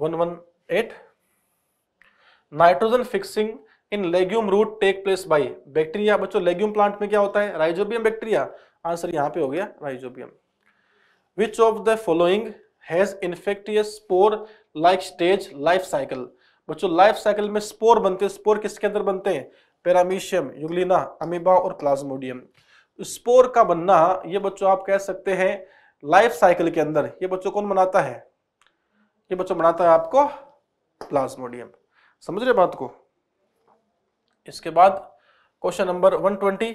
one one eight nitrogen fixing in legume root take place by bacteria बच्चों लेग्यूम प्लांट में क्या होता है राइजोबियम बैक्टीरिया आंसर यहां पे हो गया rhizobium which of the following has infectious spore like stage life cycle बच्चों लाइफ साइकिल में स्पोर बनते हैं स्पोर किसके अंदर बनते हैं पैरामीशियम युगलिना अमीबा और प्लाज्मोडियम तो स्पोर का बनना ये बच्चों आप कह सकते हैं लाइफ साइकिल के अंदर ये बच्चों कौन बनाता है ये बच्चों बनाता है आपको प्लाज्मोडियम समझ रहे बात को इसके बाद question number 120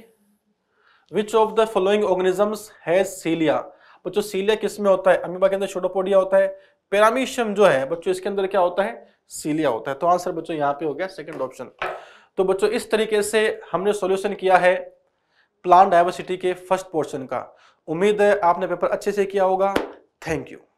which of the following organisms has cilia बच्चों सीलिया किसमें होता है अमीबा के अंदर छोटोपोडिया होता है पेरामीशियम जो है बच्चों इसके अंदर क्या होता है सीलिया होता है तो आंसर बच्चों यहाँ पे हो गया सेकंड ऑप्शन तो बच्चों इस तरीके से हमने सोल्यूशन किया है प्लांट डाइवर्सिटी के फर्स्ट पोर्शन का उम्मीद है आपने पेपर अच्छे से किया होगा थैंक यू